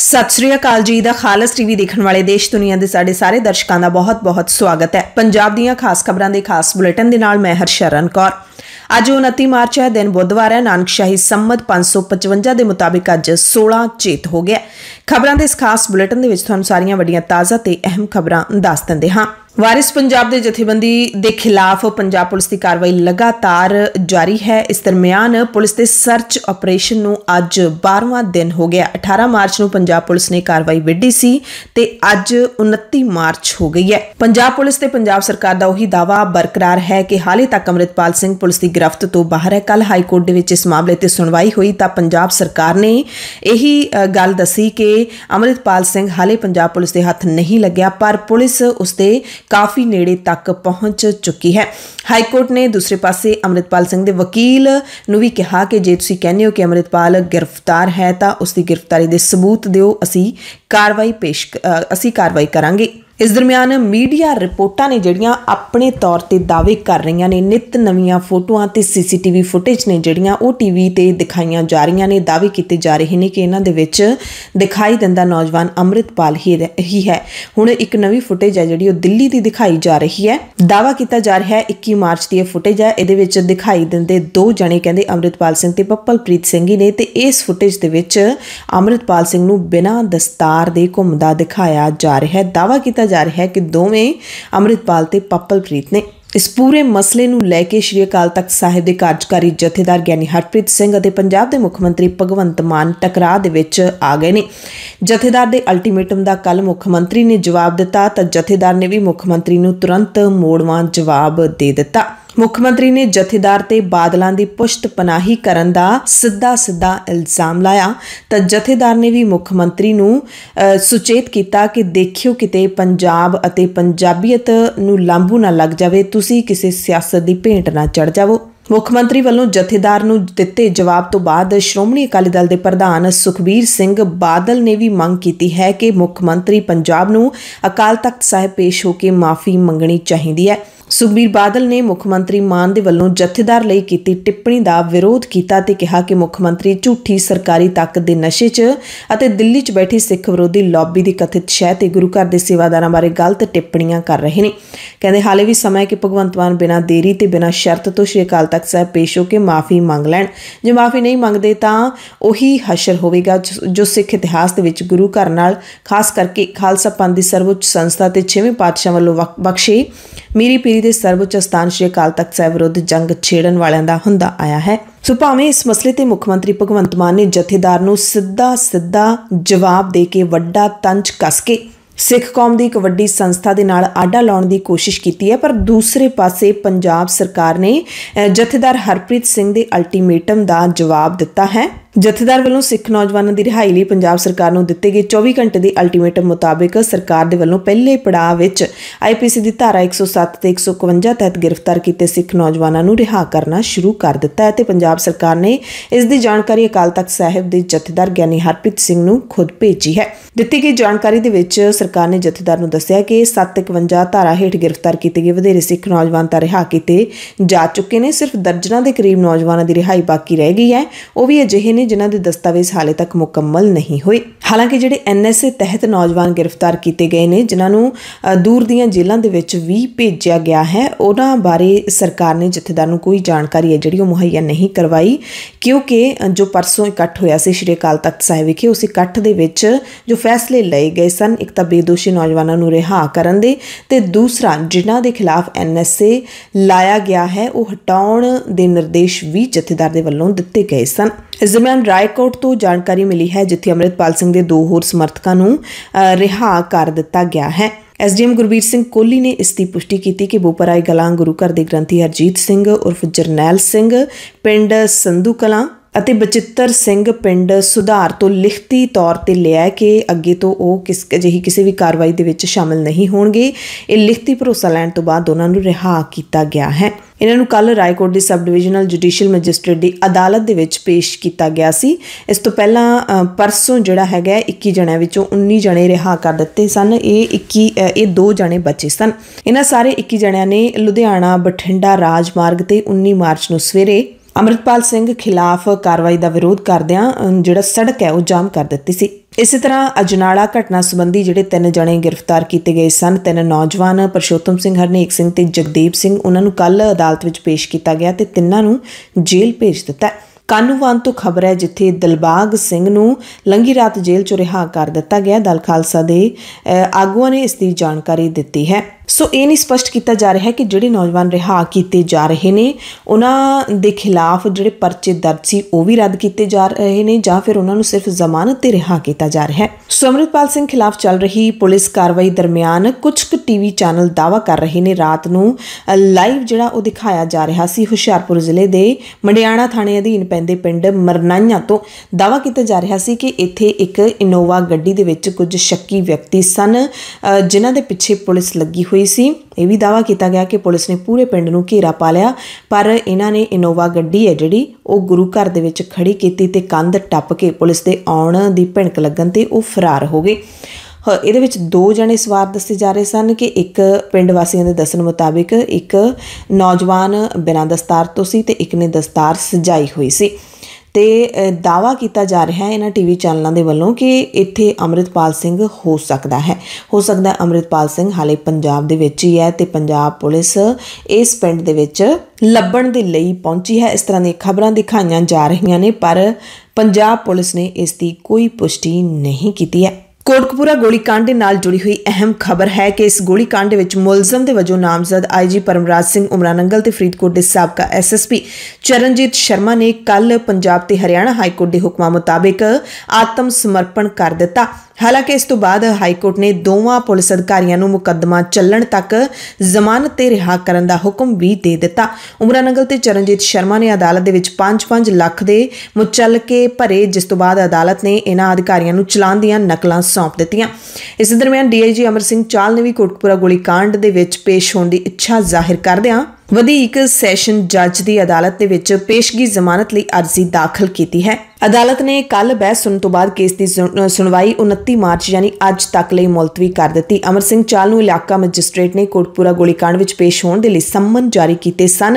ਸਤਿ ਸ੍ਰੀ ਅਕਾਲ ਜੀ ਦਾ ਖਾਲਸ ਟੀਵੀ ਦੇਖਣ ਵਾਲੇ ਦੇਸ਼ ਦੁਨੀਆ ਦੇ ਸਾਡੇ ਸਾਰੇ ਦਰਸ਼ਕਾਂ ਦਾ ਬਹੁਤ-ਬਹੁਤ ਸਵਾਗਤ ਹੈ ਪੰਜਾਬ ਦੀਆਂ ਖਾਸ ਖਬਰਾਂ ਦੇ ਖਾਸ ਬੁਲੇਟਿਨ ਦੇ ਨਾਲ ਮੈਂ ਹਰਸ਼ਰਨ ਕੌਰ ਅੱਜ 29 ਮਾਰਚ ਹੈ ਦਿਨ ਬੁੱਧਵਾਰ ਹੈ ਨਾਨਕਸ਼ਾਹੀ ਸੰਮਤ 555 ਦੇ ਮੁਤਾਬਿਕ ਅੱਜ 16 ਚੇਤ ਹੋ ਗਿਆ ਖਬਰਾਂ ਦੇ ਇਸ ਖਾਸ ਬੁਲੇਟਿਨ ਦੇ ਵਿੱਚ ਤੁਹਾਨੂੰ ਸਾਰੀਆਂ ਵੱਡੀਆਂ ਤਾਜ਼ਾ ਤੇ ਅਹਿਮ ਖਬਰਾਂ ਦੱਸ ਦਿੰਦੇ ਹਾਂ ਵਾਰਿਸ ਪੰਜਾਬ ਦੇ ਜਥੇਬੰਦੀ ਦੇ ਖਿਲਾਫ ਪੰਜਾਬ ਪੁਲਿਸ ਦੀ ਕਾਰਵਾਈ ਲਗਾਤਾਰ ਜਾਰੀ ਹੈ ਇਸ ਦਰਮਿਆਨ ਪੁਲਿਸ ਦੇ ਸਰਚ ਆਪਰੇਸ਼ਨ ਨੂੰ ਅੱਜ 12ਵਾਂ ਦਿਨ ਹੋ ਗਿਆ 18 ਮਾਰਚ ਨੂੰ ਪੰਜਾਬ ਪੁਲਿਸ ਨੇ ਕਾਰਵਾਈ ਵਿੱਢੀ ਸੀ ਤੇ ਅੱਜ 29 ਮਾਰਚ ਹੋ ਗਈ ਹੈ ਪੰਜਾਬ ਪੁਲਿਸ ਤੇ ਪੰਜਾਬ ਸਰਕਾਰ ਦਾ ਉਹੀ ਦਾਵਾ ਬਰਕਰਾਰ ਹੈ ਕਿ ਹਾਲੇ ਤੱਕ ਅਮਰਿਤਪਾਲ ਸਿੰਘ ਪੁਲਿਸ ਦੀ ਗ੍ਰਿਫਤ ਤੋਂ ਬਾਹਰ ਹੈ ਕੱਲ ਹਾਈ ਕੋਰਟ ਦੇ ਵਿੱਚ ਇਸ ਮਾਮਲੇ ਤੇ ਸੁਣਵਾਈ ਹੋਈ ਤਾਂ ਪੰਜਾਬ ਸਰਕਾਰ ਨੇ ਇਹੀ ਗੱਲ ਦੱਸੀ ਕਿ ਅਮਰਿਤਪਾਲ ਸਿੰਘ ਹਾਲੇ ਪੰਜਾਬ ਪੁਲਿਸ ਦੇ ਹੱਥ ਨਹੀਂ ਲੱਗਿਆ ਪਰ ਪੁਲਿਸ ਉਸ ਕਾਫੀ ਨੇੜੇ ਤੱਕ ਪਹੁੰਚ ਚੁੱਕੀ ਹੈ ਹਾਈ ਕੋਰਟ ਨੇ ਦੂਸਰੇ ਪਾਸੇ ਅਮਰਿਤਪਾਲ ਸਿੰਘ ਦੇ ਵਕੀਲ ਨੂੰ ਵੀ ਕਿਹਾ ਕਿ ਜੇ ਤੁਸੀਂ ਕਹਿੰਦੇ ਹੋ ਕਿ ਅਮਰਿਤਪਾਲ ਗ੍ਰਿਫਤਾਰ ਹੈ ਤਾਂ ਉਸ ਦੀ ਗ੍ਰਿਫਤਾਰੀ ਦੇ ਸਬੂਤ ਦਿਓ ਅਸੀਂ ਕਾਰਵਾਈ ਪੇਸ਼ ਅਸੀਂ ਕਾਰਵਾਈ ਕਰਾਂਗੇ ਇਸ ਦਰਮਿਆਨ ਮੀਡੀਆ ਰਿਪੋਰਟਾਂ ਨੇ ਜਿਹੜੀਆਂ ਆਪਣੇ ਤੌਰ ਤੇ ਦਾਅਵੇ ਕਰ ਰਹੀਆਂ ਨੇ ਨਿਤ ਨਵੀਆਂ ਫੋਟੋਆਂ ਤੇ ਸੀਸੀਟੀਵੀ ਫੁਟੇਜ ਨੇ ਜਿਹੜੀਆਂ ਉਹ ਟੀਵੀ ਤੇ ਦਿਖਾਈਆਂ ਜਾ ਰਹੀਆਂ ਨੇ ਦਾਅਵੇ ਕੀਤੇ ਜਾ ਰਹੇ ਨੇ ਕਿ ਇਹਨਾਂ ਦੇ ਵਿੱਚ ਦਿਖਾਈ ਦਿੰਦਾ ਨੌਜਵਾਨ ਅੰਮ੍ਰਿਤਪਾਲ ਹੀ ਹੈ ਹੁਣ ਇੱਕ ਨਵੀਂ ਫੁਟੇਜ ਹੈ ਜਿਹੜੀ ਉਹ ਦਿੱਲੀ ਦੀ ਦਿਖਾਈ ਜਾ ਰਹੀ ਹੈ ਦਾਅਵਾ ਕੀਤਾ ਜਾ ਰਿਹਾ ਹੈ 21 ਮਾਰਚ ਦੀ ਇਹ ਫੁਟੇਜ ਹੈ ਇਹਦੇ ਵਿੱਚ ਦਿਖਾਈ ਦਿੰਦੇ ਦੋ ਜਣੇ ਕਹਿੰਦੇ ਅੰਮ੍ਰਿਤਪਾਲ ਸਿੰਘ ਤੇ ਪੱਪਲਪ੍ਰੀਤ ਸਿੰਘ ਹੀ ਨੇ ਤੇ ਇਸ ਫੁਟੇਜ ਦੇ ਵਿੱਚ ਅੰਮ੍ਰਿਤਪਾਲ ਸਿੰਘ ਨੂੰ ਬਿਨਾਂ ਦਸਤਾਰ ਦੇ ਘੁੰਮਦਾ ਦਿਖਾਇਆ ਜਾ ਰਿਹਾ ਹੈ ਦਾਅਵਾ ਕੀਤਾ ਜਾ ਰਿਹਾ ਹੈ ਕਿ ਦੋਵੇਂ ਅੰਮ੍ਰਿਤਪਾਲ ਤੇ ਪੱਪਲਪ੍ਰੀਤ ਨੇ ਇਸ ਪੂਰੇ ਮਸਲੇ ਨੂੰ ਲੈ ਕੇ ਸ਼੍ਰੀ ਅਕਾਲ ਤਖਤ ਸਾਹਿਬ ਦੇ ਕਾਰਜਕਾਰੀ ਜਥੇਦਾਰ ਗਿਆਨੀ ਹਰਪ੍ਰੀਤ ਸਿੰਘ ਅਤੇ ਪੰਜਾਬ ਦੇ ਮੁੱਖ ਮੰਤਰੀ ਭਗਵੰਤ ਮਾਨ ਟਕਰਾਅ ਦੇ ਵਿੱਚ ਆ ਗਏ ਨੇ ਜਥੇਦਾਰ ਦੇ ਅਲਟੀਮੇਟਮ ਦਾ ਕੱਲ ਮੁੱਖ ਮੰਤਰੀ ਨੇ ਜਵਾਬ ਦਿੱਤਾ ਤਾਂ ਜਥੇਦਾਰ ਨੇ ਵੀ ਮੁੱਖ ਮੰਤਰੀ ਨੂੰ ਤੁਰੰਤ ਮੋੜਵਾਂ ਜਵਾਬ ਦੇ ਦਿੱਤਾ ਮੁੱਖ ਮੰਤਰੀ ਨੇ ਜਥੇਦਾਰ ਤੇ ਬਾਦਲਾਂ ਦੀ ਪੁਸ਼ਤ ਪਨਾਹੀ ਕਰਨ ਦਾ ਸਿੱਧਾ ਸਿੱਧਾ ਇਲਜ਼ਾਮ ਲਾਇਆ ਤਾਂ ਜਥੇਦਾਰ ਨੇ ਵੀ ਮੁੱਖ ਮੰਤਰੀ ਨੂੰ ਸੁਚੇਤ ਕੀਤਾ ਕਿ ਦੇਖਿਓ ਕਿਤੇ ਪੰਜਾਬ ਅਤੇ ਪੰਜਾਬੀਅਤ ਨੂੰ ਲਾਂਭੂ ਨਾ ਲੱਗ ਜਾਵੇ ਤੁਸੀਂ ਕਿਸੇ ਸਿਆਸਤ ਦੀ ਭੇਂਟ ਨਾ ਚੜ ਜਾਵੋ ਮੁੱਖ ਮੰਤਰੀ ਵੱਲੋਂ ਜਥੇਦਾਰ ਨੂੰ ਦਿੱਤੇ ਜਵਾਬ ਤੋਂ ਬਾਅਦ ਸ਼੍ਰੋਮਣੀ ਅਕਾਲੀ ਦਲ ਦੇ ਪ੍ਰਧਾਨ ਸੁਖਬੀਰ ਸਿੰਘ ਬਾਦਲ ਨੇ ਵੀ ਮੰਗ ਕੀਤੀ ਹੈ ਕਿ ਮੁੱਖ ਮੰਤਰੀ ਪੰਜਾਬ ਨੂੰ ਅਕਾਲ ਤਖਤ ਸਾਹਿਬ ਪੇਸ਼ ਹੋ ਕੇ ਮਾਫੀ ਮੰਗਣੀ ਚਾਹੀਦੀ ਹੈ ਸੁਖਬੀਰ ਬਾਦਲ ਨੇ ਮੁੱਖ ਮੰਤਰੀ ਮਾਨ ਦੇ ਵੱਲੋਂ ਜਥੇਦਾਰ ਲਈ ਕੀਤੀ ਟਿੱਪਣੀ ਦਾ ਵਿਰੋਧ ਕੀਤਾ ਤੇ ਕਿਹਾ ਕਿ ਮੁੱਖ ਮੰਤਰੀ ਝੂਠੀ ਸਰਕਾਰੀ ਤਾਕਤ ਦੇ ਨਸ਼ੇ 'ਚ ਅਤੇ ਦਿੱਲੀ 'ਚ ਬੈਠੀ ਸਿੱਖ ਵਿਰੋਧੀ ਲੌਬੀ ਦੀ ਕਥਿਤ ਸ਼ਹਿ ਤੇ ਗੁਰੂ ਘਰ ਦੇ ਸੇਵਾਦਾਰਾਂ ਬਾਰੇ ਗਲਤ ਟਿੱਪਣੀਆਂ ਕਰ ਰਹੇ ਨੇ ਕਹਿੰਦੇ ਹਾਲੇ ਵੀ ਸਮਾਂ ਹੈ ਕਿ ਭਗਵੰਤ ਮਾਨ ਬਿਨਾਂ ਦੇਰੀ ਤੇ ਬਿਨਾਂ ਸ਼ਰਤ ਤੋਂ ਸ਼੍ਰੀ ਅਕਾਲ ਤਖਤ ਸਾਹਿਬ ਪੇਸ਼ ਹੋ ਕੇ ਮਾਫੀ ਮੰਗ ਲੈਣ ਜੇ ਮਾਫੀ ਨਹੀਂ ਮੰਗਦੇ ਤਾਂ ਉਹੀ ਹਸ਼ਰ ਹੋਵੇਗਾ ਜੋ ਸਿੱਖ ਇਤਿਹਾਸ ਦੇ ਵਿੱਚ ਗੁਰੂ ਘਰ ਨਾਲ ਖਾਸ ਕਰਕੇ ਖਾਲਸਾ ਪੰਥ ਦੀ ਸਰਵਉੱਚ ਸੰਸਥਾ ਤੇ 6ਵੇਂ ਪਾਤਸ਼ਾਹ ਵੱਲੋਂ ਬਖਸ਼ੀ ਮੀਰੀ ਦਿੱਲੀ ਦੇ ਸਰਵਉੱਚ ਸਥਾਨ ਸ਼੍ਰੀ ਅਕਾਲ ਤਖਤ ਸਾਹਿਬ ਵਿਰੁੱਧ ਜੰਗ ਛੇੜਨ ਵਾਲਿਆਂ ਦਾ ਹੁੰਦਾ ਆਇਆ ਹੈ ਸੋ ਭਾਵੇਂ ਇਸ ਮਸਲੇ ਤੇ ਮੁੱਖ ਮੰਤਰੀ ਭਗਵੰਤ ਮਾਨ ਨੇ ਜਥੇਦਾਰ ਨੂੰ ਸਿੱਧਾ ਸਿੱਧਾ ਜਵਾਬ ਦੇ ਕੇ ਵੱਡਾ ਤੰਜ ਕੱਸ ਕੇ ਸਿੱਖ ਕੌਮ ਦੀ ਇੱਕ ਵੱਡੀ ਸੰਸਥਾ ਦੇ ਨਾਲ ਆਡਾ ਲਾਉਣ ਦੀ ਕੋਸ਼ਿਸ਼ ਕੀਤੀ ਹੈ ਪਰ ਦੂਸਰੇ ਪਾਸੇ ਪੰਜਾਬ ਸਰਕਾਰ ਨੇ ਜਥੇਦਾਰ ਹਰਪ੍ਰੀਤ ਸਿੰਘ ਦੇ ਅਲਟੀਮੇਟਮ ਦਾ ਜਵਾਬ ਦਿੱਤਾ ਹੈ ਜਥੇਦਾਰ ਵੱਲੋਂ ਸਿੱਖ ਨੌਜਵਾਨਾਂ ਦੀ ਰਿਹਾਈ ਲਈ ਪੰਜਾਬ ਸਰਕਾਰ ਨੂੰ ਦਿੱਤੇ ਗਏ 24 ਘੰਟੇ ਦੇ ਅਲਟੀਮੇਟਮ ਮੁਤਾਬਕ ਸਰਕਾਰ ਦੇ ਵੱਲੋਂ ਪਹਿਲੇ ਪੜਾਅ ਵਿੱਚ ਆਈਪੀਸੀ ਦੀ ਧਾਰਾ 107 ਤੇ 151 ਤਹਿਤ ਗ੍ਰਿਫਤਾਰ ਕੀਤੇ ਸਿੱਖ ਨੌਜਵਾਨਾਂ ਨੂੰ ਰਿਹਾ ਕਰਨਾ ਸ਼ੁਰੂ ਕਰ ਦਿੱਤਾ ਹੈ ਤੇ ਪੰਜਾਬ ਸਰਕਾਰ ਨੇ ਇਸ ਦੀ ਜਾਣਕਾਰੀ ਅਕਾਲ ਤਖਤ ਸਾਹਿਬ ਦੇ ਜਥੇਦਾਰ ਗਿਆਨੀ ਹਰਪ੍ਰੀਤ ਸਿੰਘ ਨੂੰ ਖੁਦ ਭੇਜੀ ਹੈ ਦਿੱਤੀ ਗਈ ਜਾਣਕਾਰੀ ਦੇ ਵਿੱਚ ਸਰਕਾਰ ਨੇ ਜਥੇਦਾਰ ਨੂੰ ਦੱਸਿਆ ਕਿ 751 ਧਾਰਾ ਹੇਠ ਗ੍ਰਿਫਤਾਰ ਕੀਤੇ ਗਏ ਵਧੇਰੇ ਸਿੱਖ ਨੌਜਵਾਨ ਤਾਂ ਰਿਹਾ ਕੀਤੇ ਜਾ ਚੁੱਕੇ ਨੇ ਸਿਰਫ ਦਰਜਨਾਂ ਦੇ ਕਰੀਬ ਨੌਜਵਾਨਾਂ ਦੀ ਰਿਹਾਈ ਬਾਕੀ ਰਹਿ ਗਈ ਹੈ ਉਹ ਵੀ ਅਜਿਹੇ ਨੇ ਜਿਨ੍ਹਾਂ ਦੇ ਦਸਤਾਵੇਜ਼ ਹਾਲੇ ਤੱਕ ਮੁਕੰਮਲ ਨਹੀਂ ਹੋਏ ਹਾਲਾਂਕਿ ਜਿਹੜੇ ਐਨਐਸਏ ਤਹਿਤ ਨੌਜਵਾਨ ਗ੍ਰਿਫਤਾਰ ਕੀਤੇ ਗਏ ਨੇ ਜਿਨ੍ਹਾਂ ਨੂੰ ਦੂਰ ਦੀਆਂ ਜੇਲ੍ਹਾਂ ਦੇ ਵਿੱਚ ਵੀ ਭੇਜਿਆ ਗਿਆ ਹੈ ਉਹਨਾਂ ਬਾਰੇ ਸਰਕਾਰ ਨੇ ਜਥੇਦਾਰ ਨੂੰ ਕੋਈ ਜਾਣਕਾਰੀ ਹੈ ਜਿਹੜੀ ਉਹ ਮੁਹੱਈਆ ਨਹੀਂ ਕਰਵਾਈ ਕਿਉਂਕਿ ਜੋ ਪਰਸੋਂ ਇਕੱਠ ਹੋਇਆ ਸੀ ਸ਼੍ਰੀ ਅਕਾਲ ਤਖਤ ਸਾਹਿਬ ਵਿਖੇ ਉਸ ਇਕੱਠ ਦੇ ਵਿੱਚ ਜੋ ਫੈਸਲੇ ਲਏ ਗਏ ਸਨ ਇੱਕ ਤਾਂ ਬੇਦੋਸ਼ੀ ਨੌਜਵਾਨਾਂ ਨੂੰ ਰਿਹਾ ਕਰਨ ਦੇ ਤੇ ਦੂਸਰਾ ਜਿਨ੍ਹਾਂ ਦੇ ਖਿਲਾਫ ਐਨਐਸਏ ਲਾਇਆ ਗਿਆ ਹੈ ਉਹ ਹਟਾਉਣ ਦੇ ਨਿਰਦੇਸ਼ ਵੀ ਜਥੇਦਾਰ ਦੇ ਵੱਲੋਂ ਦਿੱਤੇ ਗਏ ਸਨ ਇਸ ਰਾਇਕੋਟ ਤੋਂ ਜਾਣਕਾਰੀ ਮਿਲੀ ਹੈ ਜਿੱਥੇ ਅਮਰਿਤਪਾਲ ਸਿੰਘ ਦੇ ਦੋ ਹੋਰ ਸਮਰਥਕਾਂ ਨੂੰ ਰਿਹਾ ਕਰ ਦਿੱਤਾ ਗਿਆ ਹੈ ਐਸਡੀਐਮ ਗੁਰਬੀਰ ਸਿੰਘ ਕੋਲੀ ਨੇ ਇਸ ਦੀ ਪੁਸ਼ਟੀ ਕੀਤੀ ਕਿ ਬੋਪਰਾਏ ਗਲਾਂ ਗੁਰੂ ਘਰ ਦੇ ਗ੍ਰੰਥੀ ਹਰਜੀਤ ਸਿੰਘ ਉਰਫ ਜਰਨੈਲ ਸਿੰਘ ਪਿੰਡ ਸੰਧੂ ਕਲਾਂ ਅਤੇ ਬਚਿੱਤਰ ਸਿੰਘ ਪਿੰਡ ਸੁਧਾਰ ਤੋਂ ਲਿਖਤੀ ਤੌਰ ਤੇ ਲਿਆ ਕਿ ਅੱਗੇ ਤੋਂ ਉਹ ਕਿਸ ਜਿਹੀ ਕਿਸੇ ਵੀ ਕਾਰਵਾਈ ਦੇ ਵਿੱਚ ਸ਼ਾਮਲ ਨਹੀਂ ਹੋਣਗੇ ਇਹ ਲਿਖਤੀ ਭਰੋਸਾ ਲੈਣ ਤੋਂ ਬਾਅਦ ਦੋਨਾਂ ਨੂੰ ਰਿਹਾ ਕੀਤਾ ਗਿਆ ਹੈ ਇਹਨਾਂ ਨੂੰ ਕੱਲ ਰਾਏਕੋਟ ਦੀ ਸਬ ਡਿਵੀਜ਼ਨਲ ਜੁਡੀਸ਼ੀਅਲ ਮੈਜਿਸਟ੍ਰੇਟ ਦੀ ਅਦਾਲਤ ਦੇ ਵਿੱਚ ਪੇਸ਼ ਕੀਤਾ ਗਿਆ ਸੀ ਇਸ ਤੋਂ ਪਹਿਲਾਂ ਪਰਸੋਂ ਜਿਹੜਾ ਹੈਗਾ 21 ਜਣਿਆਂ ਵਿੱਚੋਂ 19 ਜਣੇ ਰਿਹਾ ਕਰ ਦਿੱਤੇ ਸਨ ਇਹ 21 ਇਹ 2 ਜਣੇ ਬਚੇ ਸਨ ਇਹਨਾਂ ਸਾਰੇ 21 ਜਣਿਆਂ ਨੇ ਲੁਧਿਆਣਾ ਬਠਿੰਡਾ ਰਾਜਮਾਰਗ ਤੇ 19 ਮਾਰਚ ਨੂੰ ਸਵੇਰੇ ਅਮਰਿਤਪਾਲ ਸਿੰਘ ਖਿਲਾਫ ਕਾਰਵਾਈ ਦਾ ਵਿਰੋਧ ਕਰਦਿਆਂ ਜਿਹੜਾ ਸੜਕ ਹੈ ਉਹ ਜਾਮ ਕਰ ਦਿੱਤੀ ਸੀ ਇਸੇ ਤਰ੍ਹਾਂ ਅਜਨਾਲਾ ਘਟਨਾ ਸੰਬੰਧੀ ਜਿਹੜੇ ਤਿੰਨ ਜਣੇ ਗ੍ਰਿਫਤਾਰ ਕੀਤੇ ਗਏ ਸਨ ਤਿੰਨ ਨੌਜਵਾਨ ਪਰਸ਼ੋਤਮ ਸਿੰਘ ਹਰਨੇਕ ਸਿੰਘ ਤੇ ਜਗਦੀਪ ਸਿੰਘ ਉਹਨਾਂ ਨੂੰ ਕੱਲ ਅਦਾਲਤ ਵਿੱਚ ਪੇਸ਼ ਕੀਤਾ ਗਿਆ ਤੇ ਤਿੰਨਾਂ ਨੂੰ ਜੇਲ੍ਹ ਭੇਜ ਦਿੱਤਾ ਕਾਨੂੰਵਾਨ ਤੋਂ ਖਬਰ ਹੈ ਜਿੱਥੇ ਦਲਬਾਗ ਸਿੰਘ ਨੂੰ ਲੰਗੀ ਰਾਤ ਜੇਲ੍ਹ ਚੋਂ ਰਿਹਾ ਕਰ ਦਿੱਤਾ ਗਿਆ ਦਲ ਖਾਲਸਾ ਦੇ ਆਗੂਆਂ ਨੇ ਇਸ ਦੀ ਜਾਣਕਾਰੀ ਦਿੱਤੀ ਹੈ ਸੋ ਇਹ ਨਹੀਂ ਸਪਸ਼ਟ ਕੀਤਾ ਜਾ ਰਿਹਾ ਹੈ ਕਿ ਜਿਹੜੇ ਨੌਜਵਾਨ ਰਿਹਾ ਕੀਤੇ ਜਾ ਰਹੇ ਨੇ ਉਹਨਾਂ ਦੇ ਖਿਲਾਫ ਜਿਹੜੇ ਪਰਚੇ ਦਰਜ ਸੀ ਉਹ ਵੀ ਰੱਦ ਕੀਤੇ ਜਾ ਰਹੇ ਨੇ ਜਾਂ ਫਿਰ ਉਹਨਾਂ ਨੂੰ ਸਿਰਫ ਜ਼ਮਾਨਤ ਤੇ ਰਿਹਾ ਕੀਤਾ ਜਾ ਰਿਹਾ ਹੈ ਸਮਰਿਤਪਾਲ ਸਿੰਘ ਖਿਲਾਫ ਚੱਲ ਰਹੀ ਪੁਲਿਸ ਕਾਰਵਾਈ ਦਰਮਿਆਨ ਕੁਝ ਕੁ ਟੀਵੀ ਚੈਨਲ ਦਾਵਾ ਕਰ ਰਹੇ ਨੇ ਰਾਤ ਨੂੰ ਲਾਈਵ ਜਿਹੜਾ ਉਹ ਦਿਖਾਇਆ ਜਾ ਰਿਹਾ ਸੀ ਹੁਸ਼ਿਆਰਪੁਰ ਜ਼ਿਲ੍ਹੇ ਦੇ ਮੰਡਿਆਣਾ ਥਾਣੇ ਅਧੀਨ ਪੈਂਦੇ ਪਿੰਡ ਮਰਨਾਈਆਂ ਤੋਂ ਦਾਵਾ ਕੀਤਾ ਜਾ ਰਿਹਾ ਸੀ ਕਿ ਇੱਥੇ ਇੱਕ ਇਨੋਵਾ ਗੱਡੀ ਦੇ ਵਿੱਚ ਕੁਝ ਸ਼ੱਕੀ ਵਿਅਕਤੀ ਸਨ ਜਿਨ੍ਹਾਂ ਦੇ ਪਿੱਛੇ ਪੁਲਿਸ ਲੱਗੀ ਹੋਈ ਹੋਈ ਸੀ ਇਹ ਵੀ ਦਾਵਾ ਕੀਤਾ ਗਿਆ ਕਿ ਪੁਲਿਸ ਨੇ ਪੂਰੇ ਪਿੰਡ ਨੂੰ ਘੇਰਾ ਪਾ ਲਿਆ ਪਰ ਇਹਨਾਂ ਨੇ ਇਨੋਵਾ ਗੱਡੀ ਹੈ ਜਿਹੜੀ ਉਹ ਗੁਰੂ ਘਰ ਦੇ ਵਿੱਚ ਖੜੀ ਕੀਤੀ ਤੇ ਕੰਧ ਟੱਪ ਕੇ ਪੁਲਿਸ ਦੇ ਆਉਣ ਦੀ ਭਿਣਕ ਲੱਗਣ ਤੇ ਉਹ ਫਰਾਰ ਹੋ ਗਏ ਇਹਦੇ ਵਿੱਚ ਦੋ ਜਣੇ ਸਵਾਰ ਦੱਸੇ ਜਾ ਰਹੇ ਸਨ ਕਿ ਇੱਕ ਪਿੰਡ ਵਾਸੀਆਂ ਦੇ ਦੱਸਣ ਮੁਤਾਬਿਕ ਇੱਕ ਨੌਜਵਾਨ ਬਿਨਾਂ ਦਸਤਾਰ ਤੋਂ ਸੀ ਤੇ ਇੱਕ ਨੇ ਦਸਤਾਰ ਸਜਾਈ ਹੋਈ ਸੀ ਤੇ ਦਾਵਾ ਕੀਤਾ ਜਾ ਰਿਹਾ ਹੈ ਇਹਨਾਂ ਟੀਵੀ ਚੈਨਲਾਂ ਦੇ ਵੱਲੋਂ ਕਿ ਇੱਥੇ ਅਮਰਿਤਪਾਲ ਸਿੰਘ ਹੋ ਸਕਦਾ ਹੈ ਹੋ ਸਕਦਾ ਅਮਰਿਤਪਾਲ ਸਿੰਘ ਹਾਲੇ ਪੰਜਾਬ ਦੇ ਵਿੱਚ ਹੀ ਹੈ ਤੇ ਪੰਜਾਬ ਪੁਲਿਸ ਇਸ ਪਿੰਡ ਦੇ ਵਿੱਚ ਲੱਭਣ ਦੇ ਲਈ ਪਹੁੰਚੀ ਹੈ ਇਸ ਤਰ੍ਹਾਂ ਦੀਆਂ ਖਬਰਾਂ ਦਿਖਾਈਆਂ ਜਾ ਰਹੀਆਂ ਨੇ ਪਰ ਪੰਜਾਬ ਪੁਲਿਸ ਨੇ ਇਸ ਦੀ ਕੋਈ ਪੁਸ਼ਟੀ ਨਹੀਂ ਕੀਤੀ ਹੈ ਕੋਟਕਪੂਰਾ ਗੋਲੀकांड ਦੇ ਨਾਲ ਜੁੜੀ ਹੋਈ ਅਹਿਮ ਖਬਰ ਹੈ ਕਿ ਇਸ ਗੋਲੀकांड ਦੇ ਵਿੱਚ ਮੁਲਜ਼ਮ ਦੇ ਵਜੋਂ ਨਾਮਜ਼ਦ ਆਈਜੀ ਪਰਮਰਾਜ ਸਿੰਘ ਉਮਰਾਨੰਗਲ ਤੇ ਫਰੀਦਕੋਟ ਦੇ ਸਾਬਕਾ ਐਸਐਸਪੀ ਚਰਨਜੀਤ ਸ਼ਰਮਾ ਨੇ ਕੱਲ ਪੰਜਾਬ ਤੇ ਹਰਿਆਣਾ ਹਾਈ ਕੋਰਟ ਦੇ ਹੁਕਮਾਂ ਮੁਤਾਬਕ ਆਤਮ ਸਮਰਪਣ ਕਰ ਦਿੱਤਾ ਹਾਲਾਂਕਿ ਇਸ ਤੋਂ ਬਾਅਦ ਹਾਈ ਕੋਰਟ ਨੇ ਦੋਵਾਂ ਪੁਲਿਸ ਅਧਿਕਾਰੀਆਂ ਨੂੰ ਮੁਕੱਦਮਾ ਚੱਲਣ ਤੱਕ ਜ਼ਮਾਨਤ ਤੇ ਰਿਹਾ ਕਰਨ ਦਾ ਹੁਕਮ ਵੀ ਦੇ ਦਿੱਤਾ ਉਮਰਾਨਗਲ ਤੇ ਚਰਨਜੀਤ ਸ਼ਰਮਾ ਨੇ ਅਦਾਲਤ ਦੇ ਵਿੱਚ 5-5 ਲੱਖ ਦੇ ਮੁਚਲਕੇ ਭਰੇ ਜਿਸ ਤੋਂ ਬਾਅਦ ਅਦਾਲਤ ਨੇ ਇਹਨਾਂ ਅਧਿਕਾਰੀਆਂ ਨੂੰ ਚਲਾਨ ਦੀਆਂ ਨਕਲਾਂ ਸੌਂਪ ਦਿੱਤੀਆਂ ਇਸ ਦਰਮਿਆਨ ਡੀਆਈਜੀ ਅਮਰ ਸਿੰਘ ਚਾਲ ਨੇ ਵੀ ਕੋਟਕਪੁਰਾ ਗੋਲੀकांड ਦੇ ਵਿੱਚ ਪੇਸ਼ ਹੋਣ ਦੀ ਇੱਛਾ ਜ਼ਾਹਿਰ ਕਰਦਿਆਂ ਇੱਕ ਸੈਸ਼ਨ ਜੱਜ ਦੀ ਅਦਾਲਤ ਦੇ ਵਿੱਚ ਪੇਸ਼ਗੀ ਜ਼ਮਾਨਤ ਲਈ ਅਰਜ਼ੀ ਦਾਖਲ ਕੀਤੀ ਹੈ ਅਦਾਲਤ ਨੇ ਕੱਲ ਬਹਿਸ ਸੁਣਨ ਤੋਂ ਬਾਅਦ ਕੇਸ ਦੀ ਸੁਣਵਾਈ 29 ਮਾਰਚ ਯਾਨੀ ਅੱਜ ਤੱਕ ਲਈ ਮੁਲਤਵੀ ਕਰ ਦਿੱਤੀ ਅਮਰ ਸਿੰਘ ਚਾਲ ਨੂੰ ਇਲਾਕਾ ਮੈਜਿਸਟ੍ਰੇਟ ਨੇ ਕੋਟਪੂਰਾ ਗੋਲੀਕਾਂਡ ਵਿੱਚ ਪੇਸ਼ ਹੋਣ ਦੇ ਲਈ ਸੰਮਨ ਜਾਰੀ ਕੀਤੇ ਸਨ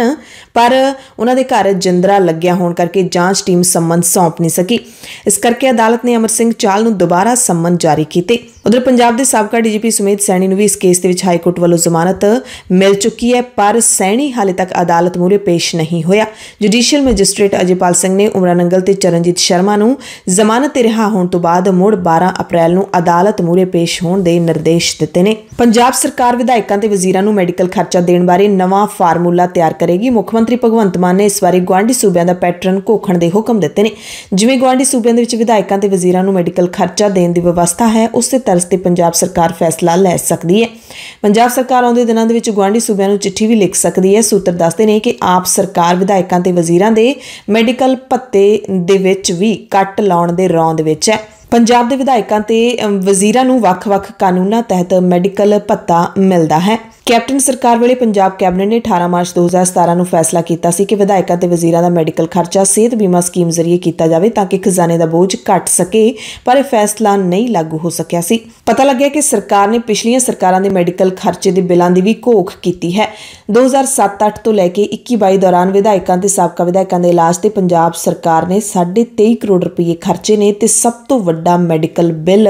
ਪਰ ਉਹਨਾਂ ਦੇ ਘਰ ਜਿੰਦਰਾ ਲੱਗਿਆ ਹੋਣ ਕਰਕੇ ਜਾਂਚ ਟੀਮ ਸੰਮਨ ਸੌਂਪ ਨਹੀਂ ਸਕੀ ਇਸ ਕਰਕੇ ਅਦਾਲਤ ਨੇ ਅਮਰ ਸਿੰਘ ਚਾਲ ਨੂੰ ਦੁਬਾਰਾ ਸੰਮਨ ਜਾਰੀ ਕੀਤੇ ਉਧਰ ਪੰਜਾਬ ਦੇ ਸਾਬਕਾ ਡੀਜੀਪੀ ਸੁਮੇਧ ਸੈਣੀ ਨੂੰ ਵੀ ਇਸ ਕੇਸ ਦੇ ਵਿੱਚ ਹਾਈ ਕੋਰਟ ਵੱਲੋਂ ਜ਼ਮਾਨਤ ਮਿਲ ਚੁੱਕੀ ਹੈ ਪਰ ਸੈਣੀ ਹਾਲੇ ਤੱਕ ਅਦਾਲਤ ਮੂਹਰੇ ਪੇਸ਼ ਨਹੀਂ ਹੋਇਆ ਜੁਡੀਸ਼ੀਅਲ ਮੈਜਿਸਟ੍ਰੇਟ ਅਜੇਪਾਲ ਸਿੰਘ ਨੇ ਉਮਰਾ ਨੰਗਲ ਤੇ ਚਰਨਜੀਤ ਸ਼ਰਮਾ ਨੂੰ ਜ਼ਮਾਨਤ ਤੇ ਰਿਹਾ ਹੋਣ ਤੋਂ ਬਾਅਦ ਮੁੜ 12 ਅਪ੍ਰੈਲ ਨੂੰ ਅਦਾਲਤ ਮੂਹਰੇ ਪੇਸ਼ ਹੋਣ ਦੇ ਨਿਰਦੇਸ਼ ਦਿੱਤੇ ਨੇ ਪੰਜਾਬ ਸਰਕਾਰ ਵਿਧਾਇਕਾਂ ਤੇ ਵਜ਼ੀਰਾਂ ਨੂੰ ਮੈਡੀਕਲ ਖਰਚਾ ਦੇਣ ਬਾਰੇ ਨਵਾਂ ਫਾਰਮੂਲਾ ਤਿਆਰ ਕਰੇਗੀ ਮੁੱਖ ਮੰਤਰੀ ਭਗਵੰਤ ਮਾਨ ਨੇ ਇਸ ਬਾਰੇ ਗਵਾਂਡੀ ਸੂਬਿਆਂ ਦਾ ਪੈਟਰਨ ਘੋਖਣ ਦੇ ਹੁਕਮ ਦਿੱਤੇ ਨੇ ਜਿਵੇਂ ਗਵਾਂਡੀ ਸੂਬਿਆਂ ਦੇ ਵਿੱਚ ਵਿਧਾਇਕਾਂ ਤੇ ਵਜ਼ੀਰਾਂ ਨੂੰ ਮੈਡੀਕਲ ਖਰਚਾ ਦੇਣ ਦੀ ਵਿਵਸਥਾ ਹੈ ਉਸੇ ਤਰਸ ਤੇ ਪੰਜਾਬ ਸਰਕਾਰ ਫੈਸਲਾ ਲੈ ਸਕਦੀ ਹੈ ਪੰਜਾਬ ਸਰਕਾਰ ਆਉਂਦੇ ਦਿਨਾਂ ਦੇ ਵਿੱਚ ਗਵਾਂਢੀ ਸੂਬਿਆਂ ਨੂੰ ਚਿੱਠੀ ਵੀ ਲਿਖ ਸਕਦੀ ਹੈ ਸੂਤਰ ਦੱਸਦੇ ਨੇ ਕਿ ਆਪ ਸਰਕਾਰ ਵਿਧਾਇਕਾਂ ਤੇ ਵਜ਼ੀਰਾਂ ਦੇ ਮੈਡੀਕਲ ਭੱਤੇ ਦੇ ਵਿੱਚ ਵੀ ਕੱਟ ਲਾਉਣ ਦੇ ਰੌਂਦ ਵਿੱਚ ਹੈ ਪੰਜਾਬ ਦੇ ਵਿਧਾਇਕਾਂ ਤੇ ਵਜ਼ੀਰਾਂ ਨੂੰ ਵੱਖ-ਵੱਖ ਕਾਨੂੰਨਾਂ ਤਹਿਤ ਮੈਡੀਕਲ ਭੱਤਾ ਮਿਲਦਾ ਹੈ ਕੈਪਟਨ ਸਰਕਾਰ ਵੇਲੇ ਪੰਜਾਬ ਕੈਬਨਿਟ ਨੇ 18 ਮਾਰਚ 2017 ਨੂੰ ਫੈਸਲਾ ਕੀਤਾ ਸੀ ਕਿ ਵਿਧਾਇਕਾਂ ਤੇ ਵਜ਼ੀਰਾਂ ਦਾ ਮੈਡੀਕਲ ਖਰਚਾ ਸਿਹਤ ਬੀਮਾ ਸਕੀਮ ਜ਼ਰੀਏ ਕੀਤਾ ਜਾਵੇ ਤਾਂ ਕਿ ਖਜ਼ਾਨੇ ਦਾ ਬੋਝ ਘਟ ਸਕੇ ਪਰ ਇਹ ਫੈਸਲਾ ਨਹੀਂ ਲਾਗੂ ਹੋ ਸਕਿਆ ਸੀ ਪਤਾ ਲੱਗਿਆ ਕਿ ਸਰਕਾਰ ਨੇ ਪਿਛਲੀਆਂ ਸਰਕਾਰਾਂ ਦੇ ਮੈਡੀਕਲ ਖਰਚੇ ਦੇ ਬਿੱਲਾਂ ਦੀ ਵੀ ਘੋਖ ਕੀਤੀ ਹੈ 2007-8 ਤੋਂ ਲੈ ਕੇ 21-22 ਦੌਰਾਨ ਵਿਧਾਇਕਾਂ ਤੇ ਸਾਬਕਾ ਵਿਧਾਇਕਾਂ ਦੇ ਇਲਾਜ ਤੇ ਪੰਜਾਬ ਸਰਕਾਰ ਨੇ 23 ਕਰੋੜ ਰੁਪਏ ਖਰਚੇ ਨੇ ਤੇ ਸਭ ਤੋਂ ਵੱਡਾ ਮੈਡੀਕਲ ਬਿੱਲ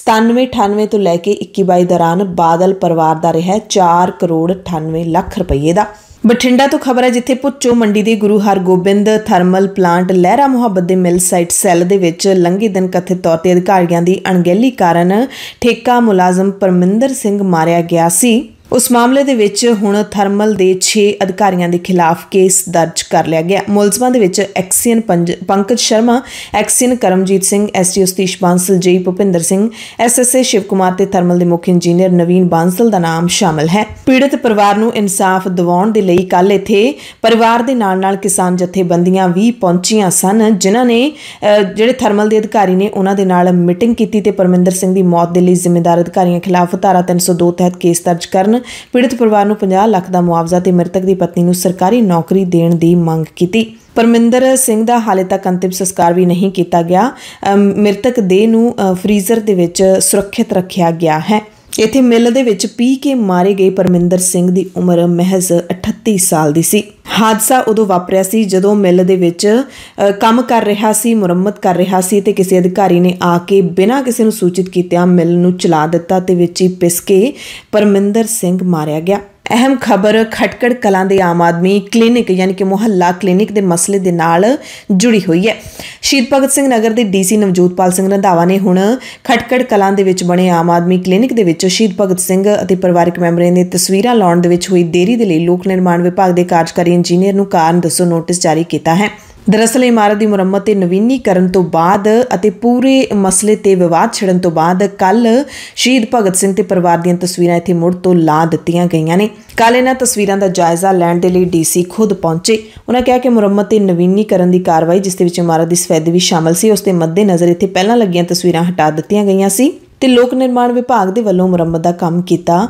97-98 ਤੋਂ ਲੈ ਕੇ 21-22 ਦੌਰਾਨ ਬਾਦਲ ਪਰਿਵਾਰ ਦਾ ਰਿਹਾ 4 ਕਰੋੜ 98 ਲੱਖ ਰੁਪਏ ਦਾ ਬਠਿੰਡਾ ਤੋਂ ਖਬਰ ਹੈ ਜਿੱਥੇ ਪੁੱਚੋ ਮੰਡੀ ਦੇ ਗੁਰੂ ਹਰਗੋਬਿੰਦ ਥਰਮਲ ਪਲਾਂਟ ਲਹਿਰਾ ਮੁਹੱਬਤ ਦੇ ਮਿਲ ਸਾਈਟ ਸੈੱਲ ਦੇ ਵਿੱਚ ਲੰਗੀ ਦਿਨ ਕਥਿਤ ਤੌਰ ਤੇ ਅਧਿਕਾਰੀਆਂ ਦੀ ਅਣਗਹਿਲੀ ਕਾਰਨ ਠੇਕਾ ਮੁਲਾਜ਼ਮ ਪਰਮਿੰਦਰ ਸਿੰਘ ਮਾਰਿਆ ਗਿਆ ਸੀ ਉਸ ਮਾਮਲੇ ਦੇ ਵਿੱਚ ਹੁਣ ਥਰਮਲ ਦੇ 6 ਅਧਿਕਾਰੀਆਂ ਦੇ ਖਿਲਾਫ ਕੇਸ ਦਰਜ ਕਰ ਲਿਆ ਗਿਆ ਮੁਲਜ਼ਮਾਂ ਦੇ ਵਿੱਚ XEN Pankaj Sharma XEN Karamjit Singh ST Satish Bansal ji Bhupinder Singh SSA Shiv Kumar ਤੇ ਥਰਮਲ ਦੇ ਮੁੱਖ ਇੰਜੀਨੀਅਰ ਨਵੀਨ ਬਾਂਸਲ ਦਾ ਨਾਮ ਸ਼ਾਮਲ ਹੈ ਪੀੜਤ ਪਰਿਵਾਰ ਨੂੰ ਇਨਸਾਫ ਦਿਵਾਉਣ ਦੇ ਲਈ ਕੱਲ ਇੱਥੇ ਪਰਿਵਾਰ ਦੇ ਨਾਲ-ਨਾਲ ਕਿਸਾਨ ਜਥੇਬੰਦੀਆਂ ਵੀ ਪਹੁੰਚੀਆਂ ਸਨ ਜਿਨ੍ਹਾਂ ਨੇ ਜਿਹੜੇ ਥਰਮਲ ਦੇ ਅਧਿਕਾਰੀ ਨੇ ਉਹਨਾਂ ਦੇ ਨਾਲ ਮੀਟਿੰਗ ਕੀਤੀ ਤੇ ਪਰਮਿੰਦਰ ਸਿੰਘ ਦੀ ਮੌਤ ਦੇ ਲਈ ਜ਼ਿੰਮੇਵਾਰ ਅਧਿਕਾਰੀਆਂ ਖਿਲਾਫ ਧਾਰਾ 302 ਤਹਿਤ ਕੇਸ ਦਰਜ ਕਰਨ ਪੀੜਤ ਪਰਿਵਾਰ ਨੂੰ 50 ਲੱਖ ਦਾ ਮੁਆਵਜ਼ਾ ਤੇ ਮ੍ਰਿਤਕ ਦੀ ਪਤਨੀ ਨੂੰ ਸਰਕਾਰੀ ਨੌਕਰੀ ਦੇਣ ਦੀ ਮੰਗ ਕੀਤੀ ਪਰਮਿੰਦਰ ਸਿੰਘ ਦਾ ਹਾਲੇ ਤੱਕ ਅੰਤਿਮ ਸੰਸਕਾਰ ਵੀ ਨਹੀਂ ਕੀਤਾ ਗਿਆ ਮ੍ਰਿਤਕ ਦੇਹ ਨੂੰ ਫ੍ਰੀਜ਼ਰ ਦੇ ਵਿੱਚ ਸੁਰੱਖਿਅਤ ਰੱਖਿਆ ਗਿਆ ਹੈ ਇਥੇ ਮਿਲ ਦੇ ਵਿੱਚ ਪੀ ਕੇ ਮਾਰੇ ਗਏ ਪਰਮਿੰਦਰ ਸਿੰਘ ਦੀ ਉਮਰ ਮਹਿਜ਼ 38 ਸਾਲ ਦੀ ਸੀ ਹਾਦਸਾ ਉਦੋਂ ਵਾਪਰਿਆ ਸੀ ਜਦੋਂ ਮਿਲ ਦੇ ਵਿੱਚ ਕੰਮ ਕਰ ਰਿਹਾ ਸੀ ਮੁਰੰਮਤ ਕਰ ਰਿਹਾ ਸੀ ਤੇ ਕਿਸੇ ਅਧਿਕਾਰੀ ਨੇ ਆ ਕੇ ਬਿਨਾਂ ਕਿਸੇ ਨੂੰ ਸੂਚਿਤ ਕੀਤੇ ਮਿਲ ਨੂੰ ਚਲਾ ਦਿੱਤਾ ਤੇ ਵਿੱਚ ਹੀ ਪਿਸ ਕੇ ਪਰਮਿੰਦਰ ਸਿੰਘ ਮਾਰਿਆ ਗਿਆ ਅਹਿਮ ਖਬਰ ਖਟਕੜ ਕਲਾਂ ਦੇ ਆਮ ਆਦਮੀ ਕਲੀਨਿਕ ਯਾਨੀ ਕਿ ਮੁਹੱਲਾ ਕਲੀਨਿਕ ਦੇ ਮਸਲੇ ਦੇ ਨਾਲ ਜੁੜੀ ਹੋਈ ਹੈ ਸ਼ਹੀਦ ਭਗਤ ਸਿੰਘ ਨਗਰ ਦੇ ਡੀਸੀ ਨਵਜੋਤਪਾਲ ਸਿੰਘ ਰੰਧਾਵਾ ਨੇ ਹੁਣ ਖਟਕੜ ਕਲਾਂ ਦੇ ਵਿੱਚ ਬਣੇ ਆਮ ਆਦਮੀ ਕਲੀਨਿਕ ਦੇ ਵਿੱਚ ਸ਼ਹੀਦ ਭਗਤ ਸਿੰਘ ਅਤੇ ਪਰਿਵਾਰਕ ਮੈਂਬਰਾਂ ਦੀਆਂ ਤਸਵੀਰਾਂ ਲਾਉਣ ਦੇ ਵਿੱਚ ਹੋਈ ਦੇਰੀ ਦੇ ਲਈ ਲੋਕ ਨਿਰਮਾਣ ਵਿਭਾਗ ਦੇ ਕਾਰਜਕਾਰੀ ਇੰਜੀਨੀਅਰ ਨੂੰ ਕਾਰਨ ਦੱਸੋ ਨੋਟਿਸ ਜਾਰੀ ਕੀਤਾ ਹੈ ਦਰਅਸਲ ਇਮਾਰਤ ਦੀ ਮੁਰੰਮਤ ਤੇ ਨਵੀਨੀਕਰਨ ਤੋਂ ਬਾਅਦ ਅਤੇ ਪੂਰੇ ਮਸਲੇ ਤੇ ਵਿਵਾਦ ਛਿੜਨ ਤੋਂ ਬਾਅਦ ਕੱਲ ਸ਼ਹੀਦ ਭਗਤ ਸਿੰਘ ਤੇ ਪਰਿਵਾਰ ਦੀਆਂ ਤਸਵੀਰਾਂ ਇੱਥੇ ਮੁੜ ਤੋਂ ਲਾ ਦਿੱਤੀਆਂ ਗਈਆਂ ਨੇ ਕੱਲ ਇਹਨਾਂ ਤਸਵੀਰਾਂ ਦਾ ਜਾਇਜ਼ਾ ਲੈਣ ਦੇ ਲਈ ਡੀਸੀ ਖੁਦ ਪਹੁੰਚੇ ਉਹਨਾਂ ਕਿਹਾ ਕਿ ਮੁਰੰਮਤ ਤੇ ਨਵੀਨੀਕਰਨ ਦੀ ਕਾਰਵਾਈ ਜਿਸ ਦੇ ਵਿੱਚ ਇਮਾਰਤ ਦੀ ਸਫੈਦ ਵੀ ਸ਼ਾਮਲ ਸੀ ਉਸ ਦੇ ਮੱਦੇਨਜ਼ਰ ਇੱਥੇ ਪਹਿਲਾਂ ਲੱਗੀਆਂ ਤਸਵੀਰਾਂ ਹਟਾ ਦਿੱਤੀਆਂ ਗਈਆਂ ਸੀ ਤੇ ਲੋਕ ਨਿਰਮਾਣ ਵਿਭਾਗ ਦੇ ਵੱਲੋਂ ਮੁਰੰਮਤ ਦਾ ਕੰਮ ਕੀਤਾ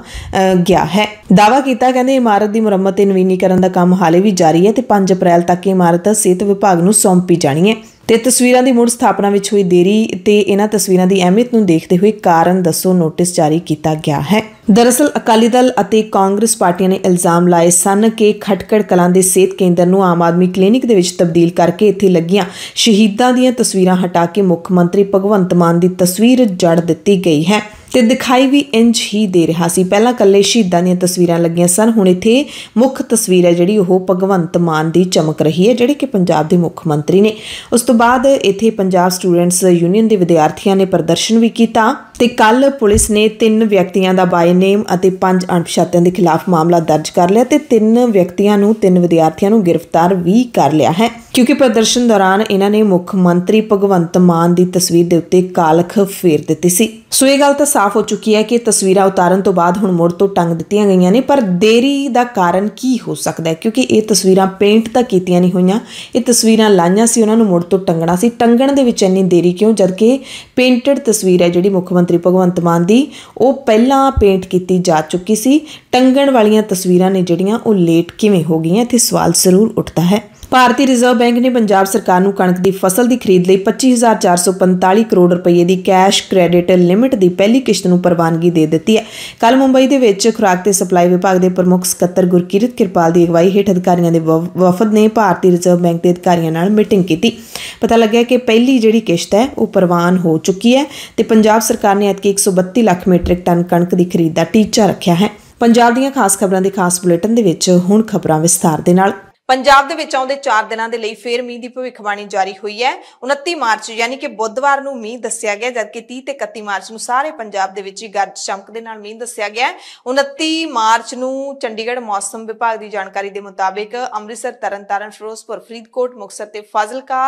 ਗਿਆ ਹੈ ਦਾਵਾ ਕੀਤਾ ਕਹਿੰਦੇ ਇਮਾਰਤ ਦੀ ਮੁਰੰਮਤ ਤੇ ਨਵੀਨੀਕਰਨ ਦਾ ਕੰਮ ਹਾਲੇ ਵੀ ਜਾਰੀ ਹੈ ਤੇ 5 ਅਪ੍ਰੈਲ ਤੱਕ ਇਮਾਰਤ ਸਿਹਤ ਵਿਭਾਗ ਨੂੰ ਸੌਂਪੀ ਜਾਣੀ ਹੈ ਤੇ ਤਸਵੀਰਾਂ ਦੀ ਮੁੜ ਸਥਾਪਨਾ ਵਿੱਚ ਹੋਈ ਦੇਰੀ ਤੇ ਇਹਨਾਂ ਤਸਵੀਰਾਂ ਦੀ ਅਹਿਮੀਅਤ ਨੂੰ ਦੇਖਦੇ ਹੋਏ ਕਾਰਨ ਦੱਸੋ ਨੋਟਿਸ ਜਾਰੀ ਕੀਤਾ ਗਿਆ ਹੈ ਦਰਅਸਲ ਅਕਾਲੀ ਦਲ ਅਤੇ ਕਾਂਗਰਸ ਪਾਰਟੀਆਂ ਨੇ ਇਲਜ਼ਾਮ ਲਾਏ ਸਨ ਕਿ ਖਟਕੜ ਕਲਾਂ ਦੇ ਸਿਹਤ ਕੇਂਦਰ ਨੂੰ ਆਮ ਆਦਮੀ ਕਲੀਨਿਕ ਦੇ ਵਿੱਚ ਤਬਦੀਲ ਕਰਕੇ ਇੱਥੇ ਲੱਗੀਆਂ ਸ਼ਹੀਦਾਂ ਦੀਆਂ ਤਸਵੀਰਾਂ ਹਟਾ ਕੇ ਮੁੱਖ ਮੰਤਰੀ ਭਗਵੰਤ ਮਾਨ ਦੀ ਤਸਵੀਰ ਜੜ ਦਿੱਤੀ ਗਈ ਹੈ ਤੇ ਦਿਖਾਈ ਵੀ ਇੰਜ ਹੀ ਦੇ ਰਿਹਾ ਸੀ ਪਹਿਲਾਂ ਕੱਲੇ ਸ਼ਹੀਦਾਂ ਦੀਆਂ ਤਸਵੀਰਾਂ ਲੱਗੀਆਂ ਸਨ ਹੁਣ ਇੱਥੇ ਮੁੱਖ ਤਸਵੀਰ ਹੈ ਜਿਹੜੀ ਉਹ ਭਗਵੰਤ ਮਾਨ ਦੀ ਚਮਕ ਰਹੀ ਹੈ ਜਿਹੜੇ ਕਿ ਪੰਜਾਬ ਦੇ ਮੁੱਖ ਮੰਤਰੀ ਨੇ ਉਸ ਤੋਂ ਬਾਅਦ ਇੱਥੇ ਪੰਜਾਬ ਸਟੂਡੈਂਟਸ ਯੂਨੀਅਨ ਦੇ ਵਿਦਿਆਰਥੀਆਂ ਨੇ ਪ੍ਰਦਰਸ਼ਨ ਵੀ ਕੀਤਾ ਤੇ ਕੱਲ ਪੁਲਿਸ ਨੇ ਤਿੰਨ ਵਿਅਕਤੀਆਂ ਦਾ ਬਾਈ ਨੇਮ ਅਤੇ ਪੰਜ ਅਣਪਛਾਤਿਆਂ ਦੇ ਖਿਲਾਫ ਮਾਮਲਾ ਦਰਜ ਕਰ ਲਿਆ ਤੇ ਤਿੰਨ ਵਿਅਕਤੀਆਂ ਨੂੰ ਤਿੰਨ ਵਿਦਿਆਰਥੀਆਂ ਨੂੰ ਗ੍ਰਿਫਤਾਰ ਵੀ ਕਰ ਲਿਆ ਹੈ ਕਿਉਂਕਿ ਪ੍ਰਦਰਸ਼ਨ ਦੌਰਾਨ ਇਹਨਾਂ ਨੇ ਮੁੱਖ ਮੰਤਰੀ ਭਗਵੰਤ ਮਾਨ ਦੀ ਤਸਵੀਰ ਦੇ ਉੱਤੇ ਕਾਲਖ ਫੇਰ ਦਿੱਤੀ ਸੀ ਸੋ ਇਹ ਗੱਲ ਤਾਂ ਸਾਫ਼ ਹੋ ਚੁੱਕੀ ਹੈ ਕਿ ਤਸਵੀਰਾਂ ਉਤਾਰਨ ਤੋਂ ਬਾਅਦ ਹੁਣ ਮੁੜ ਤੋਂ ਟੰਗ ਦਿੱਤੀਆਂ ਗਈਆਂ ਨੇ ਪਰ ਦੇਰੀ ਦਾ ਕਾਰਨ ਕੀ ਹੋ ਸਕਦਾ ਹੈ ਕਿਉਂਕਿ ਇਹ ਤਸਵੀਰਾਂ ਪੇਂਟ ਤਾਂ ਕੀਤੀਆਂ ਨਹੀਂ ਹੋਈਆਂ ਇਹ ਤਸਵੀਰਾਂ ਲਾਈਆਂ ਸੀ ਉਹਨਾਂ ਨੂੰ ਮੁੜ ਤੋਂ ਟੰਗਣਾ ਸੀ ਟੰਗਣ ਦੇ ਵਿੱਚ ਇੰਨੀ ਦੇਰੀ ਕਿਉਂ ਜਦਕਿ ਪੇਂਟਡ ਤਸਵੀਰ ਹੈ ਜਿਹੜੀ ਮੁੱਖ ਮੰਤਰੀ ਭਗਵੰਤ ਮਾਨ ਦੀ ਉਹ ਪਹਿਲਾਂ ਪੇਂਟ ਕੀਤੀ ਜਾ ਚੁੱਕੀ ਸੀ ਟੰਗਣ ਵਾਲੀਆਂ ਤਸਵੀਰਾਂ ਨੇ ਜਿਹੜੀਆਂ ਉਹ ਲੇਟ ਕਿਵੇਂ ਹੋ ਗਈਆਂ ਇੱਥੇ ਸਵਾਲ ਜ਼ਰੂਰ ਉੱਠਦਾ ਹੈ ਭਾਰਤੀ ਰਿਜ਼ਰਵ ਬੈਂਕ ਨੇ ਪੰਜਾਬ ਸਰਕਾਰ ਨੂੰ ਕਣਕ ਦੀ ਫਸਲ ਦੀ ਖਰੀਦ ਲਈ 25445 ਕਰੋੜ ਰੁਪਏ ਦੀ ਕੈਸ਼ ਕ੍ਰੈਡਿਟ ਲਿਮਿਟ ਦੀ ਪਹਿਲੀ ਕਿਸ਼ਤ ਨੂੰ ਪ੍ਰਵਾਨਗੀ ਦੇ ਦਿੱਤੀ ਹੈ ਕੱਲ ਮੁੰਬਈ ਦੇ ਵਿੱਚ ਖੁਰਾਕ ਤੇ ਸਪਲਾਈ ਵਿਭਾਗ ਦੇ ਪ੍ਰਮੁੱਖ ਸਕੱਤਰ ਗੁਰਕੀਰਤ ਕਿਰਪਾਲ ਦੀ ਅਗਵਾਈ ਹੇਠ ਅਧਿਕਾਰੀਆਂ ਦੇ ਵਫਦ ਨੇ ਭਾਰਤੀ ਰਿਜ਼ਰਵ ਬੈਂਕ ਦੇ ਅਧਿਕਾਰੀਆਂ ਨਾਲ ਮੀਟਿੰਗ ਕੀਤੀ ਪਤਾ ਲੱਗਿਆ ਕਿ ਪਹਿਲੀ ਜਿਹੜੀ ਕਿਸ਼ਤ ਹੈ ਉਹ ਪ੍ਰਵਾਨ ਹੋ ਚੁੱਕੀ ਹੈ ਤੇ ਪੰਜਾਬ ਸਰਕਾਰ ਨੇ ਐਤਕੀ 132 ਲੱਖ ਮੀਟ੍ਰਿਕ ਟਨ ਕਣਕ ਦੀ ਖਰੀਦ ਦਾ ਟੀਚਾ ਰੱਖਿਆ ਹੈ ਪੰਜਾਬ ਦੀਆਂ ਖਾਸ ਖਬਰਾਂ ਦੇ ਖਾਸ ਬੁਲੇਟਿਨ ਦੇ ਵਿੱਚ ਹੁਣ ਖਬਰਾਂ ਵਿਸਥਾਰ ਦੇ ਨਾਲ ਪੰਜਾਬ ਦੇ ਵਿੱਚ ਆਉਂਦੇ 4 ਦਿਨਾਂ ਦੇ ਲਈ ਫੇਰ ਮੀਂਹ ਦੀ ਭਵਿੱਖਬਾਣੀ ਜਾਰੀ ਹੋਈ ਹੈ 29 ਮਾਰਚ ਯਾਨੀ ਕਿ ਬੁੱਧਵਾਰ ਨੂੰ ਮੀਂਹ ਦੱਸਿਆ ਗਿਆ ਜਦਕਿ 30 ਤੇ 31 ਮਾਰਚ ਨੂੰ ਸਾਰੇ ਪੰਜਾਬ ਦੇ ਵਿੱਚ ਹੀ ਗਰਜ ਚਮਕ ਦੇ ਨਾਲ ਮੀਂਹ ਦੱਸਿਆ ਗਿਆ 29 ਮਾਰਚ ਨੂੰ ਚੰਡੀਗੜ੍ਹ ਮੌਸਮ ਵਿਭਾਗ ਦੀ ਜਾਣਕਾਰੀ ਦੇ ਮੁਤਾਬਿਕ ਅੰਮ੍ਰਿਤਸਰ ਤਰਨਤਾਰਨ ਫਿਰੋਜ਼ਪੁਰ ਫਰੀਦਕੋਟ ਮੁਕਤਸਰ ਤੇ ਫਾਜ਼ਿਲਕਾ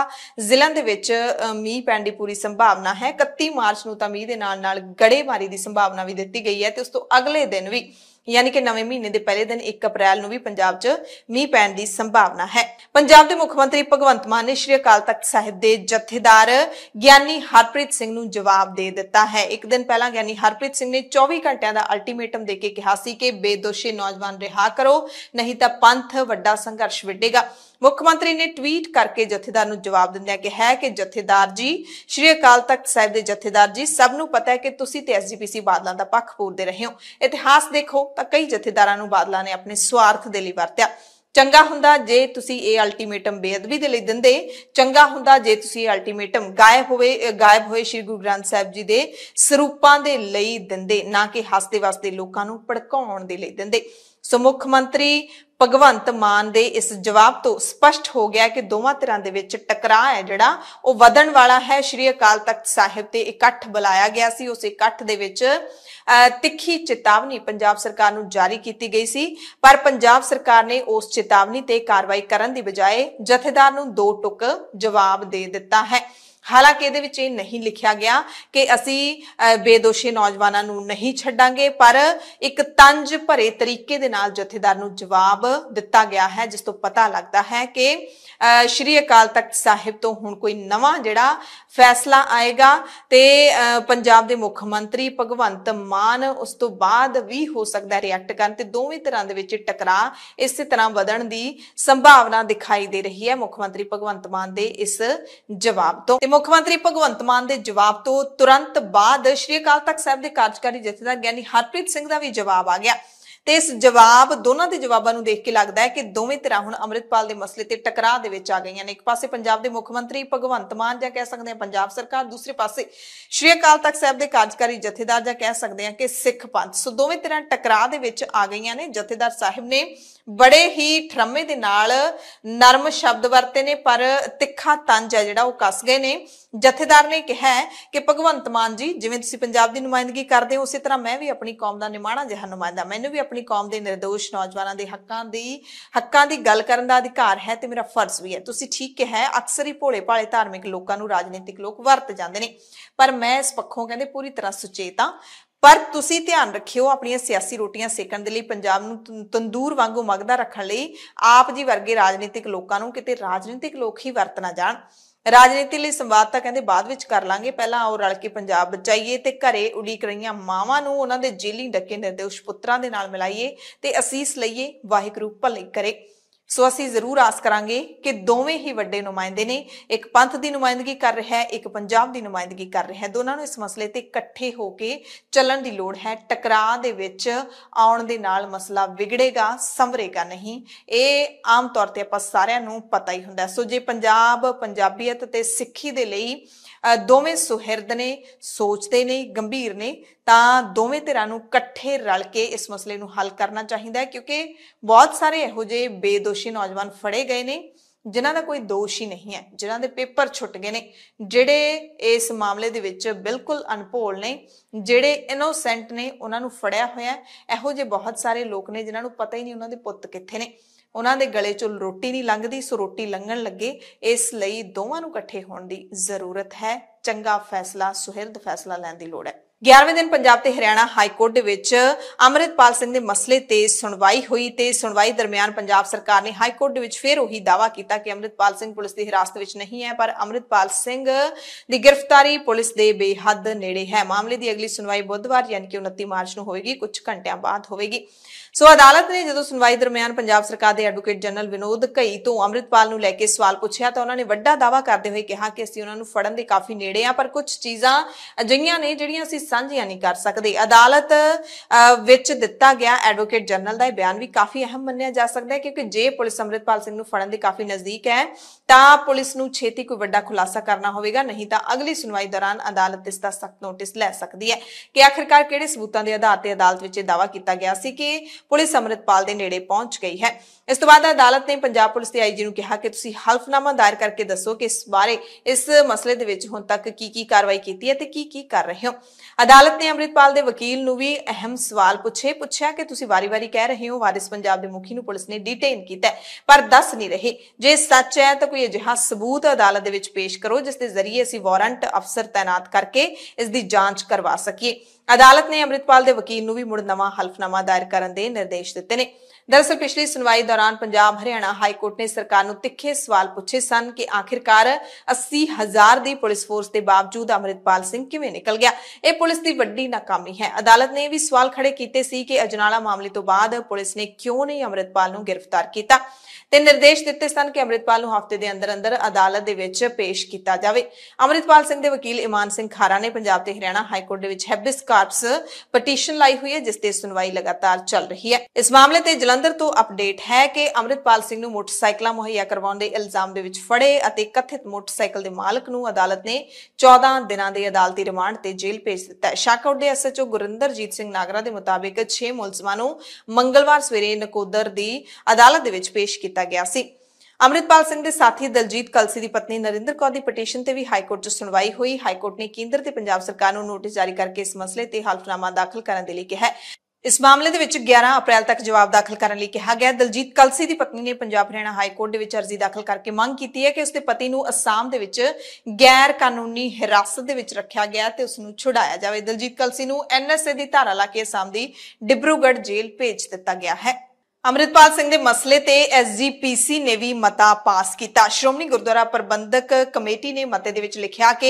ਜ਼ਿਲ੍ਹਿਆਂ ਦੇ ਵਿੱਚ ਮੀਂਹ ਪੈਣ ਦੀ ਪੂਰੀ ਸੰਭਾਵਨਾ ਹੈ 31 ਮਾਰਚ ਨੂੰ ਤਾਂ ਮੀਂਹ ਦੇ ਨਾਲ ਨਾਲ ਗੜੇਮਾਰੀ ਦੀ ਸੰਭਾਵਨਾ ਵੀ ਦਿੱਤੀ ਗਈ ਹੈ ਤੇ ਉਸ ਤੋਂ ਅਗਲੇ ਦਿਨ ਵੀ ਯਾਨੀ ਕਿ ਨਵੇਂ ਮਹੀਨੇ ਦੇ ਪਹਿਲੇ ਦਿਨ 1 ਅਪ੍ਰੈਲ ਨੂੰ ਵੀ ਪੰਜਾਬ 'ਚ ਮੀਂਹ ਪੈਣ ਦੀ ਸੰਭਾਵਨਾ ਹੈ ਪੰਜਾਬ ਦੇ ਮੁੱਖ ਮੰਤਰੀ ਭਗਵੰਤ ਮਾਨ ਨੇ ਸ਼੍ਰੀ ਅਕਾਲ ਤਖਤ ਸਾਹਿਬ ਦੇ ਜਥੇਦਾਰ ਗਿਆਨੀ ਹਰਪ੍ਰੀਤ ਸਿੰਘ ਨੂੰ ਜਵਾਬ ਦੇ ਦਿੱਤਾ ਹੈ ਇੱਕ ਦਿਨ ਪਹਿਲਾਂ ਗਿਆਨੀ ਹਰਪ੍ਰੀਤ ਸਿੰਘ ਨੇ 24 ਘੰਟਿਆਂ ਦਾ ਅਲਟੀਮੇਟਮ ਦੇ ਕੇ ਕਿਹਾ ਸੀ ਕਿ ਬੇਦੋਸ਼ੀ ਨੌਜਵਾਨ ਰਿਹਾ ਕਰੋ ਨਹੀਂ ਤਾਂ ਪੰਥ ਵੱਡਾ ਸੰਘਰਸ਼ ਵਿੱਢੇਗਾ ਮੁੱਖ ਮੰਤਰੀ ਨੇ ਟਵੀਟ ਕਰਕੇ ਜਥੇਦਾਰ ਨੂੰ ਜਵਾਬ ਦਿੰਦਿਆਂ ਕਿਹਾ ਕਿ ਜਥੇਦਾਰ ਜੀ ਸ਼੍ਰੀ ਅਕਾਲ ਤਖਤ ਸਾਹਿਬ ਦੇ ਜਥੇਦਾਰ ਜੀ ਸਭ ਨੂੰ ਪਤਾ ਹੈ ਕਿ ਤੁਸੀਂ ਤੇ ਐਸਜੀਪੀਸੀ ਬਾਦਲਾਂ ਦਾ ਪੱਖ ਪੂਰਦੇ ਰਹੇ ਹੋ ਇਤਿਹਾਸ ਦੇਖੋ ਤਾਂ ਕਈ ਜਥੇਦਾਰਾਂ ਨੂੰ ਬਾਦਲਾਂ ਨੇ ਆਪਣੇ ਸਵਾਰਥ ਦੇ ਲਈ ਵਰਤਿਆ ਚੰਗਾ ਹੁੰਦਾ ਜੇ ਤੁਸੀਂ ਇਹ ਅਲਟੀਮੇਟਮ ਬੇਅਦਬੀ ਦੇ ਲਈ ਦਿੰਦੇ ਚੰਗਾ ਹੁੰਦਾ ਜੇ ਤੁਸੀਂ ਇਹ ਅਲਟੀਮੇਟਮ ਗਾਇਬ ਹੋਵੇ ਗਾਇਬ ਹੋਏ ਸ੍ਰੀ ਗੁਰੂ ਗ੍ਰੰਥ ਸਾਹਿਬ ਜੀ ਦੇ ਸਰੂਪਾਂ ਦੇ ਲਈ ਦਿੰਦੇ ਨਾ ਕਿ ਹੱਸਦੇ ਵਸਦੇ ਲੋਕਾਂ ਨੂੰ ਭੜਕਾਉਣ ਦੇ ਲਈ ਦਿੰਦੇ ਸੋ ਮੁੱਖ ਮੰਤਰੀ ਭਗਵੰਤ ਮਾਨ ਦੇ ਇਸ ਜਵਾਬ ਤੋਂ ਸਪਸ਼ਟ ਹੋ ਗਿਆ ਕਿ ਦੋਵਾਂ ਧਿਰਾਂ ਦੇ ਵਿੱਚ ਟਕਰਾਅ ਹੈ ਜਿਹੜਾ ਉਹ ਵਧਣ ਵਾਲਾ ਹੈ ਸ਼੍ਰੀ ਅਕਾਲ ਤਖਤ ਸਾਹਿਬ ਤੇ ਇਕੱਠ ਬੁਲਾਇਆ ਗਿਆ ਸੀ ਉਸ ਇਕੱਠ ਦੇ ਵਿੱਚ ਤਿੱਖੀ ਚੇਤਾਵਨੀ ਪੰਜਾਬ ਸਰਕਾਰ ਨੂੰ ਜਾਰੀ ਕੀਤੀ ਗਈ ਸੀ ਪਰ ਪੰਜਾਬ ਸਰਕਾਰ ਨੇ ਉਸ ਚੇਤਾਵਨੀ ਤੇ ਕਾਰਵਾਈ ਕਰਨ ਦੀ ਬਜਾਏ ਜਥੇਦਾਰ ਨੂੰ ਦੋ ਟੁਕ ਜਵਾਬ ਦੇ ਦਿੱਤਾ ਹੈ ਹਾਲਾਂਕਿ ਇਹਦੇ ਵਿੱਚ ਇਹ ਨਹੀਂ ਲਿਖਿਆ ਗਿਆ ਕਿ ਅਸੀਂ ਬੇਦੋਸ਼ੇ ਨੌਜਵਾਨਾਂ ਨੂੰ ਨਹੀਂ ਛੱਡਾਂਗੇ ਪਰ ਇੱਕ ਤੰਜ ਭਰੇ ਤਰੀਕੇ ਦੇ ਨਾਲ ਜਥੇਦਾਰ ਨੂੰ ਜਵਾਬ ਦਿੱਤਾ ਗਿਆ ਹੈ ਜਿਸ ਤੋਂ ਪਤਾ ਲੱਗਦਾ ਹੈ ਕਿ ਸ਼੍ਰੀ ਅਕਾਲ ਤਖਤ ਸਾਹਿਬ ਤੋਂ ਹੁਣ ਕੋਈ ਨਵਾਂ ਜਿਹੜਾ ਫੈਸਲਾ ਆਏਗਾ ਤੇ ਪੰਜਾਬ ਦੇ ਮੁੱਖ ਮੰਤਰੀ ਭਗਵੰਤ ਮਾਨ ਉਸ ਤੋਂ ਬਾਅਦ ਵੀ ਹੋ ਸਕਦਾ ਰਿਐਕਟ ਕਰਨ ਤੇ ਦੋਵੇਂ ਤਰ੍ਹਾਂ ਦੇ ਵਿੱਚ ਟਕਰਾਅ ਇਸੇ ਤਰ੍ਹਾਂ ਵਧਣ ਦੀ ਸੰਭਾਵਨਾ ਦਿਖਾਈ ਦੇ ਰਹੀ ਹੈ ਮੁੱਖ ਮੰਤਰੀ ਭਗਵੰਤ ਮਾਨ ਦੇ ਇਸ ਜਵਾਬ ਤੋਂ ਤੇ ਮੁੱਖ ਮੰਤਰੀ ਭਗਵੰਤ ਮਾਨ ਦੇ ਜਵਾਬ ਤੋਂ ਤੁਰੰਤ ਬਾਅਦ ਸ਼੍ਰੀ ਅਕਾਲ ਤਖਤ ਸਾਹਿਬ ਦੇ ਕਾਰਜਕਾਰੀ ਜਥੇਦਾਰ ਗਿਆਨੀ ਹਰਪ੍ਰੀਤ ਸਿੰਘ ਦਾ ਵੀ ਜਵਾਬ ਆ ਗਿਆ ਤੇ ਇਸ ਜਵਾਬ ਦੋਨਾਂ ਦੇ ਜਵਾਬਾਂ ਨੂੰ ਦੇਖ ਕੇ ਲੱਗਦਾ ਹੈ ਕਿ ਦੋਵੇਂ ਤਰ੍ਹਾਂ ਹੁਣ ਅੰਮ੍ਰਿਤਪਾਲ ਦੇ ਮਸਲੇ ਤੇ ਟਕਰਾਅ ਦੇ ਵਿੱਚ ਆ ਗਈਆਂ ਨੇ ਇੱਕ ਪਾਸੇ ਪੰਜਾਬ ਦੇ ਮੁੱਖ ਮੰਤਰੀ ਭਗਵੰਤ ਮਾਨ ਜਾਂ ਕਹਿ ਸਕਦੇ ਆ ਪੰਜਾਬ ਸਰਕਾਰ ਦੂਸਰੇ ਪਾਸੇ ਸ਼੍ਰੀ ਅਕਾਲ ਤਖਤ ਸਾਹਿਬ ਦੇ ਕਾਰਜਕਾਰੀ ਜਥੇਦਾਰ ਜਾਂ ਕਹਿ ਸਕਦੇ ਆ ਕਿ ਸਿੱਖ ਪੰਥ ਸੋ ਦੋਵੇਂ ਤਰ੍ਹਾਂ ਟਕਰਾਅ ਦੇ ਵਿੱਚ ਆ ਗਈਆਂ ਨੇ ਜਥੇਦਾਰ ਸਾਹਿਬ ਨੇ ਬੜੇ ਹੀ ਠਰਮੇ ਦੇ ਨਾਲ ਨਰਮ ਸ਼ਬਦ ਵਰਤੇ ਨੇ ਪਰ ਤਿੱਖਾ ਤੰਜ ਹੈ ਜਿਹੜਾ ਉਹ ਕੱਸ ਗਏ ਨੇ ਜਥੇਦਾਰ ਨੇ ਕਿਹਾ ਕਿ ਭਗਵੰਤ ਮਾਨ ਜੀ ਜਿਵੇਂ ਤੁਸੀਂ ਪੰਜਾਬ ਦੀ ਨੁਮਾਇੰਦਗੀ ਕਰਦੇ ਹੋ ਉਸੇ ਤਰ੍ਹਾਂ ਮੈਂ ਵੀ ਆਪਣੀ ਕੌਮ ਦਾ ਨਿਮਾਣਾ ਜਿਹਾ ਨੁਮਾਇੰਦਾ ਮੈਨੂੰ ਵੀ ਆਪਣੀ ਆਪਣੀ ਕੌਮ ਦੇ ਨਿਰਦੋਸ਼ ਨੌਜਵਾਨਾਂ ਦੇ ਹੱਕਾਂ ਦੀ ਹੱਕਾਂ ਦੀ ਗੱਲ ਕਰਨ ਦਾ ਅਧਿਕਾਰ ਹੈ ਤੇ ਮੇਰਾ ਫਰਜ਼ ਵੀ ਹੈ ਤੁਸੀਂ ਠੀਕ ਕਿਹਾ ਹੈ ਅਕਸਰ ਹੀ ਭੋਲੇ ਭਾਲੇ ਧਾਰਮਿਕ ਲੋਕਾਂ ਨੂੰ ਰਾਜਨੀਤਿਕ ਲੋਕ ਵਰਤ ਜਾਂਦੇ ਨੇ ਪਰ ਮੈਂ ਇਸ ਪੱਖੋਂ ਕਹਿੰਦੇ ਪੂਰੀ ਤਰ੍ਹਾਂ ਸੁਚੇਤ ਹਾਂ ਪਰ ਤੁਸੀਂ ਧਿਆਨ ਰੱਖਿਓ ਆਪਣੀਆਂ ਸਿਆਸੀ ਰੋਟੀਆਂ ਸੇਕਣ ਦੇ ਲਈ ਪੰਜਾਬ ਨੂੰ ਤੰਦੂਰ ਵਾਂਗੂ ਮਗਦਾ ਰੱਖਣ ਲਈ ਆਪ ਜੀ ਵਰਗੇ ਰਾਜਨੀਤਿਕ ਲੋਕਾਂ ਨੂੰ ਕਿਤੇ ਰਾਜਨੀਤਿਕ ਲੋਕ ਹੀ ਵਰਤਣਾ ਜਾਣ ਰਾਜਨੀਤੀ ਲਈ ਸੰਵਾਦ ਤਾਂ ਕਹਿੰਦੇ ਬਾਅਦ ਵਿੱਚ ਕਰ ਲਾਂਗੇ ਪਹਿਲਾਂ ਆਓ ਰਲ ਕੇ ਪੰਜਾਬ ਬਚਾਈਏ ਤੇ ਘਰੇ ਉਲੀਕ ਰਹੀਆਂ ਮਾਵਾਂ ਨੂੰ ਉਹਨਾਂ ਦੇ ਜੇਲੀ ਡੱਕੇ ਨਿਰਦੇਸ਼ ਪੁੱਤਰਾਂ ਦੇ ਨਾਲ ਮਿਲਾਈਏ ਤੇ ਅਸੀਸ ਲਈਏ ਵਾਹਿਗੁਰੂ ਭਲੇ ਕਰੇ ਸੋ ਅਸੀਂ ਜ਼ਰੂਰ ਆਸ ਕਰਾਂਗੇ ਕਿ ਦੋਵੇਂ ਹੀ ਵੱਡੇ ਨੁਮਾਇੰਦੇ ਨੇ ਇੱਕ ਪੰਥ ਦੀ ਨੁਮਾਇੰਦਗੀ ਕਰ ਰਿਹਾ ਹੈ ਇੱਕ ਪੰਜਾਬ ਦੀ ਨੁਮਾਇੰਦਗੀ ਕਰ ਰਿਹਾ ਹੈ ਦੋਨਾਂ ਨੂੰ ਇਸ ਮਸਲੇ ਤੇ ਇਕੱਠੇ ਹੋ ਕੇ ਚੱਲਣ ਦੀ ਲੋੜ ਹੈ ਟਕਰਾਅ ਦੇ ਵਿੱਚ ਆਉਣ ਦੇ ਨਾਲ ਮਸਲਾ ਵਿਗੜੇਗਾ ਸੰਭਰੇਗਾ ਨਹੀਂ ਇਹ ਆਮ ਤੌਰ ਤੇ ਆਪਾਂ ਸਾਰਿਆਂ ਨੂੰ ਪਤਾ ਹੀ ਹੁੰਦਾ ਸੋ ਜੇ ਪੰਜਾਬ ਪੰਜਾਬੀਅਤ ਤੇ ਸਿੱਖੀ ਦੇ ਲਈ ਦੋਵੇਂ ਸੁਹਿਰਦ ਨੇ ਸੋਚਦੇ ਨੇ ਗੰਭੀਰ ਨੇ ਤਾਂ ਦੋਵੇਂ ਧਿਰਾਂ ਨੂੰ ਇਕੱਠੇ ਰਲ ਕੇ ਇਸ ਮਸਲੇ ਨੂੰ ਹੱਲ ਕਰਨਾ ਚਾਹੀਦਾ ਹੈ ਕਿਉਂਕਿ ਬਹੁਤ ਸਾਰੇ ਇਹੋ ਜਿਹੇ ਬੇਦੋਸ਼ੀ ਨੌਜਵਾਨ ਫੜੇ ਗਏ ਨੇ ਜਿਨ੍ਹਾਂ ਦਾ ਕੋਈ ਦੋਸ਼ ਹੀ ਨਹੀਂ ਹੈ ਜਿਨ੍ਹਾਂ ਦੇ ਪੇਪਰ ਛੁੱਟ ਗਏ ਨੇ ਜਿਹੜੇ ਇਸ ਮਾਮਲੇ ਦੇ ਵਿੱਚ ਬਿਲਕੁਲ ਅਨਪੋਲ ਨੇ ਜਿਹੜੇ ਇਨੋਸੈਂਟ ਨੇ ਉਹਨਾਂ ਨੂੰ ਫੜਿਆ ਹੋਇਆ ਇਹੋ ਜਿਹੇ ਬਹੁਤ ਸਾਰੇ ਲੋਕ ਨੇ ਜਿਨ੍ਹਾਂ ਨੂੰ ਪਤਾ ਹੀ ਨਹੀਂ ਉਹਨਾਂ ਦੇ ਪੁੱਤ ਕਿੱਥੇ ਨੇ ਉਹਨਾਂ ਦੇ ਗਲੇ ਚੋਂ ਰੋਟੀ ਨਹੀਂ ਲੰਘਦੀ ਸੋ ਰੋਟੀ ਲੰਘਣ ਲੱਗੇ ਇਸ ਲਈ ਦੋਵਾਂ ਨੂੰ ਇਕੱਠੇ ਹੋਣ ਦੀ ਜ਼ਰੂਰਤ ਹੈ ਚੰਗਾ ਫੈਸਲਾ ਸੁਹਿਰਦ ਫੈਸਲਾ ਲੈਣ ਦੀ ਲੋੜ ਹੈ 11ਵੇਂ ਦਿਨ ਪੰਜਾਬ ਤੇ ਹਰਿਆਣਾ ਹਾਈ ਕੋਰਟ ਦੇ ਵਿੱਚ ਅਮਰਿਤਪਾਲ ਸਿੰਘ ਦੇ ਮਸਲੇ ਤੇ ਸੁਣਵਾਈ ਹੋਈ ਤੇ ਸੁਣਵਾਈ ਦਰਮਿਆਨ ਪੰਜਾਬ ਸਰਕਾਰ ਨੇ ਹਾਈ ਕੋਰਟ ਦੇ ਵਿੱਚ ਫੇਰ ਉਹੀ ਦਾਵਾ ਕੀਤਾ ਕਿ ਅਮਰਿਤਪਾਲ ਸਿੰਘ ਪੁਲਿਸ ਦੀ ਹਿਰਾਸਤ ਵਿੱਚ ਨਹੀਂ ਹੈ ਪਰ ਅਮਰਿਤਪਾਲ ਸਿੰਘ ਦੀ ਗ੍ਰਿਫਤਾਰੀ ਪੁਲਿਸ ਦੇ ਬੇਹੱਦ ਨੇੜੇ ਹੈ ਮਾਮਲੇ ਦੀ ਅਗਲੀ ਸੁਣਵਾਈ ਬੁੱਧਵਾਰ ਯਾਨੀ ਕਿ 29 ਮਾਰਚ ਨੂੰ ਹੋਵੇਗੀ ਕੁਝ ਘੰਟਿਆਂ ਬਾਅਦ ਹੋਵੇਗੀ ਸੋ ਅਦਾਲਤ ਨੇ ਜਦੋਂ ਸੁਣਵਾਈ ਦਰਮਿਆਨ ਪੰਜਾਬ ਸਰਕਾਰ ਦੇ ਐਡਵੋਕੇਟ ਜਨਰਲ ਵਿਨੋਦ ਘਈ ਤੋਂ ਅੰਮ੍ਰਿਤਪਾਲ ਨੂੰ ਲੈ ਕੇ ਸਵਾਲ ਪੁੱਛਿਆ ਤਾਂ ਉਹਨਾਂ ਨੇ ਵੱਡਾ ਦਾਵਾ ਕਰਦੇ ਹੋਏ ਕਿਹਾ ਕਿ ਅਸੀਂ ਉਹਨਾਂ ਨੂੰ ਫੜਨ ਦੇ ਕਾਫੀ ਨੇੜੇ ਆ ਪਰ ਕੁਝ ਚੀਜ਼ਾਂ ਅਜਿਹੀਆਂ ਨੇ ਜਿਹੜੀਆਂ ਅਸੀਂ ਸਾਂਝੀਆਂ ਨਹੀਂ ਕਰ ਸਕਦੇ ਅਦਾਲਤ ਵਿੱਚ ਦਿੱਤਾ ਗਿਆ ਐਡਵੋਕੇਟ ਜਨਰਲ ਦਾ ਇਹ ਬਿਆਨ ਵੀ ਕਾਫੀ ਅਹਿਮ ਮੰਨਿਆ ਜਾ ਸਕਦਾ ਹੈ ਕਿਉਂਕਿ ਜੇ ਪੁਲਿਸ ਅੰਮ੍ਰਿਤਪਾਲ ਸਿੰਘ ਨੂੰ ਫੜਨ ਦੇ ਕਾਫੀ ਨਜ਼ਦੀਕ ਹੈ ਤਾਂ ਪੁਲਿਸ ਨੂੰ ਛੇਤੀ ਕੋਈ ਵੱਡਾ ਖੁਲਾਸਾ ਕਰਨਾ ਹੋਵੇਗਾ ਨਹੀਂ ਤਾਂ ਅਗਲੀ ਸੁਣਵਾਈ ਦੌਰਾਨ ਅਦਾਲਤ ਇਸ ਦਾ ਸਖਤ ਨੋਟਿਸ ਲੈ ਸਕਦੀ ਹੈ ਕਿ ਆਖਿਰਕਾਰ ਕਿਹੜੇ ਸਬੂਤਾਂ ਦੇ ਆਧਾਰ ਤੇ ਅਦਾਲਤ ਵਿੱਚ ਇਹ ਦਾਵਾ ਕੀਤਾ ਗਿਆ ਸੀ ਕਿ ਪੁਲਿਸ ਅਮਰਿਤਪਾਲ ਦੇ ਨੇੜੇ ਪਹੁੰਚ ਗਈ ਹੈ ਇਸ ਤੋਂ ਬਾਅਦ ਅਦਾਲਤ ਨੇ ਪੰਜਾਬ ਪੁਲਿਸ ਦੇ ਆਈਜੀ ਨੂੰ ਕਿਹਾ ਕਿ ਤੁਸੀਂ ਹਲਫਨਾਮਾ ਦਾਇਰ ਕਰਕੇ ਦੱਸੋ ਕਿ ਇਸ ਬਾਰੇ ਇਸ ਮਸਲੇ ਦੇ ਵਿੱਚ ਹੁਣ ਤੱਕ ਕੀ ਕੀ ਕਾਰਵਾਈ ਕੀਤੀ ਹੈ ਤੇ ਕੀ ਕੀ ਕਰ ਰਹੇ ਹੋ ਅਦਾਲਤ ਨੇ ਅਮਰਿਤਪਾਲ ਦੇ ਵਕੀਲ ਨੂੰ ਵੀ ਅਹਿਮ ਸਵਾਲ ਪੁੱਛੇ ਪੁੱਛਿਆ ਕਿ ਤੁਸੀਂ ਵਾਰੀ-ਵਾਰੀ ਕਹਿ ਰਹੇ ਹੋ ਵਾਰਿਸ ਪੰਜਾਬ ਦੇ ਮੁਖੀ ਨੂੰ ਪੁਲਿਸ ਨੇ ਡਿਟੇਨ ਕੀਤਾ ਪਰ ਦੱਸ ਨਹੀਂ ਰਹੇ ਜੇ ਸੱਚ ਹੈ ਤਾਂ ਕੋਈ ਅਜਿਹਾ ਸਬੂਤ ਅਦਾਲਤ ਦੇ ਵਿੱਚ ਪੇਸ਼ ਕਰੋ ਜਿਸ ਦੇ ਜ਼ਰੀਏ ਅਸੀਂ ਵਾਰੰਟ ਅਫਸਰ ਤਾਇਨਾਤ ਕਰਕੇ ਇਸ ਦੀ ਜਾਂਚ ਕਰਵਾ ਸਕੀਏ ਅਦਾਲਤ ਨੇ ਅਮਰਿਤਪਾਲ ਦੇ ਵਕੀਲ ਨੂੰ ਵੀ ਮੁੜ ਨਵਾਂ ਹਲਫਨਾਮਾ ਦਾਇਰ ਕਰਨ ਦੇ ਨਿਰਦੇਸ਼ ਦਿੱਤੇ ਨੇ ਦਰਅਸਲ ਪਿਛਲੀ ਸੁਣਵਾਈ ਦੌਰਾਨ ਪੰਜਾਬ ਹਰਿਆਣਾ ਹਾਈ ਕੋਰਟ ਨੇ ਸਰਕਾਰ ਨੂੰ ਤਿੱਖੇ ਸਵਾਲ ਪੁੱਛੇ ਸਨ ਕਿ ਆਖਿਰਕਾਰ 80000 ਦੀ ਪੁਲਿਸ ਫੋਰਸ ਦੇ ਬਾਵਜੂਦ ਅਮਰਿਤਪਾਲ ਸਿੰਘ ਕਿਵੇਂ ਨਿਕਲ ਗਿਆ ਇਹ ਪੁਲਿਸ ਦੀ ਵੱਡੀ ਨਾਕਾਮੀ ਹੈ ਅਦਾਲਤ ਨੇ ਵੀ ਸਵਾਲ ਖੜੇ ਕੀਤੇ ਸੀ ਕਿ ਅਜਨਾਲਾ ਮਾਮਲੇ ਤੋਂ ਬਾਅਦ ਪੁਲਿਸ ਨੇ ਕਿਉਂ ਨਹੀਂ ਅਮਰਿਤਪਾਲ ਨੂੰ ਗ੍ਰਿਫਤਾਰ ਕੀਤਾ ਤੇ ਨਿਰਦੇਸ਼ ਦਿੱਤੇ ਸਨ ਕਿ ਅਮਰਿਤਪਾਲ ਨੂੰ ਹਫ਼ਤੇ ਦੇ ਅੰਦਰ ਅੰਦਰ ਅਦਾਲਤ ਦੇ ਵਿੱਚ ਪੇਸ਼ ਕੀਤਾ ਜਾਵੇ ਅਮਰਿਤਪਾਲ ਸਿੰਘ ਦੇ ਵਕੀਲ ਇਮਾਨ ਸਿੰਘ ਖਾਰਾ ਨੇ ਪੰਜਾਬ ਤੇ ਹਰਿਆਣਾ ਹਾਈ ਕੋਰਟ ਦੇ ਵਿੱਚ ਹੈਬਿਸ ਕਾਰਪਸ ਪਟੀਸ਼ਨ ਲਾਈ ਹੋਈ ਹੈ ਜਿਸ ਤੇ ਸੁਣਵਾਈ ਲਗਾਤਾਰ ਚੱਲ ਰਹੀ ਹੈ ਇਸ ਮਾਮਲੇ ਤੇ ਜਲੰਧਰ ਜਲੰਧਰ ਤੋਂ ਅਪਡੇਟ ਹੈ ਕਿ ਅਮਰਿਤਪਾਲ ਸਿੰਘ ਨੂੰ ਮੋਟਰਸਾਈਕਲਾਂ ਮੁਹੱਈਆ ਕਰਵਾਉਣ ਦੇ ਇਲਜ਼ਾਮ ਦੇ ਵਿੱਚ ਫੜੇ ਅਤੇ ਕਥਿਤ ਮੋਟਰਸਾਈਕਲ ਦੇ ਮਾਲਕ ਨੂੰ ਅਦਾਲਤ ਨੇ 14 ਦਿਨਾਂ ਦੇ ਅਦਾਲਤੀ ਰਿਮਾਂਡ ਤੇ ਜੇਲ੍ਹ ਭੇਜ ਦਿੱਤਾ ਹੈ ਸ਼ਾਕਾਉਟ ਦੇ ਐਸਐਚਓ ਗੁਰਿੰਦਰਜੀਤ ਸਿੰਘ ਨਾਗਰਾ ਦੇ ਮੁਤਾਬਿਕ 6 ਮੁਲਜ਼ਮਾਂ ਨੂੰ ਮੰਗਲਵਾਰ ਸਵੇਰੇ ਨਕੋਦਰ ਦੀ ਅਦਾਲਤ ਦੇ ਵਿੱਚ ਪੇਸ਼ ਕੀਤਾ ਗਿਆ ਸੀ ਅਮਰਿਤਪਾਲ ਸਿੰਘ ਦੇ ਸਾਥੀ ਦਲਜੀਤ ਕਲਸੀ ਦੀ ਪਤਨੀ ਨਰਿੰਦਰ ਕੌਰ ਦੀ ਪਟੀਸ਼ਨ ਤੇ ਵੀ ਹਾਈ ਕੋਰਟ 'ਚ ਸੁਣਵਾਈ ਹੋਈ ਹਾਈ ਕੋਰਟ ਨੇ ਕੇਂਦਰ ਤੇ ਪੰਜਾਬ ਸਰਕਾਰ ਨੂੰ ਨੋਟਿਸ ਜਾਰੀ ਕਰਕੇ ਇਸ ਮਸਲੇ ਤੇ ਹਲਫਨਾਮਾ ਦਾਖਲ ਕਰਨ ਦੇ ਲਈ ਕਿਹਾ ਹੈ ਇਸ ਮਾਮਲੇ ਦੇ ਵਿੱਚ 11 ਅਪ੍ਰੈਲ ਤੱਕ ਜਵਾਬ ਦਾਖਲ ਕਰਨ ਲਈ ਕਿਹਾ ਗਿਆ ਦਲਜੀਤ ਕਲਸੀ ਦੀ ਪਤਨੀ ਨੇ ਪੰਜਾਬ ਹਰਿਆਣਾ ਹਾਈ ਕੋਰਟ ਦੇ ਵਿੱਚ ਅਰਜ਼ੀ ਦਾਖਲ ਕਰਕੇ ਮੰਗ ਕੀਤੀ ਹੈ ਕਿ ਉਸਦੇ ਪਤੀ ਨੂੰ ਅਸਾਮ ਦੇ ਵਿੱਚ ਗੈਰ ਕਾਨੂੰਨੀ ਹਿਰਾਸਤ ਦੇ ਵਿੱਚ ਰੱਖਿਆ ਗਿਆ ਤੇ ਉਸ ਨੂੰ ਛੁਡਾਇਆ ਜਾਵੇ ਦਲਜੀਤ ਕਲਸੀ ਨੂੰ ਐਨਐਸਏ ਦੀ ਧਾਰਾ ਲਾ ਕੇ ਅਸਾਮ ਦੀ ਡਿਬਰੂਗੜ੍ਹ ਜੇਲ੍ਹ ਭੇਜ ਦਿੱਤਾ ਗਿਆ ਹੈ ਅਮਰਿਤਪਾਲ ਸਿੰਘ ਦੇ ਮਸਲੇ ਤੇ ਐਸਜੀਪੀਸੀ ਨੇ ਵੀ ਮਤਾ ਪਾਸ ਕੀਤਾ ਸ਼੍ਰੋਮਣੀ ਗੁਰਦੁਆਰਾ ਪ੍ਰਬੰਧਕ ਕਮੇਟੀ ਨੇ ਮਤੇ ਦੇ ਵਿੱਚ ਲਿਖਿਆ ਕਿ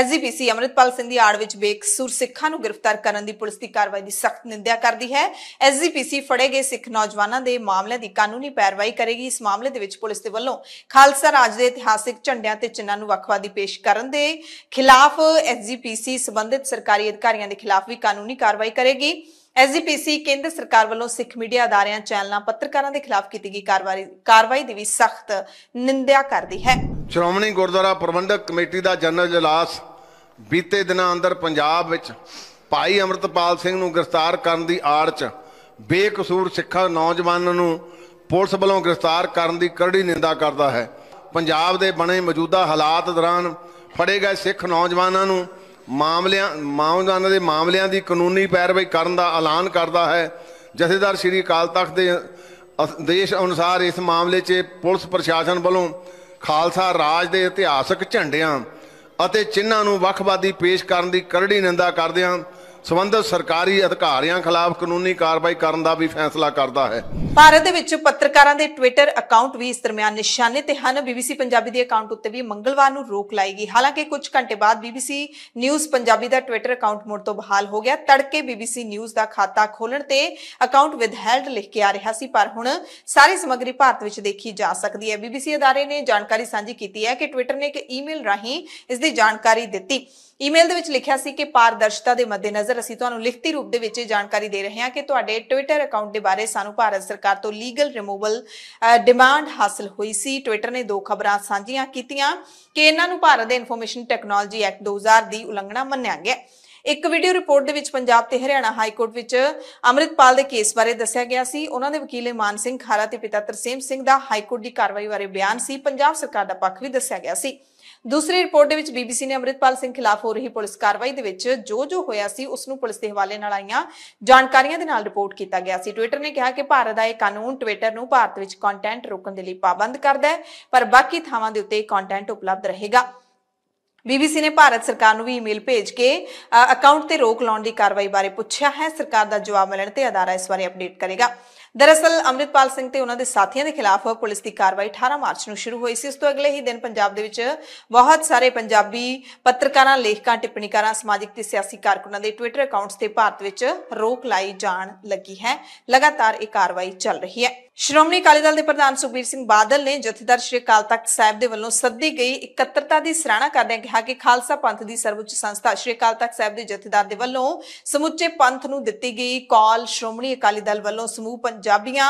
ਐਸਜੀਪੀਸੀ ਅਮਰਿਤਪਾਲ ਸਿੰਘ ਦੀ ਆੜ ਵਿੱਚ ਬੇਕਸੂਰ ਸਿੱਖਾਂ ਨੂੰ ਗ੍ਰਿਫਤਾਰ ਕਰਨ ਦੀ ਪੁਲਿਸ ਦੀ ਕਾਰਵਾਈ ਦੀ ਸਖਤ ਨਿੰਦਿਆ ਕਰਦੀ ਹੈ ਐਸਜੀਪੀਸੀ ਫੜੇ ਗਏ ਸਿੱਖ ਨੌਜਵਾਨਾਂ ਦੇ ਮਾਮਲੇ ਦੀ ਕਾਨੂੰਨੀ ਪੈਰਵਾਈ ਕਰੇਗੀ ਇਸ ਮਾਮਲੇ ਦੇ ਵਿੱਚ ਪੁਲਿਸ ਦੇ ਵੱਲੋਂ ਖਾਲਸਾ ਰਾਜ ਦੇ ਇਤਿਹਾਸਿਕ ਝੰਡਿਆਂ ਤੇ ਚਿੰਨ੍ਹਾਂ ਨੂੰ ਵੱਖਵਾਦੀ ਪੇਸ਼ ਕਰਨ ਦੇ ਖਿਲਾਫ ਐਸਜੀਪੀਸੀ ਸੰਬੰਧਿਤ ਸਰਕਾਰੀ ਅਧਿਕਾਰੀਆਂ ਦੇ ਖਿਲਾਫ ਵੀ ਕਾਨੂੰਨੀ ਕਾਰਵਾਈ ਕਰੇਗੀ ਐਸਜੀਪੀਸੀ ਕੇਂਦਰ ਸਰਕਾਰ ਵੱਲੋਂ ਸਿੱਖ ਮੀਡੀਆ ਅਦਾਰਿਆਂ ਚੈਨਲਾਂ ਪੱਤਰਕਾਰਾਂ ਦੇ ਖਿਲਾਫ ਕੀਤੀ ਗਈ ਕਾਰਵਾਈ ਕਾਰਵਾਈ ਦੀ ਵੀ ਸਖਤ ਨਿੰਦਿਆ ਕਰਦੀ ਹੈ ਸ਼੍ਰੋਮਣੀ ਗੁਰਦੁਆਰਾ ਪ੍ਰਬੰਧਕ ਕਮੇਟੀ ਦਾ ਜਨਰਲ ਜਲਾਸ ਬੀਤੇ ਦਿਨਾਂ ਅੰਦਰ ਪੰਜਾਬ ਵਿੱਚ ਭਾਈ ਅਮਰਤਪਾਲ ਸਿੰਘ ਨੂੰ ਗ੍ਰਿਫਤਾਰ ਕਰਨ ਦੀ ਆੜ 'ਚ ਬੇਕਸੂਰ ਸਿੱਖਾ ਨੌਜਵਾਨ ਨੂੰ ਪੁਲਿਸ ਵੱਲੋਂ ਗ੍ਰਿਫਤਾਰ ਕਰਨ ਦੀ ਕਰੜੀ ਨਿੰਦਾ ਕਰਦਾ ਹੈ ਪੰਜਾਬ ਦੇ ਬਣੇ ਮੌਜੂਦਾ ਹਾਲਾਤ ਦੌਰਾਨ ਫੜੇ ਗਏ ਸਿੱਖ ਨੌਜਵਾਨਾਂ ਨੂੰ ਮਾਮਲਿਆਂ ਮਾਮਲਿਆਂ ਦੇ ਮਾਮਲਿਆਂ ਦੀ ਕਾਨੂੰਨੀ ਪੈਰਵਾਈ ਕਰਨ ਦਾ ਐਲਾਨ ਕਰਦਾ ਹੈ ਜਥੇਦਾਰ ਸ੍ਰੀ ਅਕਾਲ ਤਖਤ ਦੇ ਦੇਸ਼ ਅਨੁਸਾਰ ਇਸ ਮਾਮਲੇ 'ਚ ਪੁਲਿਸ ਪ੍ਰਸ਼ਾਸਨ ਵੱਲੋਂ ਖਾਲਸਾ ਰਾਜ ਦੇ ਇਤਿਹਾਸਕ ਝੰਡਿਆਂ ਅਤੇ ਚਿੰਨਾਂ ਨੂੰ ਵੱਖਵਾਦੀ ਪੇਸ਼ ਕਰਨ ਦੀ ਕਰੜੀ ਨਿੰਦਾ ਕਰਦਿਆਂ ਸਬੰਧਤ ਸਰਕਾਰੀ ਅਧਿਕਾਰੀਆਂ ਖਿਲਾਫ ਕਾਨੂੰਨੀ ਕਾਰਵਾਈ ਕਰਨ ਦਾ ਵੀ ਫੈਸਲਾ ਕਰਦਾ ਹੈ ਭਾਰਤ ਦੇ ਵਿੱਚ ਪੱਤਰਕਾਰਾਂ ਦੇ ਟਵਿੱਟਰ ਅਕਾਊਂਟ ਵੀ ਇਸ ਦਰਮਿਆਨ ਨਿਸ਼ਾਨੇ ਤੇ ਹਨ ਬੀਬੀਸੀ ਪੰਜਾਬੀ ਦੇ ਅਕਾਊਂਟ ਉੱਤੇ ਵੀ ਮੰਗਲਵਾਰ ਨੂੰ ਰੋਕ ਲਾਏਗੀ ਹਾਲਾਂਕਿ ਕੁਝ ਘੰਟੇ ਬਾਅਦ ਬੀਬੀਸੀ ਨਿਊਜ਼ ਪੰਜਾਬੀ ਦਾ ਟਵਿੱਟਰ ਅਕਾਊਂਟ ਮੁੜ ਤੋਂ ਬਹਾਲ ਹੋ ਗਿਆ ਤੜਕੇ ਬੀਬੀਸੀ ਨਿਊਜ਼ ਦਾ ਖਾਤਾ ਖੋਲਣ ਤੇ ਅਕਾਊਂਟ ਵਿਦਹੈਲਡ ਲਿਖ ਕੇ ਆ ਰਿਹਾ ਸੀ ਪਰ ਹੁਣ ਸਾਰੀ ਸਮੱਗਰੀ ਭਾਰਤ ਵਿੱਚ ਦੇਖੀ ਜਾ ਸਕਦੀ ਹੈ ਬੀਬੀਸੀ ਅਦਾਰੇ ਨੇ ਜਾਣਕਾਰੀ ਸਾਂਝੀ ਕੀਤੀ ਹੈ ਕਿ ਟਵਿੱਟਰ ਨੇ ਇੱਕ ਈਮੇਲ ਰਾਹੀਂ ਇਸ ਦੀ ਜਾਣਕਾਰੀ ਦਿੱਤੀ ਈਮੇਲ ਦੇ ਵਿੱਚ ਲਿਖਿਆ ਸੀ ਕਿ ਪਾਰਦਰਸ਼ਤਾ ਦੇ ਮੱਦੇਨਜ਼ਰ ਅਨੁਸਾਰ ਅਸੀਂ ਤੁਹਾਨੂੰ ਲਿਖਤੀ ਰੂਪ ਦੇ ਵਿੱਚ ਇਹ ਜਾਣਕਾਰੀ ਦੇ ਰਹੇ ਹਾਂ ਕਿ ਤੁਹਾਡੇ ਟਵਿੱਟਰ ਅਕਾਊਂਟ ਦੇ ਬਾਰੇ ਸਾਨੂੰ ਭਾਰਤ ਸਰਕਾਰ ਤੋਂ ਲੀਗਲ ਰਿਮੂਵਲ ਡਿਮਾਂਡ ਹਾਸਲ ਹੋਈ ਸੀ ਟਵਿੱਟਰ ਨੇ ਦੋ ਖਬਰਾਂ ਸਾਂਝੀਆਂ ਕੀਤੀਆਂ ਕਿ ਇਹਨਾਂ ਨੂੰ ਭਾਰਤ ਦੇ ਇਨਫੋਰਮੇਸ਼ਨ ਟੈਕਨੋਲੋਜੀ ਐਕਟ 2000 ਦੀ ਉਲੰਘਣਾ ਮੰਨਿਆ ਗਿਆ ਇੱਕ ਵੀਡੀਓ ਰਿਪੋਰਟ ਦੇ ਵਿੱਚ ਪੰਜਾਬ ਤੇ ਹਰਿਆਣਾ ਹਾਈ ਕੋਰਟ ਵਿੱਚ ਅਮਰਿਤਪਾਲ ਦੇ ਕੇਸ ਬਾਰੇ ਦੱਸਿਆ ਗਿਆ ਸੀ ਉਹਨਾਂ ਦੇ ਵਕੀਲ ਇਮਾਨ ਸਿੰਘ ਖਾਰਾ ਤੇ ਪਿਤਾ ਤਰਸੇਮ ਸਿੰਘ ਦਾ ਹਾਈ ਕੋਰਟ ਦੀ ਕਾਰਵਾਈ ਬਾਰੇ ਬਿਆਨ ਸੀ ਪੰਜਾਬ ਸਰਕਾਰ ਦਾ ਪੱਖ ਵੀ ਦੱਸਿਆ ਗਿਆ ਸੀ ਦੂਸਰੀ ਰਿਪੋਰਟ ਦੇ ਵਿੱਚ ਬੀਬੀਸੀ ਨੇ ਅਮਰਿਤਪਾਲ ਸਿੰਘ ਖਿਲਾਫ ਹੋ ਰਹੀ ਪੁਲਿਸ ਕਾਰਵਾਈ ਦੇ ਵਿੱਚ ਜੋ ਜੋ ਹੋਇਆ ਸੀ ਉਸ ਨੂੰ ਪੁਲਿਸ ਦੇ ਹਵਾਲੇ ਨਾਲ ਆਈਆਂ ਜਾਣਕਾਰੀਆਂ ਦੇ ਨਾਲ ਰਿਪੋਰਟ ਕੀਤਾ ਗਿਆ ਸੀ ਟਵਿੱਟਰ ਨੇ ਕਿਹਾ ਕਿ ਭਾਰਤ ਦਾ ਇਹ ਕਾਨੂੰਨ ਟਵਿੱਟਰ ਨੂੰ ਭਾਰਤ ਵਿੱਚ ਕੰਟੈਂਟ ਰੋਕਣ ਦੇ ਲਈ ਪਾਬੰਦ ਕਰਦਾ ਹੈ ਪਰ ਬਾਕੀ ਥਾਵਾਂ ਦੇ ਉੱਤੇ ਕੰਟੈਂਟ ਉਪਲਬਧ ਰਹੇਗਾ ਬੀਬੀਸੀ ਨੇ ਭਾਰਤ ਸਰਕਾਰ ਨੂੰ ਵੀ ਈਮੇਲ ਭੇਜ ਕੇ ਅਕਾਊਂਟ ਤੇ ਰੋਕ ਲਾਉਣ ਦੀ ਕਾਰਵਾਈ ਬਾਰੇ ਪੁੱਛਿਆ ਹੈ ਸਰਕਾਰ ਦਾ ਜਵਾਬ ਮਿਲਣ ਤੇ ਅਦਾਰਾ ਇਸ ਬਾਰੇ ਅਪਡੇਟ ਕਰੇਗਾ ਦਰਅਸਲ ਅਮਰਿਤਪਾਲ ਸਿੰਘ ਤੇ ਉਹਨਾਂ ਦੇ ਸਾਥੀਆਂ ਦੇ ਖਿਲਾਫ ਪੁਲਿਸ ਦੀ ਕਾਰਵਾਈ 18 ਮਾਰਚ ਨੂੰ ਸ਼ੁਰੂ ਹੋਈ ਸੀ ਉਸ ਤੋਂ ਅਗਲੇ ਹੀ ਦਿਨ ਪੰਜਾਬ ਦੇ ਵਿੱਚ ਬਹੁਤ ਸਾਰੇ ਪੰਜਾਬੀ ਪੱਤਰਕਾਰਾਂ ਲੇਖਕਾਂ ਟਿੱਪਣੀਕਾਰਾਂ ਸਮਾਜਿਕ ਤੇ ਸਿਆਸੀ ਕਾਰਕੁਨਾਂ ਦੇ ਟਵਿੱਟਰ ਅਕਾਊਂਟਸ ਤੇ ਭਾਰਤ ਵਿੱਚ ਰੋਕ ਲਾਈ ਜਾਣ ਲੱਗੀ ਹੈ ਲਗਾਤਾਰ ਇਹ ਕਾਰਵਾਈ ਚੱਲ ਰਹੀ ਹੈ ਸ਼੍ਰੋਮਣੀ ਅਕਾਲੀ ਦਲ ਦੇ ਪ੍ਰਧਾਨ ਸੁਖਬੀਰ ਸਿੰਘ ਬਾਦਲ ਨੇ ਜਥੇਦਾਰ ਸ਼੍ਰੀ ਅਕਾਲ ਤਖਤ ਸਾਹਿਬ ਦੇ ਵੱਲੋਂ ਸੱਦੀ ਗਈ ਇਕੱਤਰਤਾ ਦੀ ਸਰਾਹਨਾ ਕਰਦਿਆਂ ਕਿਹਾ ਕਿ ਖਾਲਸਾ ਪੰਥ ਦੀ ਸਰਵਉੱਚ ਸੰਸਥਾ ਸ਼੍ਰੀ ਅਕਾਲ ਤਖਤ ਸਾਹਿਬ ਦੇ ਜਥੇਦਾਰ ਦੇ ਵੱਲੋਂ ਸਮੁੱਚੇ ਪੰਥ ਨੂੰ ਦਿੱਤੀ ਗਈ ਕਾਲ ਸ਼੍ਰੋਮਣੀ ਅਕਾਲੀ ਦਲ ਵੱਲੋਂ ਸਮੂਹ ਪੰਜਾਬੀਆਂ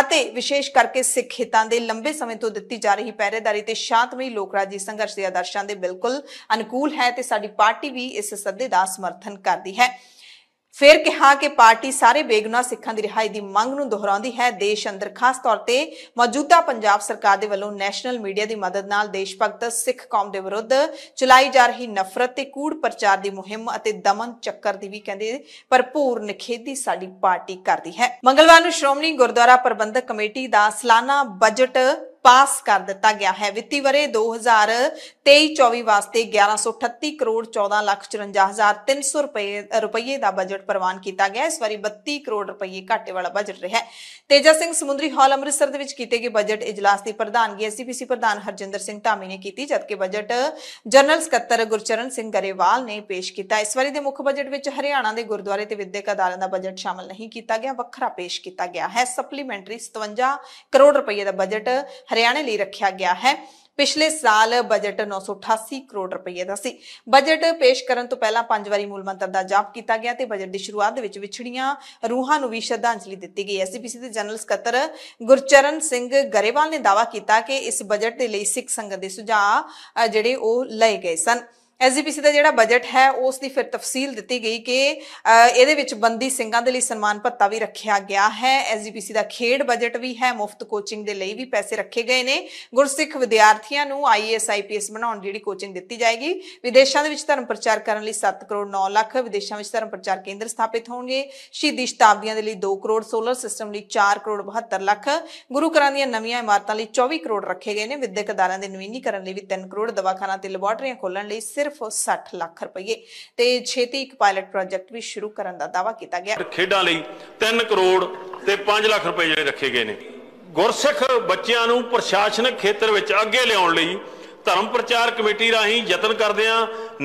ਅਤੇ ਵਿਸ਼ੇਸ਼ ਕਰਕੇ ਸਿੱਖ ਹਿੱਤਾਂ ਦੇ ਲੰਬੇ ਸਮੇਂ ਤੋਂ ਦਿੱਤੀ ਜਾ ਰਹੀ ਪਹਿਰੇਦਾਰੀ ਤੇ ਸ਼ਾਂਤਮਈ ਲੋਕਰਾਜੀ ਸੰਘਰਸ਼ ਦੇ ਆਦਰਸ਼ਾਂ ਦੇ ਬਿਲਕੁਲ ਅਨੁਕੂਲ ਹੈ ਤੇ ਸਾਡੀ ਪਾਰਟੀ ਵੀ ਇਸ ਸੱਦੇ ਦਾ ਸਮਰਥਨ ਕਰਦੀ ਹੈ ਫਿਰ ਕਿਹਾ ਕਿ ਪਾਰਟੀ ਸਾਰੇ ਬੇਗੁਨਾਹ ਸਿੱਖਾਂ ਦੀ ਰਿਹਾਈ ਦੀ ਮੰਗ ਨੂੰ ਦੁਹਰਾਉਂਦੀ ਹੈ ਦੇਸ਼ ਅੰਦਰ ਖਾਸ ਤੌਰ ਤੇ ਮੌਜੂਦਾ ਪੰਜਾਬ ਸਰਕਾਰ ਦੇ ਵੱਲੋਂ ਨੈਸ਼ਨਲ ਮੀਡੀਆ ਦੀ ਮਦਦ ਨਾਲ ਦੇਸ਼ ਭਗਤ ਸਿੱਖ ਕੌਮ ਦੇ ਵਿਰੁੱਧ ਚਲਾਈ ਜਾ ਰਹੀ ਨਫ਼ਰਤ ਤੇ ਕੂੜ ਪ੍ਰਚਾਰ ਦੀ ਮੁਹਿੰਮ ਅਤੇ ਦਮਨ ਚੱਕਰ ਦੀ ਵੀ ਕਹਿੰਦੇ ਭਰਪੂਰ ਨਿਖੇਧੀ ਸਾਡੀ ਪਾਰਟੀ ਕਰਦੀ ਹੈ ਮੰਗਲਵਾਰ ਨੂੰ ਸ਼੍ਰੋਮਣੀ ਗੁਰਦੁਆਰਾ ਪ੍ਰਬੰਧਕ ਕਮੇਟੀ ਦਾ ਸਾਲਾਨਾ ਬਜਟ ਪਾਸ ਕਰ ਦਿੱਤਾ ਗਿਆ ਹੈ ਵਿੱਤੀ ਵਰੇ 2023-24 ਵਾਸਤੇ 1138 ਕਰੋੜ 14 ਲੱਖ 300 ਰੁਪਏ ਰੁਪਏ ਦਾ ਬਜਟ ਪ੍ਰਵਾਨ ਕੀਤਾ ਗਿਆ ਇਸ ਵਾਰੀ 32 ਕਰੋੜ ਰੁਪਏ ਘਾਟੇ ਵਾਲਾ ਬਜਟ ਰਿਹਾ ਤੇਜਾ ਸਿੰਘ ਸਮੁੰਦਰੀ ਹਾਲ ਅੰਮ੍ਰਿਤਸਰ ਦੇ ਵਿੱਚ ਕੀਤੇ ਗਏ ਬਜਟ ਇਜਲਾਸ ਦੀ ਪ੍ਰਧਾਨਗੀ ਐਸਸੀਪੀਸੀ ਪ੍ਰਧਾਨ ਹਰਜਿੰਦਰ ਸਿੰਘ ਧਾਮੀ ਨੇ ਕੀਤੀ ਜਦਕਿ ਬਜਟ ਜਨਰਲ ਸਕੱਤਰ ਗੁਰਚਰਨ ਸਿੰਘ ਗਰੇਵਾਲ ਨੇ ਪੇਸ਼ ਕੀਤਾ ਇਸ ਵਾਰੀ ਦੇ ਮੁੱਖ ਬਜਟ ਵਿੱਚ ਹਰਿਆਣਾ ਦੇ ਗੁਰਦੁਆਰੇ ਤੇ ਵਿਦਿਅਕ ਅਦਾਰਿਆਂ ਦਾ ਬਜਟ ਸ਼ਾਮਲ ਨਹੀਂ ਕੀਤਾ ਗਿਆ ਵੱਖਰਾ ਪੇਸ਼ ਕੀਤਾ ਗਿਆ ਹੈ ਸਪਲੀਮੈਂਟਰੀ 57 ਕਰੋੜ ਰੁਪਏ ਦਾ ਬਜਟ ਹਰਿਆਣੇ ਲਈ ਰੱਖਿਆ ਗਿਆ ਹੈ ਪਿਛਲੇ ਸਾਲ ਬਜਟ 988 ਕਰੋੜ ਰੁਪਏ ਦਾ ਸੀ ਬਜਟ ਪੇਸ਼ ਕਰਨ ਤੋਂ ਪਹਿਲਾਂ ਪੰਜ ਵਾਰੀ ਮੂਲ ਮੰਤਰ ਦਾ ਜਾਪ ਕੀਤਾ ਗਿਆ ਤੇ ਬਜਟ ਦੀ ਸ਼ੁਰੂਆਤ ਦੇ ਵਿੱਚ ਵਿਛੜੀਆਂ ਰੂਹਾਂ ਨੂੰ ਵੀ ਸ਼ਰਧਾਂਜਲੀ ਦਿੱਤੀ ਗਈ ਐਸਪੀਸੀ ਦੇ ਜਨਰਲ ਸਕੱਤਰ ਗੁਰਚਰਨ ਸਿੰਘ ਗਰੇਵਾਲ ਨੇ ਦਾਵਾ ਕੀਤਾ ਕਿ ਇਸ ਬਜਟ ਦੇ ਲਈ ਸਿੱਖ ਸੰਗਤ ਦੇ ਸੁਝਾਅ ਜਿਹੜੇ ਉਹ ਲਏ ਗਏ ਸਨ ਐਸਜੀਪੀਸੀ ਦਾ ਜਿਹੜਾ ਬਜਟ ਹੈ ਉਸ ਦੀ ਫਿਰ ਤਫਸੀਲ ਦਿੱਤੀ ਗਈ ਕਿ ਇਹਦੇ ਵਿੱਚ ਬੰਦੀ ਸਿੰਘਾਂ ਦੇ ਲਈ ਸਨਮਾਨ ਭੱਤਾ ਵੀ ਰੱਖਿਆ ਗਿਆ ਹੈ ਐਸਜੀਪੀਸੀ ਦਾ ਖੇਡ ਬਜਟ ਵੀ ਹੈ ਮੁਫਤ ਕੋਚਿੰਗ ਦੇ ਲਈ ਵੀ ਪੈਸੇ ਰੱਖੇ ਗਏ ਨੇ ਗੁਰਸਿੱਖ ਵਿਦਿਆਰਥੀਆਂ ਨੂੰ ਆਈਏਐਸ ਆਈਪੀਐਸ ਬਣਾਉਣ ਜਿਹੜੀ ਕੋਚਿੰਗ ਦਿੱਤੀ ਜਾਏਗੀ ਵਿਦੇਸ਼ਾਂ ਦੇ ਵਿੱਚ ਧਰਮ ਪ੍ਰਚਾਰ ਕਰਨ ਲਈ 7 ਕਰੋੜ 9 ਲੱਖ ਵਿਦੇਸ਼ਾਂ ਵਿੱਚ ਧਰਮ ਪ੍ਰਚਾਰ ਕੇਂਦਰ ਸਥਾਪਿਤ ਹੋਣਗੇ ਸ਼ਹੀਦੀ ਸ਼ਤਾਬਦੀਆਂ ਦੇ ਲਈ 2 ਕਰੋੜ ਸੋਲਰ ਸਿਸਟਮ ਲਈ 4 ਕਰੋੜ 72 ਲੱਖ ਗੁਰੂ ਘਰਾਂ ਦੀਆਂ ਨਵੀਆਂ ਇਮਾਰਤਾਂ ਲਈ 24 ਕਰੋੜ ਰੱਖੇ ਗਏ ਨੇ ਵਿਦਿਅਕ ਅਦਾਰਿਆਂ ਦੇ ਨਵੀਨੀਕਰਨ ਲਈ ਵੀ 3 ਕਰੋੜ ਦਵਾਖਾਨਾ ਤੇ ਲੈਬਾਰਟਰੀਆਂ ਖੋਲਣ ਲਈ ਸਿਰ ਸਿਰਫ 60 ਲੱਖ ਰੁਪਏ ਤੇ ਛੇਤੀ ਇੱਕ ਪਾਇਲਟ ਪ੍ਰੋਜੈਕਟ ਵੀ ਸ਼ੁਰੂ ਕਰਨ ਦਾ ਦਾਵਾ ਕੀਤਾ ਗਿਆ ਖੇਡਾਂ ਲਈ 3 ਕਰੋੜ ਤੇ 5 ਲੱਖ ਰੁਪਏ ਜਿਹੜੇ ਰੱਖੇ ਗਏ ਨੇ ਗੁਰਸਿੱਖ ਬੱਚਿਆਂ ਨੂੰ ਪ੍ਰਸ਼ਾਸਨਿਕ ਖੇਤਰ ਵਿੱਚ ਅੱਗੇ ਲਿਆਉਣ ਲਈ ਧਰਮ ਪ੍ਰਚਾਰ ਕਮੇਟੀ ਰਾਹੀਂ ਯਤਨ ਕਰਦੇ ਆ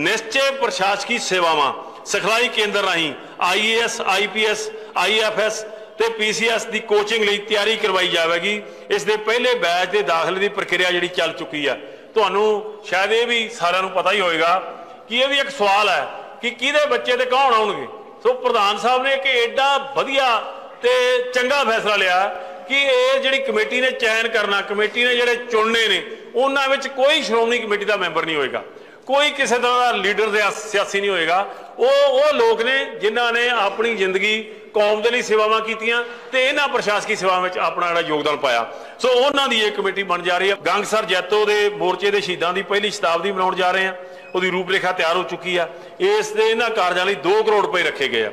ਨਿਸ਼ਚੇ ਪ੍ਰਸ਼ਾਸਕੀ ਸੇਵਾਵਾਂ ਸਿਖਲਾਈ ਕੇਂਦਰ ਰਾਹੀਂ ਆਈਏਐਸ ਆਈਪੀਐਸ ਆਈਐਫਐਸ ਤੇ ਪੀਸੀਐਸ ਦੀ ਕੋਚਿੰਗ ਲਈ ਤਿਆਰੀ ਕਰਵਾਈ ਜਾਵੇਗੀ ਇਸ ਦੇ ਪਹਿਲੇ ਬੈਚ ਦੇ ਦਾਖਲੇ ਦੀ ਪ੍ਰਕਿਰਿਆ ਜਿਹੜੀ ਚੱਲ ਚੁੱਕੀ ਆ ਤੁਹਾਨੂੰ ਸ਼ਾਇਦ ਇਹ ਵੀ ਸਾਰਿਆਂ ਨੂੰ ਪਤਾ ਹੀ ਹੋਵੇਗਾ ਕਿ ਇਹ ਵੀ ਇੱਕ ਸਵਾਲ ਹੈ ਕਿ ਕਿਹਦੇ ਬੱਚੇ ਤੇ ਕੌਣ ਆਉਣਗੇ ਸੋ ਪ੍ਰਧਾਨ ਸਾਹਿਬ ਨੇ ਇੱਕ ਐਡਾ ਵਧੀਆ ਤੇ ਚੰਗਾ ਫੈਸਲਾ ਲਿਆ ਕਿ ਇਹ ਜਿਹੜੀ ਕਮੇਟੀ ਨੇ ਚੈਨ ਕਰਨਾ ਕਮੇਟੀ ਨੇ ਜਿਹੜੇ ਚੁਣਨੇ ਨੇ ਉਹਨਾਂ ਵਿੱਚ ਕੋਈ ਸ਼੍ਰੋਮਣੀ ਕਮੇਟੀ ਦਾ ਮੈਂਬਰ ਨਹੀਂ ਹੋਏਗਾ ਕੋਈ ਕਿਸੇ ਤਰ੍ਹਾਂ ਦਾ ਲੀਡਰ ਦੇ ਸਿਆਸੀ ਨਹੀਂ ਹੋਏਗਾ ਉਹ ਉਹ ਲੋਕ ਨੇ ਜਿਨ੍ਹਾਂ ਨੇ ਆਪਣੀ ਜ਼ਿੰਦਗੀ ਕੌਮ ਦੇ ਲਈ ਸੇਵਾਵਾਂ ਕੀਤੀਆਂ ਤੇ ਇਹਨਾਂ ਪ੍ਰਸ਼ਾਸਕੀ ਸੇਵਾਵਾਂ ਵਿੱਚ ਆਪਣਾ ਜਿਹੜਾ ਯੋਗਦਾਨ ਪਾਇਆ ਸੋ ਉਹਨਾਂ ਦੀ ਇਹ ਕਮੇਟੀ ਬਣ ਜਾ ਰਹੀ ਹੈ ਗੰਗਸਰ ਜੈਤੋ ਦੇ ਮੋਰਚੇ ਦੇ ਸ਼ਹੀਦਾਂ ਦੀ ਪਹਿਲੀ ਸ਼ਤਾਬਦੀ ਮਨਾਉਣ ਜਾ ਰਹੇ ਆ ਉਹਦੀ ਰੂਪਰੇਖਾ ਤਿਆਰ ਹੋ ਚੁੱਕੀ ਆ ਇਸ ਦੇ ਇਹਨਾਂ ਕਾਰਜਾਂ ਲਈ 2 ਕਰੋੜ ਰੁਪਏ ਰੱਖੇ ਗਏ ਆ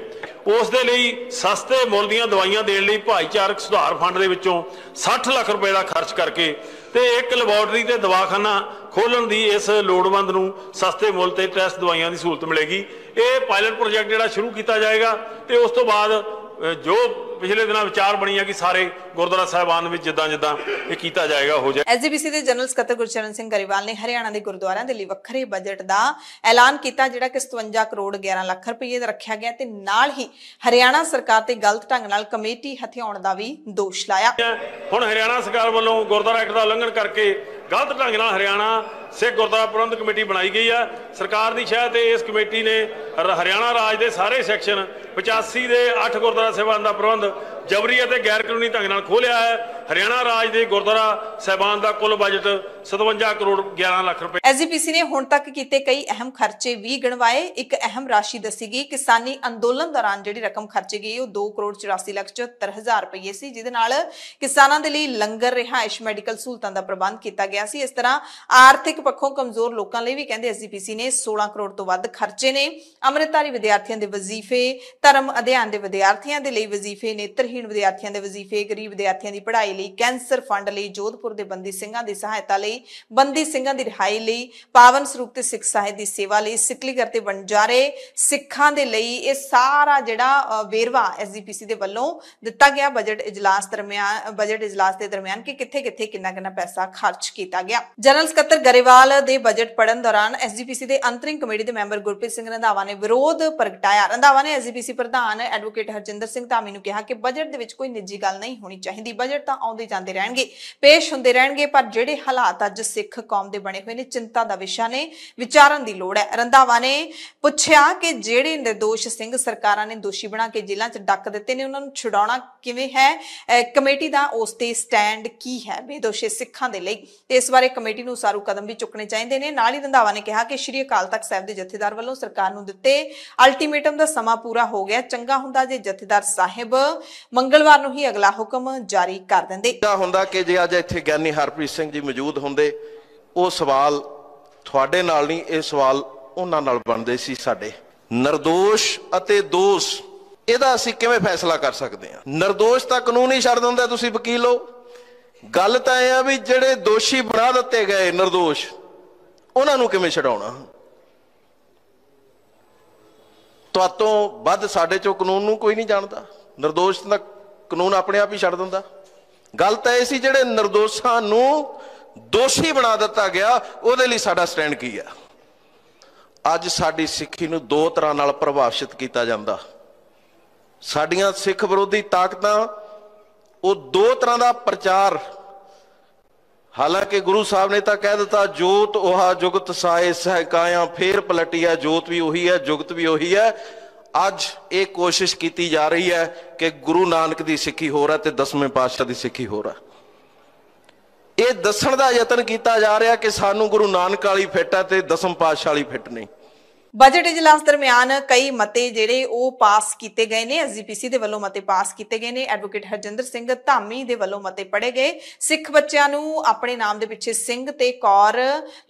ਉਸ ਦੇ ਲਈ ਸਸਤੇ ਮੁੱਲ ਦੀਆਂ ਦਵਾਈਆਂ ਦੇਣ ਲਈ ਭਾਈਚਾਰਕ ਸੁਧਾਰ ਫੰਡ ਦੇ ਵਿੱਚੋਂ 60 ਲੱਖ ਰੁਪਏ ਦਾ ਖਰਚ ਕਰਕੇ ਤੇ ਇੱਕ ਲੈਬੋਰਟਰੀ ਤੇ ਦਵਾਖਾਨਾ ਖੋਲਣ ਦੀ ਇਸ ਲੋੜਵੰਦ ਨੂੰ ਸਸਤੇ ਮੁੱਲ ਤੇ ਟੈਸਟ ਦਵਾਈਆਂ ਦੀ ਸਹੂਲਤ ਮਿਲੇਗੀ ਇਹ ਪਾਇਲਟ ਪ੍ਰੋਜੈਕਟ ਜਿਹੜਾ ਸ਼ੁਰੂ ਕੀਤਾ ਜਾਏਗਾ ਤੇ ਉਸ ਤੋਂ ਬਾਅਦ ਜੋ ਪਿਛਲੇ ਦਿਨਾਂ ਵਿਚਾਰ ਬਣੀ ਆ ਕਿ ਸਾਰੇ ਗੁਰਦੁਆਰਾ ਸਾਹਿਬਾਨ ਵਿੱਚ ਜਿੱਦਾਂ ਜਿੱਦਾਂ ਇਹ ਕੀਤਾ ਜਾਏਗਾ ਹੋ ਜਾਏ ਐਸਜੀਪੀਸੀ ਦੇ ਜਨਰਲ ਸਕੱਤਰ ਗੁਰਚਰਨ ਸਿੰਘ ਗਰੀਵਾਲ ਨੇ ਹਰਿਆਣਾ ਦੇ ਗੁਰਦੁਆਰਿਆਂ ਦੇ ਲਈ ਵੱਖਰੇ ਬਜਟ ਦਾ ਐਲਾਨ ਕੀਤਾ ਜਿਹੜਾ ਕਿ 57 ਕਰੋੜ 11 ਲੱਖ ਰੁਪਏ ਦਾ ਰੱਖਿਆ ਗਿਆ ਤੇ ਨਾਲ ਹੀ ਹਰਿਆਣਾ ਸਰਕਾਰ ਤੇ ਗਲਤ ਢੰਗ ਨਾਲ ਕਮੇਟੀ ਹਥਿਆਉਣ ਦਾ ਵੀ ਦੋਸ਼ ਲਾਇਆ ਹੁਣ ਹਰਿਆਣਾ ਸਰਕਾਰ ਵੱਲੋਂ ਗੁਰਦੁਆਰਾ ਐਕਟ ਦਾ ਉਲੰਘਣ ਕਰਕੇ ਗਲਤ ਢੰਗ ਨਾਲ ਹਰਿਆਣਾ ਸਿੱਖ ਗੁਰਦੁਆਰਾ ਪ੍ਰਬੰਧ ਕਮੇਟੀ ਬਣਾਈ ਗਈ ਆ ਸਰਕਾਰ ਦੀ ਛਾਹ ਤੇ ਇਸ ਕਮੇਟੀ ਨੇ ਹਰਿਆਣਾ ਰਾਜ ਦੇ ਸਾਰੇ ਸੈਕਸ਼ਨ 85 ਦੇ 8 ਗੁਰਦੁਆਰਾ ਸੇਵਾਵਾਂ ਦਾ ਪ੍ਰਬੰਧ ਜਬਰੀ ਅਤੇ ਗੈਰ ਕਾਨੂੰਨੀ ਢੰਗ ਨਾਲ ਖੋਲਿਆ ਹੈ ਹਰਿਆਣਾ ਰਾਜ ਦੇ ਗੁਰਦੁਆਰਾ ਸਹਿਬਾਨ ਦਾ ਕੁੱਲ ਬਜਟ 57 ਕਰੋੜ 11 ਲੱਖ ਰੁਪਏ ਐਸਜੀਪੀਸੀ ਨੇ ਹੁਣ ਤੱਕ ਕੀਤੇ ਕਈ ਅਹਿਮ ਖਰਚੇ ਵੀ ਗਿਣਵਾਏ ਇੱਕ ਅਹਿਮ ਰਾਸ਼ੀ ਦੱਸੀ ਗਈ ਕਿਸਾਨੀ ਅੰਦੋਲਨ ਦੌਰਾਨ ਜਿਹੜੀ ਰਕਮ ਖਰਚੀ ਗਈ ਉਹ 2 ਕਰੋੜ 84 ਲੱਖ 74 ਹਜ਼ਾਰ ਰੁਪਏ ਸੀ ਜਿਹਦੇ ਨਾਲ ਕਿਸਾਨਾਂ ਦੇ ਲਈ ਲੰਗਰ ਰਿਹਾਇਸ਼ ਮੈਡੀਕਲ ਸਹੂਲਤਾਂ ਦਾ ਪ੍ਰਬੰਧ ਕੀਤਾ ਗਿਆ ਸੀ ਇਸ ਤਰ੍ਹਾਂ ਆਰਥਿਕ ਪੱਖੋਂ ਕਮਜ਼ੋਰ ਲੋਕਾਂ ਲਈ ਵੀ ਕਹਿੰਦੇ ਐਸਜੀਪੀਸੀ ਨੇ 16 ਕਰੋੜ ਤੋਂ ਵੱਧ ਖਰਚੇ ਨੇ ਅੰਮ੍ਰਿਤਧਾਰੀ ਵਿਦਿਆਰਥੀਆਂ ਦੇ ਵਜ਼ੀਫੇ ਧਰਮ ਅਧਿਐਨ ਦੇ ਵਿਦਿਆਰਥੀਆਂ ਦੇ ਲਈ ਵਜ਼ੀਫੇ ਨੇਤਰ ਨੌਕਰੀਹੀਣ ਵਿਦਿਆਰਥੀਆਂ ਦੇ ਵਜ਼ੀਫੇ ਗਰੀਬ ਵਿਦਿਆਰਥੀਆਂ ਦੀ ਪੜ੍ਹਾਈ ਲਈ ਕੈਂਸਰ ਫੰਡ ਲਈ ਜੋਧਪੁਰ ਦੇ ਬੰਦੀ ਸਿੰਘਾਂ ਦੀ ਸਹਾਇਤਾ ਲਈ ਬੰਦੀ ਸਿੰਘਾਂ ਦੀ ਰਿਹਾਈ ਲਈ ਪਾਵਨ ਸਰੂਪ ਤੇ ਸਿੱਖ ਸਾਹਿਬ ਦੀ ਸੇਵਾ ਲਈ ਸਿਕਲੀਗਰ ਤੇ ਵਣਜਾਰੇ ਸਿੱਖਾਂ ਦੇ ਲਈ ਇਹ ਸਾਰਾ ਜਿਹੜਾ ਵੇਰਵਾ ਐਸਜੀਪੀਸੀ ਦੇ ਵੱਲੋਂ ਦਿੱਤਾ ਗਿਆ ਬਜਟ ਇਜਲਾਸ ਦਰਮਿਆਨ ਬਜਟ ਇਜਲਾਸ ਦੇ ਦਰਮਿਆਨ ਕਿ ਕਿੱਥੇ ਕਿੱਥੇ ਕਿੰਨਾ ਕਿੰਨਾ ਪੈਸਾ ਖਰਚ ਕੀਤਾ ਗਿਆ ਜਨਰਲ ਸਕੱਤਰ ਗਰੇਵਾਲ ਦੇ ਬਜਟ ਪੜਨ ਦੌਰਾਨ ਐਸਜੀਪੀਸੀ ਦੇ ਅੰਤਰਿੰਗ ਕਮੇਟੀ ਦੇ ਮੈਂਬਰ ਗੁਰਪ੍ਰੀਤ ਸਿੰਘ ਰੰਧਾਵਾ ਨੇ ਵਿਰੋਧ ਪ੍ਰਗਟਾਇਆ ਰੰਧਾਵਾ ਨੇ ਐਸਜੀਪੀਸੀ ਪ੍ਰਧਾਨ ਐਡਵੋਕੇਟ ਹਰਜਿੰਦਰ ਸਿੰਘ ਧਾਮੀ ਨੂੰ ਕਿਹਾ ਕਿ ਬਜਟ ਬਜਟ ਦੇ ਵਿੱਚ ਕੋਈ ਨਿੱਜੀ ਗੱਲ ਨਹੀਂ ਹੋਣੀ ਚਾਹੀਦੀ ਬਜਟ ਤਾਂ ਆਉਂਦੇ ਜਾਂਦੇ ਰਹਿਣਗੇ ਪੇਸ਼ ਹੁੰਦੇ ਰਹਿਣਗੇ ਪਰ ਜਿਹੜੇ ਹਾਲਾਤ ਅੱਜ ਸਿੱਖ ਕੌਮ ਦੇ ਬਣੇ ਹੋਏ ਨੇ ਚਿੰਤਾ ਦਾ ਵਿਸ਼ਾ ਨੇ ਵਿਚਾਰਨ ਦੀ ਲੋੜ ਹੈ ਰੰਦਾਵਾ ਨੇ ਪੁੱਛਿਆ ਕਿ ਜਿਹੜੇ ਨਿਰਦੋਸ਼ ਸਿੰਘ ਸਰਕਾਰਾਂ ਨੇ ਦੋਸ਼ੀ ਬਣਾ ਕੇ ਜੇਲ੍ਹਾਂ 'ਚ ਡੱਕ ਦਿੱਤੇ ਨੇ ਉਹਨਾਂ ਨੂੰ ਛੁਡਾਉਣਾ ਕਿਵੇਂ ਹੈ ਕਮੇਟੀ ਦਾ ਉਸ ਤੇ ਸਟੈਂਡ ਕੀ ਹੈ ਬੇਦੋਸ਼ੇ ਸਿੱਖਾਂ ਦੇ ਲਈ ਤੇ ਇਸ ਬਾਰੇ ਕਮੇਟੀ ਨੂੰ ਸਾਰੂ ਕਦਮ ਵੀ ਚੁੱਕਣੇ ਚਾਹੀਦੇ ਨੇ ਨਾਲ ਹੀ ਰੰਦਾਵਾ ਨੇ ਕਿਹਾ ਕਿ ਸ਼੍ਰੀ ਅਕਾਲ ਤਖਤ ਸਾਹਿਬ ਦੇ ਜਥੇਦਾਰ ਵੱਲੋਂ ਸਰਕਾਰ ਨੂੰ ਦਿੱਤੇ ਅਲਟੀਮੇਟਮ ਦਾ ਸਮਾਂ ਪੂਰਾ ਹੋ ਗਿਆ ਚੰਗਾ ਹੁੰਦਾ ਜੇ ਜਥੇਦਾਰ ਸਾਹਿਬ ਮੰਗਲਵਾਰ ਨੂੰ ਹੀ ਅਗਲਾ ਹੁਕਮ ਜਾਰੀ ਕਰ ਦਿੰਦੇ ਤਾਂ ਹੁੰਦਾ ਕਿ ਜੇ ਅੱਜ ਇੱਥੇ ਗਿਆਨੀ ਹਰਪ੍ਰੀਤ ਸਿੰਘ ਜੀ ਮੌਜੂਦ ਹੁੰਦੇ ਉਹ ਸਵਾਲ ਤੁਹਾਡੇ ਨਾਲ ਨਹੀਂ ਇਹ ਸਵਾਲ ਉਹਨਾਂ ਨਾਲ ਬਣਦੇ ਸੀ ਸਾਡੇ ਨਿਰਦੋਸ਼ ਅਤੇ ਦੋਸ਼ ਇਹਦਾ ਅਸੀਂ ਕਿਵੇਂ ਫੈਸਲਾ ਕਰ ਸਕਦੇ ਹਾਂ ਨਿਰਦੋਸ਼ ਤਾਂ ਕਾਨੂੰਨ ਹੀ ਛੱਡ ਦਿੰਦਾ ਤੁਸੀਂ ਵਕੀਲ ਹੋ ਗੱਲ ਤਾਂ ਇਹ ਆ ਵੀ ਜਿਹੜੇ ਦੋਸ਼ੀ ਬਣਾ ਦਿੱਤੇ ਗਏ ਨਿਰਦੋਸ਼ ਉਹਨਾਂ ਨੂੰ ਕਿਵੇਂ ਛਡਾਉਣਾ ਤੁਹਾਤੋਂ ਵੱਧ ਸਾਡੇ ਚੋਂ ਕਾਨੂੰਨ ਨੂੰ ਕੋਈ ਨਹੀਂ ਜਾਣਦਾ ਨਿਰਦੋਸ਼ ਦਾ ਕਾਨੂੰਨ ਆਪਣੇ ਆਪ ਹੀ ਛੱਡ ਦਿੰਦਾ ਗੱਲ ਤਾਂ ਇਹ ਸੀ ਜਿਹੜੇ ਨਿਰਦੋਸ਼ਾਂ ਨੂੰ ਦੋਸ਼ੀ ਬਣਾ ਦਿੱਤਾ ਗਿਆ ਉਹਦੇ ਲਈ ਸਾਡਾ ਸਟੈਂਡ ਕੀ ਆ ਅੱਜ ਸਾਡੀ ਸਿੱਖੀ ਨੂੰ ਦੋ ਤਰ੍ਹਾਂ ਨਾਲ ਪ੍ਰਭਾਵਿਤ ਕੀਤਾ ਜਾਂਦਾ ਸਾਡੀਆਂ ਸਿੱਖ ਵਿਰੋਧੀ ਤਾਕਤਾਂ ਉਹ ਦੋ ਤਰ੍ਹਾਂ ਦਾ ਪ੍ਰਚਾਰ ਹਾਲਾਂਕਿ ਗੁਰੂ ਸਾਹਿਬ ਨੇ ਤਾਂ ਕਹਿ ਦਿੱਤਾ ਜੋਤ ਉਹਾ ਜੁਗਤ ਸਾਇ ਸਹਿਕਾਇਆ ਫੇਰ ਪਲਟਿਆ ਜੋਤ ਵੀ ਉਹੀ ਹੈ ਜੁਗਤ ਵੀ ਉਹੀ ਹੈ ਅੱਜ ਇਹ ਕੋਸ਼ਿਸ਼ ਕੀਤੀ ਜਾ ਰਹੀ ਹੈ ਕਿ ਗੁਰੂ ਨਾਨਕ ਦੀ ਸਿੱਖੀ ਹੋਰ ਹੈ ਤੇ ਦਸਵੇਂ ਪਾਤਸ਼ਾਹ ਦੀ ਸਿੱਖੀ ਹੋਰ ਹੈ ਇਹ ਦੱਸਣ ਦਾ ਯਤਨ ਕੀਤਾ ਜਾ ਰਿਹਾ ਕਿ ਸਾਨੂੰ ਗੁਰੂ ਨਾਨਕ ਵਾਲੀ ਫਿੱਟ ਹੈ ਤੇ ਦਸਮ ਪਾਤਸ਼ਾਹ ਵਾਲੀ ਫਿੱਟ ਨਹੀਂ ਬਜਟ ਇਜਲਾਸ ਦਰਮਿਆਨ ਕਈ ਮਤੇ ਜਿਹੜੇ ਉਹ ਪਾਸ ਕੀਤੇ ਗਏ ਨੇ ਐਸਜੀਪੀਸੀ ਦੇ ਵੱਲੋਂ ਮਤੇ ਪਾਸ ਕੀਤੇ ਗਏ ਨੇ ਐਡਵੋਕੇਟ ਹਰਜਿੰਦਰ ਸਿੰਘ ਧਾਮੀ ਦੇ ਵੱਲੋਂ ਮਤੇ ਪੜੇ ਗਏ ਸਿੱਖ ਬੱਚਿਆਂ ਨੂੰ ਆਪਣੇ ਨਾਮ ਦੇ ਪਿੱਛੇ ਸਿੰਘ ਤੇ ਕੌਰ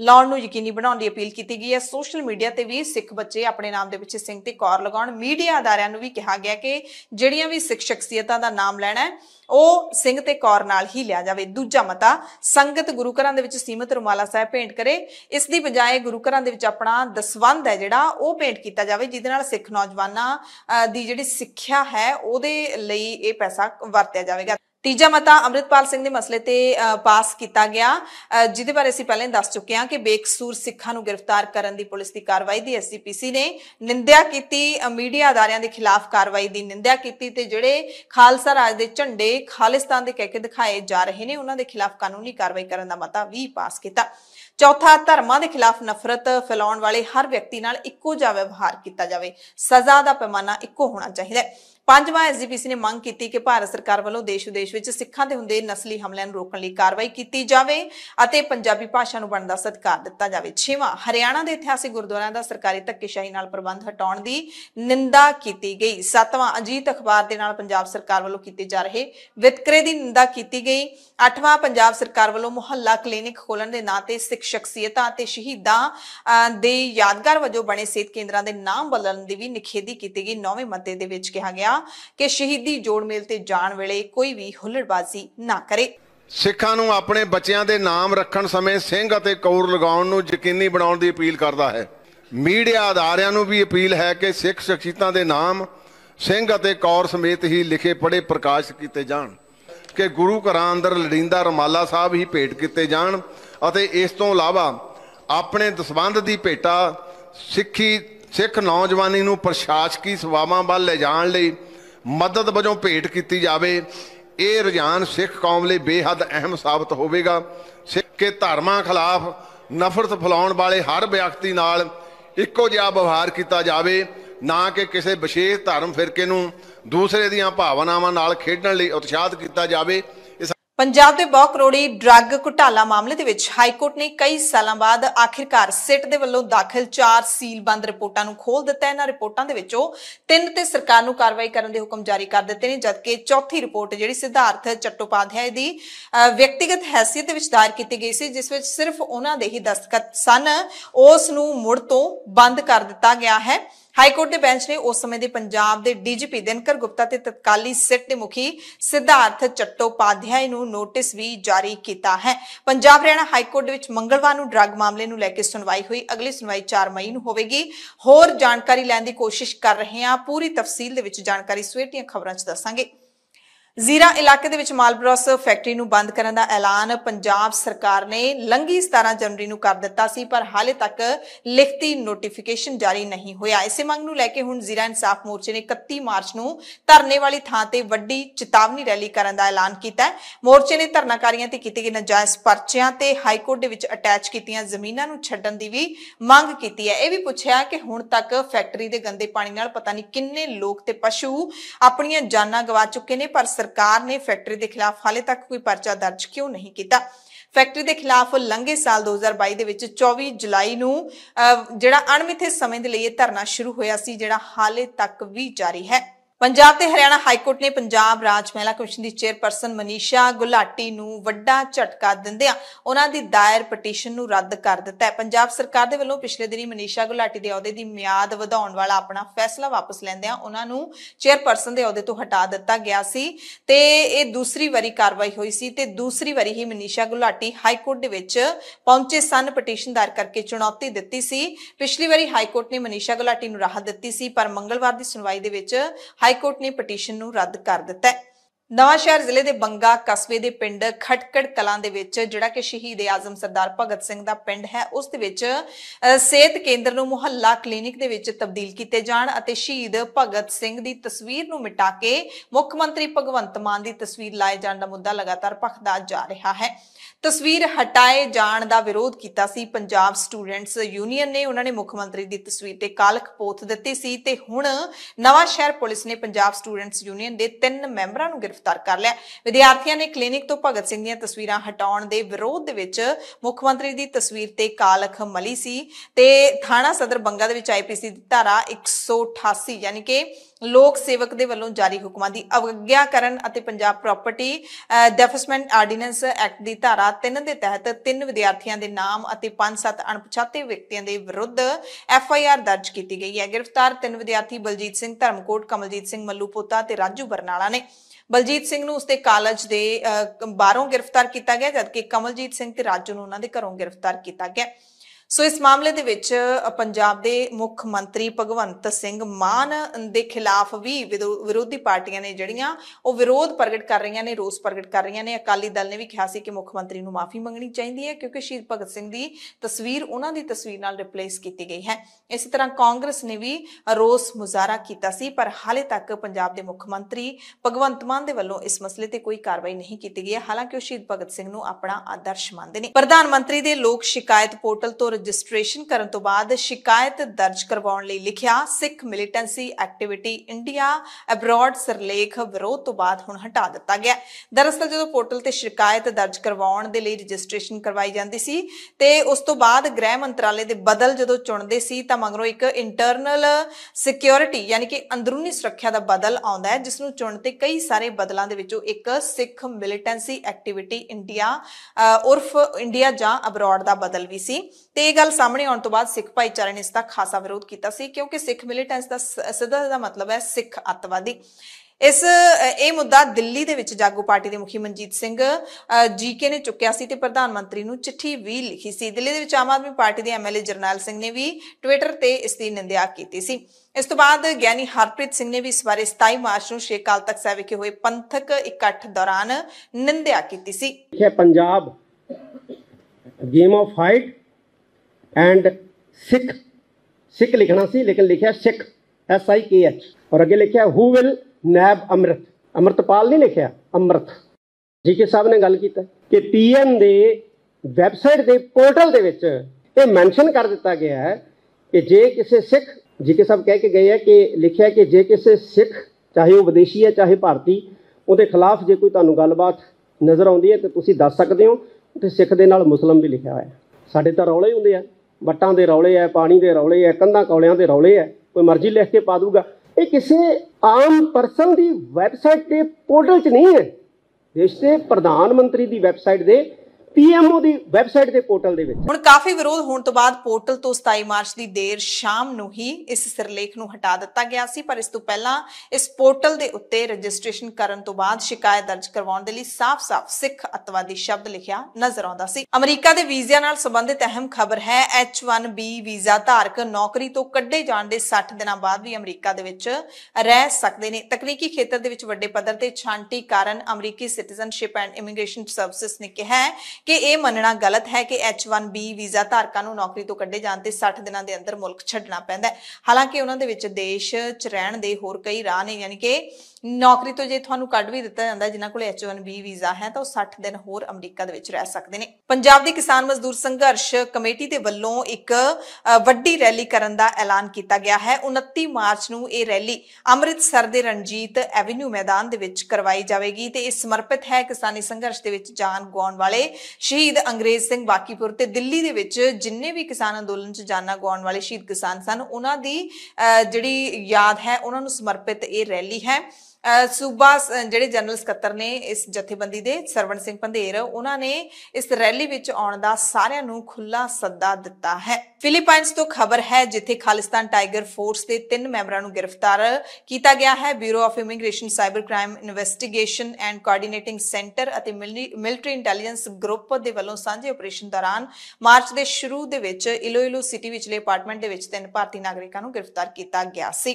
ਲਾਉਣ ਨੂੰ ਯਕੀਨੀ ਬਣਾਉਣ ਦੀ ਅਪੀਲ ਕੀਤੀ ਗਈ ਹੈ ਸੋਸ਼ਲ ਮੀਡੀਆ ਤੇ ਵੀ ਸਿੱਖ ਬੱਚੇ ਆਪਣੇ ਨਾਮ ਦੇ ਪਿੱਛੇ ਸਿੰਘ ਤੇ ਕੌਰ ਲਗਾਉਣ ਮੀਡੀਆ ਅਦਾਰਿਆਂ ਨੂੰ ਵੀ ਕਿਹਾ ਗਿਆ ਕਿ ਜਿਹੜੀਆਂ ਵੀ ਸਿੱਖ ਸ਼ਖਸੀਅਤਾਂ ਦਾ ਨਾਮ ਲੈਣਾ ਹੈ ਉਹ ਸਿੰਘ ਤੇ ਕੌਰ ਨਾਲ ਹੀ ਲਿਆ ਜਾਵੇ ਦੂਜਾ ਮਤਾ ਸੰਗਤ ਗੁਰੂ ਘਰਾਂ ਦੇ ਵਿੱਚ ਸੀਮਤ ਰੁਮਾਲਾ ਸਾਹਿਬ ਭੇਂਟ ਕਰੇ ਇਸ ਦੀ ਬਜਾਏ ਗੁਰੂ ਘਰਾਂ ਦੇ ਵਿੱਚ ਆਪਣਾ ਦਸਵੰਦ ਹੈ ਜਿਹੜਾ ਉਹ ਭੇਂਟ ਕੀਤਾ ਜਾਵੇ ਜਿਹਦੇ ਨਾਲ ਸਿੱਖ ਨੌਜਵਾਨਾਂ ਦੀ ਜਿਹੜੀ ਸਿੱਖਿਆ ਹੈ ਉਹਦੇ ਲਈ ਇਹ ਪੈਸਾ ਵਰਤਿਆ ਜਾਵੇਗਾ ਤੀਜਾ ਮਤਾ ਅਮਰਿਤਪਾਲ ਸਿੰਘ ਦੇ ਮਸਲੇ ਤੇ ਪਾਸ ਕੀਤਾ ਗਿਆ ਜਿਹਦੇ ਬਾਰੇ ਅਸੀਂ ਪਹਿਲਾਂ ਦੱਸ ਚੁੱਕੇ ਹਾਂ ਕਿ ਬੇਕਸੂਰ ਸਿੱਖਾਂ ਨੂੰ ਗ੍ਰਿਫਤਾਰ ਕਰਨ ਦੀ ਪੁਲਿਸ ਦੀ ਕਾਰਵਾਈ ਦੀ ਐਸਜੀਪੀਸੀ ਨੇ ਨਿੰਦਿਆ ਕੀਤੀ ਮੀਡੀਆ ਅਦਾਰਿਆਂ ਦੇ ਖਿਲਾਫ ਕਾਰਵਾਈ ਦੀ ਨਿੰਦਿਆ ਕੀਤੀ ਤੇ ਜਿਹੜੇ ਖਾਲਸਾ ਰਾਜ ਦੇ ਝੰਡੇ ਖਾਲਿਸਤਾਨ ਦੇ ਕਹਿ ਕੇ ਦਿਖਾਏ ਜਾ ਰਹੇ ਨੇ ਉਹਨਾਂ ਦੇ ਖਿਲਾਫ ਕਾਨੂੰਨੀ ਕਾਰਵਾਈ ਕਰਨ ਦਾ ਮਤਾ ਵੀ ਪਾਸ ਕੀਤਾ ਚੌਥਾ ਧਰਮਾਂ ਦੇ ਖਿਲਾਫ ਨਫ਼ਰਤ ਫੈਲਾਉਣ ਵਾਲੇ ਹਰ ਵਿਅਕਤੀ ਨਾਲ ਇੱਕੋ ਜਿਹਾ ਵਿਵਹਾਰ ਕੀਤਾ ਜਾਵੇ ਸਜ਼ਾ ਦਾ ਪੈਮਾਨਾ ਇੱਕੋ ਹੋਣਾ ਚਾਹੀਦਾ ਹੈ ਪੰਜਵਾਂ ਐਸਜੀਪੀਸੀ ਨੇ ਮੰਗ ਕੀਤੀ ਕਿ ਭਾਰਤ ਸਰਕਾਰ ਵੱਲੋਂ ਦੇਸ਼ ਵਿਦੇਸ਼ ਵਿੱਚ ਸਿੱਖਾਂ ਦੇ ਹੁੰਦੇ ਨਸਲੀ ਹਮਲਿਆਂ ਨੂੰ ਰੋਕਣ ਲਈ ਕਾਰਵਾਈ ਕੀਤੀ ਜਾਵੇ ਅਤੇ ਪੰਜਾਬੀ ਭਾਸ਼ਾ ਨੂੰ ਬਣਦਾ ਸਤਿਕਾਰ ਦਿੱਤਾ ਜਾਵੇ ਛੇਵਾਂ ਹਰਿਆਣਾ ਦੇ ਇਤਿਹਾਸਿਕ ਗੁਰਦੁਆਰਿਆਂ ਦਾ ਸਰਕਾਰੀ ਧੱਕੇਸ਼ਾਹੀ ਨਾਲ ਪ੍ਰਬੰਧ ਹਟਾਉਣ ਦੀ ਨਿੰਦਾ ਕੀਤੀ ਗਈ ਸੱਤਵਾਂ ਅਜੀਤ ਅਖਬਾਰ ਦੇ ਨਾਲ ਪੰਜਾਬ ਸਰਕਾਰ ਵੱਲੋਂ ਕੀਤੇ ਜਾ ਰਹੇ ਵਿਤਕਰੇ ਦੀ ਨਿੰਦਾ ਕੀਤੀ ਗਈ ਅੱਠਵਾਂ ਪੰਜਾਬ ਸਰਕਾਰ ਵੱਲੋਂ ਮੁਹੱਲਾ ਕਲੀਨਿਕ ਖੋਲਣ ਦੇ ਨਾਂ ਤੇ ਸਿੱਖ ਸ਼ਖਸੀਅਤਾਂ ਅਤੇ ਸ਼ਹੀਦਾਂ ਦੇ ਯਾਦਗਾਰ ਵਜੋਂ ਬਣੇ ਸਿਹਤ ਕੇਂਦਰਾਂ ਦੇ ਨਾਮ ਬਦਲਣ ਦੀ ਵੀ ਨਿਖੇਧੀ ਕੀਤੀ ਗਈ ਨੌਵੇਂ ਮਤੇ ਦੇ ਵਿੱਚ ਕਿਹਾ ਗਿਆ ਕਰਨਾ ਕਿ ਸ਼ਹੀਦੀ ਜੋੜ ਮੇਲ ਤੇ ਜਾਣ ਵੇਲੇ ਕੋਈ ਵੀ ਹੁੱਲੜਬਾਜ਼ੀ ਨਾ ਕਰੇ ਸਿੱਖਾਂ ਨੂੰ ਆਪਣੇ ਬੱਚਿਆਂ ਦੇ ਨਾਮ ਰੱਖਣ ਸਮੇਂ ਸਿੰਘ ਅਤੇ ਕੌਰ ਲਗਾਉਣ ਨੂੰ ਯਕੀਨੀ ਬਣਾਉਣ ਦੀ ਅਪੀਲ ਕਰਦਾ ਹੈ ਮੀਡੀਆ ਆਧਾਰਿਆਂ ਨੂੰ ਵੀ ਅਪੀਲ ਹੈ ਕਿ ਸਿੱਖ ਸ਼ਖਸੀਤਾਂ ਦੇ ਨਾਮ ਸਿੰਘ ਅਤੇ ਕੌਰ ਸਮੇਤ ਹੀ ਲਿਖੇ ਪੜੇ ਪ੍ਰਕਾਸ਼ ਕੀਤੇ ਜਾਣ ਕਿ ਗੁਰੂ ਘਰਾਂ ਅੰਦਰ ਲੜਿੰਦਾ ਰਮਾਲਾ ਸਾਹਿਬ ਹੀ ਭੇਟ ਕੀਤੇ ਜਾਣ ਅਤੇ ਇਸ ਤੋਂ ਇਲਾਵਾ ਆਪਣੇ ਦਸਬੰਧ ਦੀ ਭੇਟਾ ਸਿੱਖੀ ਸਿੱਖ ਨੌਜਵਾਨੀ ਨੂੰ ਪ੍ਰਸ਼ਾਸਕੀ ਸਵਾਵਾਂ ਵੱਲ ਲੈ ਜਾਣ ਲਈ ਮਦਦ ਵਜੋਂ ਭੇਟ ਕੀਤੀ ਜਾਵੇ ਇਹ ਰੁਝਾਨ ਸਿੱਖ ਕੌਮ ਲਈ ਬੇਹੱਦ ਅਹਿਮ ਸਾਬਤ ਹੋਵੇਗਾ ਸਿੱਖ ਕੇ ਧਰਮਾਂ ਖਿਲਾਫ ਨਫ਼ਰਤ ਫਲਾਉਣ ਵਾਲੇ ਹਰ ਵਿਅਕਤੀ ਨਾਲ ਇੱਕੋ ਜਿਹਾ ਵਿਵਹਾਰ ਕੀਤਾ ਜਾਵੇ ਨਾ ਕਿ ਕਿਸੇ ਵਿਸ਼ੇਸ਼ ਧਰਮ ਫਿਰਕੇ ਨੂੰ ਦੂਸਰੇ ਦੀਆਂ ਭਾਵਨਾਵਾਂ ਨਾਲ ਖੇਡਣ ਲਈ ਉਤਸ਼ਾਹਿਤ ਕੀਤਾ ਜਾਵੇ ਪੰਜਾਬ ਦੇ ਬਹੁ ਕਰੋੜੀ ਡਰੱਗ ਘੁਟਾਲਾ ਮਾਮਲੇ ਦੇ ਵਿੱਚ ਹਾਈ ਕੋਰਟ ਨੇ ਕਈ ਸਾਲਾਂ ਬਾਅਦ ਆਖਿਰਕਾਰ ਸਿੱਟ ਦੇ ਵੱਲੋਂ ਦਾਖਲ ਚਾਰ ਸੀਲਬੰਦ ਰਿਪੋਰਟਾਂ ਨੂੰ ਖੋਲ ਦਿੱਤਾ ਇਹਨਾਂ ਰਿਪੋਰਟਾਂ ਦੇ ਵਿੱਚੋਂ ਤਿੰਨ ਤੇ ਸਰਕਾਰ ਨੂੰ ਕਾਰਵਾਈ ਕਰਨ ਦੇ ਹੁਕਮ ਜਾਰੀ ਕਰ ਦਿੱਤੇ ਨੇ ਜਦਕਿ ਚੌਥੀ ਰਿਪੋਰਟ ਜਿਹੜੀ ਸਿਧਾਰਥ ਚੱਟੋਪਾਧਿਆਏ ਦੀ ਵਿਅਕਤੀਗਤ ਹੈਸੀਅਤ ਦੇ ਵਿੱਚ ਦਾਇਰ ਕੀਤੀ ਗਈ ਸੀ ਜਿਸ ਵਿੱਚ ਸਿਰਫ ਉਹਨਾਂ ਦੇ ਹੀ ਦਸਤਖਤ ਸਨ ਉਸ ਨੂੰ ਮੁੜ ਤੋਂ ਬੰਦ ਕਰ ਦਿੱਤਾ ਗਿਆ ਹੈ ਹਾਈ ਕੋਰਟ ਦੇ ਬੈਂਚ ਨੇ ਉਸ ਸਮੇਂ ਦੇ ਪੰਜਾਬ ਦੇ ਡੀਜੀਪੀ ਦਿਨਕਰ ਗੁਪਤਾ ਤੇ ਤਤਕਾਲੀ ਸਿੱਟ ਦੇ ਮੁਖੀ ਸਿਧਾਰਥ ਚੱਟੋਪਾਧਿਆਇ ਨੂੰ ਨੋਟਿਸ ਵੀ ਜਾਰੀ ਕੀਤਾ ਹੈ ਪੰਜਾਬ ਹਰਿਆਣਾ ਹਾਈ ਕੋਰਟ ਦੇ ਵਿੱਚ ਮੰਗਲਵਾਰ ਨੂੰ ਡਰੱਗ ਮਾਮਲੇ ਨੂੰ ਲੈ ਕੇ ਸੁਣਵਾਈ ਹੋਈ ਅਗਲੀ ਸੁਣਵਾਈ 4 ਮਈ ਨੂੰ ਹੋਵੇਗੀ ਹੋਰ ਜਾਣਕਾਰੀ ਲੈਣ ਦੀ ਕੋਸ਼ਿਸ਼ ਕਰ ਰਹੇ ਹਾਂ ਪੂਰੀ ਤਫਸੀਲ ਦੇ ਵਿੱਚ ਜਾਣਕਾਰੀ ਸਵੇਰ ਦੀਆਂ ਖਬਰਾਂ 'ਚ ਦੱਸਾਂਗੇ ਜ਼ੀਰਾ ਇਲਾਕੇ ਦੇ ਵਿੱਚ ਮਾਲਬਰੋਸ ਫੈਕਟਰੀ ਨੂੰ ਬੰਦ ਕਰਨ ਦਾ ਐਲਾਨ ਪੰਜਾਬ ਸਰਕਾਰ ਨੇ ਲੰਗੀ 17 ਜਨਵਰੀ ਨੂੰ ਕਰ ਦਿੱਤਾ ਸੀ ਪਰ ਹਾਲੇ ਤੱਕ ਲਿਖਤੀ ਨੋਟੀਫਿਕੇਸ਼ਨ ਜਾਰੀ ਨਹੀਂ ਹੋਇਆ ਇਸੇ ਮੰਗ ਨੂੰ ਲੈ ਕੇ ਹੁਣ ਜ਼ੀਰਾ ਇਨਸਾਫ ਮੋਰਚੇ ਨੇ 31 ਮਾਰਚ ਨੂੰ ਧਰਨੇ ਵਾਲੀ ਥਾਂ ਤੇ ਵੱਡੀ ਚੇਤਾਵਨੀ ਰੈਲੀ ਕਰਨ ਦਾ ਐਲਾਨ ਕੀਤਾ ਹੈ ਮੋਰਚੇ ਨੇ ਧਰਨਾਕਾਰੀਆਂ ਤੇ ਕੀਤੇ ਗਏ ਨਜਾਇਜ਼ ਪਰਚਿਆਂ ਤੇ ਹਾਈ ਕੋਰਟ ਦੇ ਵਿੱਚ ਅਟੈਚ ਕੀਤੀਆਂ ਜ਼ਮੀਨਾਂ ਨੂੰ ਛੱਡਣ ਦੀ ਵੀ ਮੰਗ ਕੀਤੀ ਹੈ ਇਹ ਵੀ ਪੁੱਛਿਆ ਕਿ ਹੁਣ ਤੱਕ ਫੈਕਟਰੀ ਦੇ ਗੰਦੇ ਪਾਣੀ ਨਾਲ ਪਤਾ ਨਹੀਂ ਕਿੰਨੇ ਲੋਕ ਤੇ ਪਸ਼ੂ ਆਪਣੀਆਂ ਜਾਨਾਂ ਗਵਾ ਚੁੱਕੇ ਨੇ ਪਰ ਸਰਕਾਰ ਨੇ ਫੈਕਟਰੀ ਦੇ ਖਿਲਾਫ ਹਾਲੇ ਤੱਕ ਕੋਈ ਪਰਚਾ ਦਰਜ ਕਿਉਂ ਨਹੀਂ ਕੀਤਾ ਫੈਕਟਰੀ ਦੇ ਖਿਲਾਫ ਲੰਘੇ ਸਾਲ 2022 ਦੇ ਵਿੱਚ 24 ਜੁਲਾਈ ਨੂੰ ਜਿਹੜਾ ਅਣਮਿੱਥੇ ਸਮੇਂ ਦੇ ਲਈ ਇਹ ਧਰਨਾ ਸ਼ੁਰੂ ਹੋਇਆ ਸੀ ਜਿਹੜਾ ਹਾਲੇ ਤੱਕ ਵੀ ਜਾਰੀ ਹੈ ਪੰਜਾਬ ਤੇ ਹਰਿਆਣਾ ਹਾਈ ਕੋਰਟ ਨੇ ਪੰਜਾਬ ਰਾਜ ਮਹਿਲਾ ਕਮਿਸ਼ਨ ਦੀ ਚੇਅਰਪਰਸਨ ਮਨੀਸ਼ਾ ਗੁਲਾਟੀ ਨੂੰ ਵੱਡਾ ਝਟਕਾ ਦਿੰਦਿਆਂ ਉਹਨਾਂ ਦੀ ਦਾਇਰ ਪਟੀਸ਼ਨ ਨੂੰ ਰੱਦ ਕਰ ਦਿੱਤਾ ਹੈ ਪੰਜਾਬ ਸਰਕਾਰ ਦੇ ਵੱਲੋਂ ਪਿਛਲੇ ਦਿਨੀ ਮਨੀਸ਼ਾ ਗੁਲਾਟੀ ਦੇ ਅਹੁਦੇ ਦੀ ਮਿਆਦ ਵਧਾਉਣ ਵਾਲਾ ਆਪਣਾ ਫੈਸਲਾ ਵਾਪਸ ਲੈਂਦਿਆਂ ਉਹਨਾਂ ਨੂੰ ਚੇਅਰਪਰਸਨ ਦੇ ਅਹੁਦੇ ਤੋਂ ਹਟਾ ਦਿੱਤਾ ਗਿਆ ਸੀ ਤੇ ਇਹ ਦੂਸਰੀ ਵਾਰੀ ਕਾਰਵਾਈ ਹੋਈ ਸੀ ਤੇ ਦੂਸਰੀ ਵਾਰੀ ਹੀ ਮਨੀਸ਼ਾ ਗੁਲਾਟੀ ਹਾਈ ਕੋਰਟ ਦੇ ਵਿੱਚ ਪਹੁੰਚੇ ਸਨ ਪਟੀਸ਼ਨ ਦਾਇਰ ਕਰਕੇ ਚੁਣੌਤੀ ਦਿੱਤੀ ਸੀ ਪਿਛਲੀ ਵਾਰੀ ਹਾਈ ਕੋਰਟ ਨੇ ਮਨੀਸ਼ਾ ਗੁਲਾਟੀ ਨੂੰ ਰਾਹਤ ਦਿੱਤੀ ਸੀ ਪਰ ਮੰਗਲਵਾਰ ਦੀ ਸੁਣਵਾਈ ਦੇ ਵਿੱਚ ਹਾਈ ਕੋਰਟ ਨੇ ਪਟੀਸ਼ਨ ਨੂੰ ਰੱਦ ਕਰ ਦਿੱਤਾ ਹੈ ਨਵਾਂ ਸ਼ਹਿਰ ਜ਼ਿਲ੍ਹੇ ਦੇ ਬੰਗਾ ਕਸਬੇ ਦੇ ਪਿੰਡ ਖਟਕੜ ਕਲਾਂ ਦੇ ਵਿੱਚ ਜਿਹੜਾ ਕਿ ਸ਼ਹੀਦ ਆਜ਼ਮ ਸਰਦਾਰ ਭਗਤ ਸਿੰਘ ਦਾ ਪਿੰਡ ਹੈ ਉਸ ਦੇ ਵਿੱਚ ਸਿਹਤ ਕੇਂਦਰ ਨੂੰ ਮੁਹੱਲਾ ਕਲੀਨਿਕ ਦੇ ਵਿੱਚ ਤਬਦੀਲ ਕੀਤੇ ਜਾਣ ਅਤੇ ਸ਼ਹੀਦ ਭਗਤ ਸਿੰਘ ਦੀ ਤਸਵੀਰ ਨੂੰ ਮਿਟਾ ਕੇ ਮੁੱਖ ਮੰਤਰੀ ਭਗਵੰਤ ਮਾਨ ਦੀ ਤਸਵੀਰ ਲਾਏ ਜਾਣ ਦਾ ਮੁੱਦਾ ਲਗਾਤਾਰ ਭਖਦਾ ਜਾ ਰਿਹਾ ਹੈ ਤਸਵੀਰ ਹਟਾਏ ਜਾਣ ਦਾ ਵਿਰੋਧ ਕੀਤਾ ਸੀ ਪੰਜਾਬ ਸਟੂਡੈਂਟਸ ਯੂਨੀਅਨ ਨੇ ਉਹਨਾਂ ਨੇ ਮੁੱਖ ਮੰਤਰੀ ਦੀ ਤਸਵੀਰ ਤੇ ਕਾਲਖ ਪੋਥ ਦਿੱਤੀ ਸੀ ਤੇ ਹੁਣ ਨਵਾਂ ਸ਼ਹਿਰ ਪੁਲਿਸ ਨੇ ਪੰਜਾਬ ਸਟੂਡੈਂਟਸ ਯੂਨੀਅਨ ਦੇ ਤਿੰਨ ਮੈਂਬਰਾਂ ਨੂੰ ਗ੍ਰਿਫਤਾਰ ਕਰ ਲਿਆ ਵਿਦਿਆਰਥੀਆਂ ਨੇ ਕਲੀਨਿਕ ਤੋਂ ਭਗਤ ਸਿੰਘ ਦੀਆਂ ਤਸਵੀਰਾਂ ਹਟਾਉਣ ਦੇ ਵਿਰੋਧ ਦੇ ਵਿੱਚ ਮੁੱਖ ਮੰਤਰੀ ਦੀ ਤਸਵੀਰ ਤੇ ਕਾਲਖ ਮਲੀ ਸੀ ਤੇ ਥਾਣਾ ਸਦਰ ਬੰਗਾ ਦੇ ਵਿੱਚ ਆਈਪੀਸੀ ਦੀ ਧਾਰਾ 188 ਯਾਨੀ ਕਿ ਲੋਕ ਸੇਵਕ ਦੇ ਵੱਲੋਂ ਜਾਰੀ ਹੁਕਮਾਂ ਦੀ ਅਵਗਿਆ ਕਰਨ ਅਤੇ Punjab property defacement ordinance act ਦੀ ਧਾਰਾ 3 ਦੇ ਤਹਿਤ ਤਿੰਨ ਵਿਦਿਆਰਥੀਆਂ ਦੇ ਨਾਮ ਅਤੇ 5-7 ਅਣਪਛਾਤੇ ਵਿਅਕਤੀਆਂ ਦੇ ਵਿਰੁੱਧ ਐਫ ਆਈ ਆਰ ਦਰਜ ਕੀਤੀ ਗਈ ਹੈ ਗ੍ਰਿਫਤਾਰ ਤਿੰਨ ਵਿਦਿਆਰਥੀ ਬਲਜੀਤ ਸਿੰਘ ਧਰਮਕੋਟ ਕਮਲਜੀਤ ਸਿੰਘ ਮੱਲੂਪੋਤਾ ਤੇ ਰਾਜੂ ਬਰਨਾਲਾ ਨੇ ਬਲਜੀਤ ਸਿੰਘ ਨੂੰ ਉਸਦੇ ਕਾਲਜ ਦੇ ਬਾਹਰੋਂ ਗ੍ਰਿਫਤਾਰ ਕੀਤਾ ਗਿਆ ਜਦਕਿ ਕਮਲਜੀਤ ਸਿੰਘ ਤੇ ਰਾਜੂ ਨੂੰ ਉਹਨਾਂ ਦੇ ਘਰੋਂ ਗ੍ਰਿਫਤਾਰ ਕੀਤਾ ਗਿਆ ਸੋ ਇਸ ਮਾਮਲੇ ਦੇ ਵਿੱਚ ਪੰਜਾਬ ਦੇ ਮੁੱਖ ਮੰਤਰੀ ਭਗਵੰਤ ਸਿੰਘ ਮਾਨ ਦੇ ਖਿਲਾਫ ਵੀ ਵਿਰੋਧੀ ਪਾਰਟੀਆਂ ਨੇ ਜਿਹੜੀਆਂ ਉਹ ਵਿਰੋਧ ਪ੍ਰਗਟ ਕਰ ਰਹੀਆਂ ਨੇ ਰੋਸ ਪ੍ਰਗਟ ਕਰ ਰਹੀਆਂ ਨੇ ਅਕਾਲੀ ਦਲ ਨੇ ਵੀ ਕਿਹਾ ਸੀ ਕਿ ਮੁੱਖ ਮੰਤਰੀ ਨੂੰ ਮਾਫੀ ਮੰਗਣੀ ਚਾਹੀਦੀ ਹੈ ਕਿਉਂਕਿ ਸ਼ਹੀਦ ਭਗਤ ਸਿੰਘ ਦੀ ਤਸਵੀਰ ਉਹਨਾਂ ਦੀ ਤਸਵੀਰ ਨਾਲ ਰਿਪਲੇਸ ਕੀਤੀ ਗਈ ਹੈ ਇਸੇ ਤਰ੍ਹਾਂ ਕਾਂਗਰਸ ਨੇ ਵੀ ਰੋਸ ਮੁਜ਼ਾਹਰਾ ਕੀਤਾ ਸੀ ਪਰ ਹਾਲੇ ਤੱਕ ਪੰਜਾਬ ਦੇ ਮੁੱਖ ਮੰਤਰੀ ਭਗਵੰਤ ਮਾਨ ਦੇ ਵੱਲੋਂ ਇਸ ਮਸਲੇ ਤੇ ਕੋਈ ਕਾਰਵਾਈ ਨਹੀਂ ਕੀਤੀ ਗਈ ਹੈ ਹਾਲਾਂਕਿ ਉਹ ਸ਼ਹੀਦ ਭਗਤ ਸਿੰਘ ਨੂੰ ਆਪਣਾ ਆਦਰਸ਼ ਮੰਨਦੇ ਨੇ ਪ੍ਰਧਾਨ ਮੰਤਰੀ ਦੇ ਲੋਕ ਸ਼ਿਕਾਇਤ ਪੋਰਟਲ ਤੋਂ ਰਜਿਸਟ੍ਰੇਸ਼ਨ ਕਰਨ ਤੋਂ ਬਾਅਦ ਸ਼ਿਕਾਇਤ ਦਰਜ ਕਰਵਾਉਣ ਲਈ ਲਿਖਿਆ Sikh militancy activity India abroad ਸਰਲੇਖ ਵਿਰੋਧ ਤੋਂ ਬਾਅਦ ਹੁਣ ਹਟਾ ਦਿੱਤਾ ਗਿਆ ਦਰਅਸਲ ਜਦੋਂ ਪੋਰਟਲ ਤੇ ਸ਼ਿਕਾਇਤ ਦਰਜ ਕਰਵਾਉਣ ਦੇ ਲਈ ਰਜਿਸਟ੍ਰੇਸ਼ਨ ਕਰਵਾਈ ਜਾਂਦੀ ਸੀ ਤੇ ਉਸ ਤੋਂ ਬਾਅਦ ਗ੍ਰਹਿ ਮੰਤਰਾਲੇ ਦੇ ਬਦਲ ਜਦੋਂ ਚੁਣਦੇ ਸੀ ਤਾਂ ਮਗਰੋਂ ਇੱਕ ਇੰਟਰਨਲ ਸਿਕਿਉਰਿਟੀ ਯਾਨੀ ਕਿ ਅੰਦਰੂਨੀ ਸੁਰੱਖਿਆ ਦਾ ਬਦਲ ਆਉਂਦਾ ਹੈ ਜਿਸ ਨੂੰ ਚੁਣ ਤੇ ਕਈ ਸਾਰੇ ਬਦਲਾਂ ਦੇ ਵਿੱਚੋਂ ਇੱਕ ਸਿੱਖ ਮਿਲੀਟੈਂਸੀ ਐਕਟੀਵਿਟੀ ਇੰਡੀਆ ਉਰਫ ਇੰਡੀਆ ਜਾਂ ਅਬਰੋਡ ਦਾ ਬਦਲ ਵੀ ਸੀ ਤੇ ਇਹ ਗੱਲ ਸਾਹਮਣੇ ਆਉਣ ਤੋਂ ਬਾਅਦ ਸਿੱਖ ਭਾਈਚਾਰੇ ਨੇ ਇਸ ਦਾ ਖਾਸਾ ਵਿਰੋਧ ਕੀਤਾ ਸੀ ਕਿਉਂਕਿ ਸਿੱਖ ਮਿਲੀਟੈਂਸ ਦਾ ਸਿੱਧਾ ਦਾ ਮਤਲਬ ਹੈ ਸਿੱਖ ਅਤਵਾਦੀ ਇਸ ਇਹ ਮੁੱਦਾ ਦਿੱਲੀ ਦੇ ਵਿੱਚ ਜਾਗੋ ਪਾਰਟੀ ਦੇ ਮੁਖੀ ਮਨਜੀਤ ਸਿੰਘ ਜੀਕੇ ਨੇ ਚੁੱਕਿਆ ਸੀ ਤੇ ਪ੍ਰਧਾਨ ਮੰਤਰੀ ਨੂੰ ਚਿੱਠੀ ਵੀ ਲਿਖੀ ਸੀ ਦਿੱਲੀ ਦੇ ਵਿੱਚ ਆਮ ਆਦਮੀ ਪਾਰਟੀ ਦੇ ਐਮਐਲਏ ਜਰਨੈਲ ਸਿੰਘ ਨੇ ਵੀ ਟਵਿੱਟਰ ਤੇ ਇਸ ਦੀ ਨਿੰਦਿਆ ਕੀਤੀ ਸੀ ਇਸ ਤੋਂ ਬਾਅਦ ਗਿਆਨੀ ਹਰਪ੍ਰੀਤ ਸਿੰਘ ਨੇ ਵੀ ਇਸ ਬਾਰੇ 27 ਮਾਰਚ ਨੂੰ ਸ਼ੇਕਾਲ ਕਾਲ ਤੱਕ ਸਾਹਿਬ ਵਿਖੇ ਹੋਏ ਪੰਥਕ ਇਕੱਠ ਦੌਰਾਨ ਨਿੰਦਿਆ ਕੀਤੀ ਸੀ Punjab game of fight and Sikh Sikh ਲਿਖਣਾ ਸੀ ਲੇਕਿਨ ਲਿਖਿਆ ਸਿੱਖ ਐਸ ਆਈ ਕੇ ਐਚ ਔਰ ਅੱਗੇ ਲਿਖਿਆ ਹੂ ਵਿਲ ਨੈਬ ਅਮਰਤ ਅਮਰਤਪਾਲ ਨਹੀਂ ਲਿਖਿਆ ਅਮਰਤ ਜੀ ਕੇ ਸਾਹਿਬ ਨੇ ਗੱਲ ਕੀਤਾ ਕਿ ਪੀਐਮ ਦੇ ਵੈਬਸਾਈਟ ਦੇ ਪੋਰਟਲ ਦੇ ਵਿੱਚ ਇਹ ਮੈਂਸ਼ਨ ਕਰ ਦਿੱਤਾ ਗਿਆ ਹੈ ਕਿ ਜੇ ਕਿਸੇ ਸਿੱਖ ਜੀ ਕੇ ਸਾਹਿਬ ਕਹਿ ਕੇ ਗਏ ਹੈ ਕਿ ਲਿਖਿਆ ਕਿ ਜੇ ਕਿਸੇ ਸਿੱਖ ਚਾਹੇ ਉਹ ਵਿਦੇਸ਼ੀ ਹੈ ਚਾਹੇ ਭਾਰਤੀ ਉਹਦੇ ਖਿਲਾਫ ਜੇ ਕੋਈ ਤੁਹਾਨੂੰ ਗੱਲਬਾਤ ਨਜ਼ਰ ਆਉਂਦੀ ਹੈ ਤੇ ਤੁਸੀਂ ਦੱਸ ਸਕਦੇ ਹੋ ਤੇ ਸਿੱਖ ਦੇ ਨਾਲ ਮੁਸਲਮ ਵੀ ਲਿਖਿਆ ਹੋਇਆ ਸਾਡੇ ਤਾਂ ਰੌਲੇ ਹੁੰਦੇ ਆ ਵੱਟਾਂ ਦੇ ਰੌਲੇ ਐ ਪਾਣੀ ਦੇ ਰੌਲੇ ਐ ਕੰਧਾਂ ਕੌਲਿਆਂ ਦੇ ਰੌਲੇ ਐ ਕੋਈ ਮਰਜ਼ੀ ਲਿਖ ਕੇ ਪਾ ਦੂਗਾ ਇਹ ਕਿਸੇ ਆਮ ਪਰਸਨ ਦੀ ਵੈਬਸਾਈਟ ਤੇ ਪੋਰਟਲ 'ਚ ਨਹੀਂ ਹੈ ਦੇਸ਼ ਦੇ ਪ੍ਰਧਾਨ ਮੰਤਰੀ ਦੀ ਵੈਬਸਾਈਟ ਦੇ ਪੀਐਮਓ ਦੀ ਵੈਬਸਾਈਟ ਦੇ ਪੋਰਟਲ ਦੇ ਵਿੱਚ ਹੁਣ ਕਾਫੀ ਵਿਰੋਧ ਹੋਣ ਤੋਂ ਬਾਅਦ ਪੋਰਟਲ ਤੋਂ 27 ਮਾਰਚ ਦੀ ਦੇਰ ਸ਼ਾਮ ਨੂੰ ਹੀ ਇਸ ਸਿਰਲੇਖ ਨੂੰ ਹਟਾ ਦਿੱਤਾ ਗਿਆ ਸੀ ਪਰ ਇਸ ਤੋਂ ਪਹਿਲਾਂ ਇਸ ਪੋਰਟਲ ਦੇ ਉੱਤੇ ਰਜਿਸਟ੍ਰੇਸ਼ਨ ਕਰਨ ਤੋਂ ਬਾਅਦ ਸ਼ਿਕਾਇਤ ਦਰਜ ਕਰਵਾਉਣ ਦੇ ਲਈ ਸਾਫ਼-ਸਾਫ਼ ਸਿੱਖ ਅਤਵਾਦੀ ਸ਼ਬਦ ਲਿਖਿਆ ਨਜ਼ਰ ਆਉਂਦਾ ਸੀ ਅਮਰੀਕਾ ਦੇ ਵੀਜ਼ਿਆਂ ਨਾਲ ਸੰਬੰਧਿਤ ਅਹਿਮ ਖਬਰ ਹੈ H1B ਵੀਜ਼ਾ ਧਾਰਕ ਨੌਕਰੀ ਤੋਂ ਕੱਢੇ ਜਾਣ ਦੇ 60 ਦਿਨਾਂ ਬਾਅਦ ਵੀ ਅਮਰੀਕਾ ਦੇ ਵਿੱਚ ਰਹਿ ਸਕਦੇ ਨੇ ਤਕਨੀਕੀ ਖੇਤਰ ਦੇ ਵਿੱਚ ਵੱਡੇ ਪੱਧਰ ਤੇ ਛਾਂਟੀ ਕਾਰਨ ਅਮਰੀਕੀ ਸਿਟੀਜ਼ਨਸ਼ਿਪ ਐਂਡ ਇਮੀਗ੍ਰੇਸ਼ਨ ਸਰਵਿਸਿਜ਼ ਨੇ ਕਿਹਾ ਹੈ ਕਿ ਇਹ ਮੰਨਣਾ ਗਲਤ ਹੈ ਕਿ H1B ਵੀਜ਼ਾ ਧਾਰਕਾਂ ਨੂੰ ਨੌਕਰੀ ਤੋਂ ਕੱਢੇ ਜਾਣ ਤੇ 60 ਦਿਨਾਂ ਦੇ ਅੰਦਰ ਮੁਲਕ ਛੱਡਣਾ ਪੈਂਦਾ ਹੈ ਹਾਲਾਂਕਿ ਉਹਨਾਂ ਦੇ ਵਿੱਚ ਦੇਸ਼ 'ਚ ਰਹਿਣ ਦੇ ਹੋਰ ਕਈ ਰਾਹ ਨੇ ਯਾਨੀ ਕਿ ਨੌਕਰੀ ਤੋਂ ਜੇ ਤੁਹਾਨੂੰ ਕੱਢ ਵੀ ਦਿੱਤਾ ਜਾਂਦਾ ਜਿਨ੍ਹਾਂ ਕੋਲ H1B ਵੀਜ਼ਾ ਹੈ ਤਾਂ ਉਹ 60 ਦਿਨ ਹੋਰ ਅਮਰੀਕਾ ਦੇ ਵਿੱਚ ਰਹਿ ਸਕਦੇ ਨੇ ਪੰਜਾਬ ਦੇ ਕਿਸਾਨ ਮਜ਼ਦੂਰ ਸੰਘਰਸ਼ ਕਮੇਟੀ ਦੇ ਵੱਲੋਂ ਇੱਕ ਵੱਡੀ ਰੈਲੀ ਕਰਨ ਦਾ ਐਲਾਨ ਕੀਤਾ ਗਿਆ ਹੈ 29 ਮਾਰਚ ਨੂੰ ਇਹ ਰੈਲੀ ਅੰਮ੍ਰਿਤਸਰ ਦੇ ਰਣਜੀਤ ਐਵੇਨਿਊ ਮੈਦਾਨ ਦੇ ਵਿੱਚ ਕਰਵਾਈ ਜਾਵੇਗੀ ਤੇ ਇਹ ਸਮਰਪਿਤ ਹੈ ਕਿਸਾਨੀ ਸੰਘਰਸ਼ ਦੇ ਵਿੱਚ ਜਾਨ ਗਵਾਉਣ ਵਾਲੇ ਸ਼ਹੀਦ ਅੰਗਰੇਜ਼ ਸਿੰਘ ਬਾਕੀਪੁਰ ਤੇ ਦਿੱਲੀ ਦੇ ਵਿੱਚ ਜਿੰਨੇ ਵੀ ਕਿਸਾਨ ਅੰਦੋਲਨ 'ਚ ਜਾਨਾਂ ਗਵਾਉਣ ਵਾਲੇ ਸ਼ਹੀਦ ਕਿਸਾਨ ਸਨ ਉਹਨਾਂ ਦੀ ਜਿਹੜੀ ਯਾਦ ਹੈ ਉਹਨਾਂ ਨੂੰ ਸਮਰਪਿਤ ਇਹ ਰੈਲੀ ਹੈ ਸੂਬਾ ਜਿਹੜੇ ਜਨਰਲ ਸਕੱਤਰ ਨੇ ਇਸ ਜਥੇਬੰਦੀ ਦੇ ਸਰਵਣ ਸਿੰਘ ਪੰਧੇਰ ਉਹਨਾਂ ਨੇ ਇਸ ਰੈਲੀ ਵਿੱਚ ਆਉਣ ਦਾ ਸਾਰਿਆਂ ਨੂੰ ਖੁੱਲਾ ਸੱਦਾ ਦਿੱਤਾ ਹੈ ਫਿਲੀਪਾਈਨਸ ਤੋਂ ਖਬਰ ਹੈ ਜਿੱਥੇ ਖਾਲਿਸਤਾਨ ਟਾਈਗਰ ਫੋਰਸ ਦੇ ਤਿੰਨ ਮੈਂਬਰਾਂ ਨੂੰ ਗ੍ਰਿਫਤਾਰ ਕੀਤਾ ਗਿਆ ਹੈ bureau of immigration cyber crime investigation and coordinating centre ਅਤੇ ਮਿਲਟਰੀ ਇੰਟੈਲੀਜੈਂਸ ਗਰੁੱਪ ਦੇ ਵੱਲੋਂ ਸਾਂਝੇ ਆਪਰੇਸ਼ਨ ਦੌਰਾਨ ਮਾਰਚ ਦੇ ਸ਼ੁਰੂ ਦੇ ਵਿੱਚ ਇਲੋਇਲੋ ਸਿਟੀ ਵਿਚਲੇ ਅਪਾਰਟਮੈਂਟ ਦੇ ਵਿੱਚ ਤਿੰਨ ਭਾਰਤੀ ਨਾਗਰਿਕਾਂ ਨੂੰ ਗ੍ਰਿਫਤਾਰ ਕੀਤਾ ਗਿਆ ਸੀ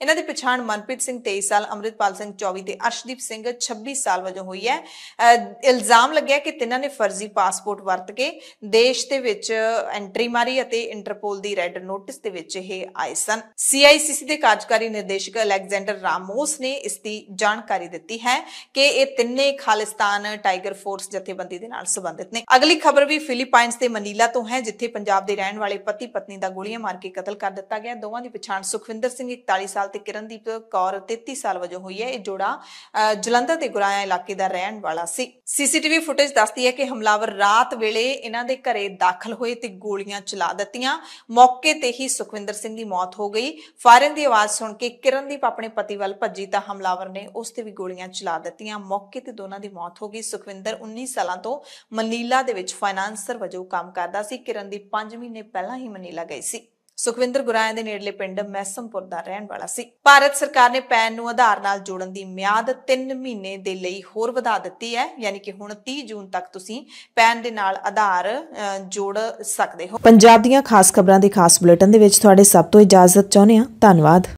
ਇਹਨਾਂ ਦੀ ਪਛਾਣ ਮਨਪ੍ਰੀਤ ਸਿੰਘ 23 ਸਾਲ ਅਮਰਿਤਪਾਲ ਸਿੰਘ 24 ਤੇ ਅਰਸ਼ਦੀਪ ਸਿੰਘ 26 ਸਾਲ ਵਜੋਂ ਹੋਈ ਹੈ ਇਲਜ਼ਾਮ ਲੱਗਿਆ ਕਿ ਤਿੰਨਾਂ ਨੇ ਫਰਜ਼ੀ ਪਾਸਪੋਰਟ ਵਰਤ ਕੇ ਦੇਸ਼ ਦੇ ਵਿੱਚ ਐਂਟਰੀ ਮਾਰੀ ਅਤੇ ਇੰਟਰਪੋਲ ਦੀ ਰੈੱਡ ਨੋਟਿਸ ਦੇ ਵਿੱਚ ਇਹ ਆਏ ਸਨ ਸੀਆਈਸੀਸੀ ਦੇ ਕਾਰਜਕਾਰੀ ਨਿਰਦੇਸ਼ਕ ਅਲੈਗਜ਼ੈਂਡਰ ਰਾਮੋਸ ਨੇ ਇਸ ਦੀ ਜਾਣਕਾਰੀ ਦਿੱਤੀ ਹੈ ਕਿ ਇਹ ਤਿੰਨੇ ਖਾਲਿਸਤਾਨ ਟਾਈਗਰ ਫੋਰਸ ਜਥੇਬੰਦੀ ਦੇ ਨਾਲ ਸੰਬੰਧਿਤ ਨੇ ਅਗਲੀ ਖਬਰ ਵੀ ਫਿਲੀਪਾਈਨਸ ਦੇ ਮਨੀਲਾ ਤੋਂ ਹੈ ਜਿੱਥੇ ਪੰਜਾਬ ਦੇ ਰਹਿਣ ਵਾਲੇ ਪਤੀ ਪਤਨੀ ਦਾ ਗੋਲੀਆਂ ਮਾਰ ਕੇ ਕਤਲ ਕਰ ਦਿੱਤਾ ਗਿਆ ਦੋਵਾਂ ਦੀ ਪਛਾਣ ਸੁਖਵਿੰਦਰ ਸਿੰਘ 41 ਸਾਲ ਤੇ ਕਿਰਨਦੀਪ ਕੌਰ 33 ਸਾਲ ਵਜੋਂ ਹੋਈ ਹੈ ਇਹ ਜੋੜਾ ਜਲੰਧਰ ਦੇ ਗੁਰਾਇਆ ਇਲਾਕੇ ਦਾ ਰਹਿਣ ਵਾਲਾ ਸੀ ਸੀਸੀਟੀਵੀ ਫੁਟੇਜ ਦੱਸਦੀ ਹੈ ਕਿ ਹਮਲਾਵਰ ਰਾਤ ਵੇਲੇ ਇਹਨਾਂ ਦੇ ਘਰੇ ਦਾਖਲ ਹੋਏ ਤੇ ਗੋਲੀਆਂ ਚਲਾ ਦਿੱਤੀਆਂ ਦਿੱਤੀਆਂ ਮੌਕੇ ਤੇ ਹੀ ਸੁਖਵਿੰਦਰ ਸਿੰਘ ਦੀ ਮੌਤ ਹੋ ਗਈ ਫਾਇਰਿੰਗ ਦੀ ਆਵਾਜ਼ ਸੁਣ ਕੇ ਕਿਰਨਦੀਪ ਆਪਣੇ ਪਤੀ ਵੱਲ ਭੱਜੀ ਤਾਂ ਹਮਲਾਵਰ ਨੇ ਉਸ ਤੇ ਵੀ ਗੋਲੀਆਂ ਚਲਾ ਦਿੱਤੀਆਂ ਮੌਕੇ ਤੇ ਦੋਨਾਂ ਦੀ ਮੌਤ ਹੋ ਗਈ ਸੁਖਵਿੰਦਰ 19 ਸਾਲਾਂ ਤੋਂ ਮਨੀਲਾ ਦੇ ਵਿੱਚ ਫਾਈਨਾਂਸਰ ਵਜੋਂ ਕੰਮ ਕਰਦਾ ਸੀ ਕਿਰਨਦੀਪ 5 ਮਹੀਨੇ ਪਹਿਲਾਂ ਹੀ ਮਨੀਲਾ ਗਈ ਸੀ ਸੁਖਵਿੰਦਰ ਗੁਰਾਇਆ ਦੇ ਨੇੜਲੇ ਪਿੰਡ ਮੈਸਮਪੁਰ ਦਾ ਰਹਿਣ ਵਾਲਾ ਸੀ ਭਾਰਤ ਸਰਕਾਰ ਨੇ ਪੈਨ ਨੂੰ ਆਧਾਰ ਨਾਲ ਜੋੜਨ ਦੀ ਮਿਆਦ 3 ਮਹੀਨੇ ਦੇ ਲਈ ਹੋਰ ਵਧਾ ਦਿੱਤੀ ਹੈ ਯਾਨੀ ਕਿ ਹੁਣ 30 ਜੂਨ ਤੱਕ ਤੁਸੀਂ ਪੈਨ ਦੇ ਨਾਲ ਆਧਾਰ ਜੋੜ ਸਕਦੇ ਹੋ ਪੰਜਾਬ ਦੀਆਂ ਖਾਸ ਖਬਰਾਂ ਦੇ ਖਾਸ ਬੁਲੇਟਿਨ ਦੇ ਵਿੱਚ ਤੁਹਾਡੇ ਸਭ ਤੋਂ ਇਜਾਜ਼ਤ ਚਾਹੁੰਦੇ ਹਾਂ ਧੰਨਵਾਦ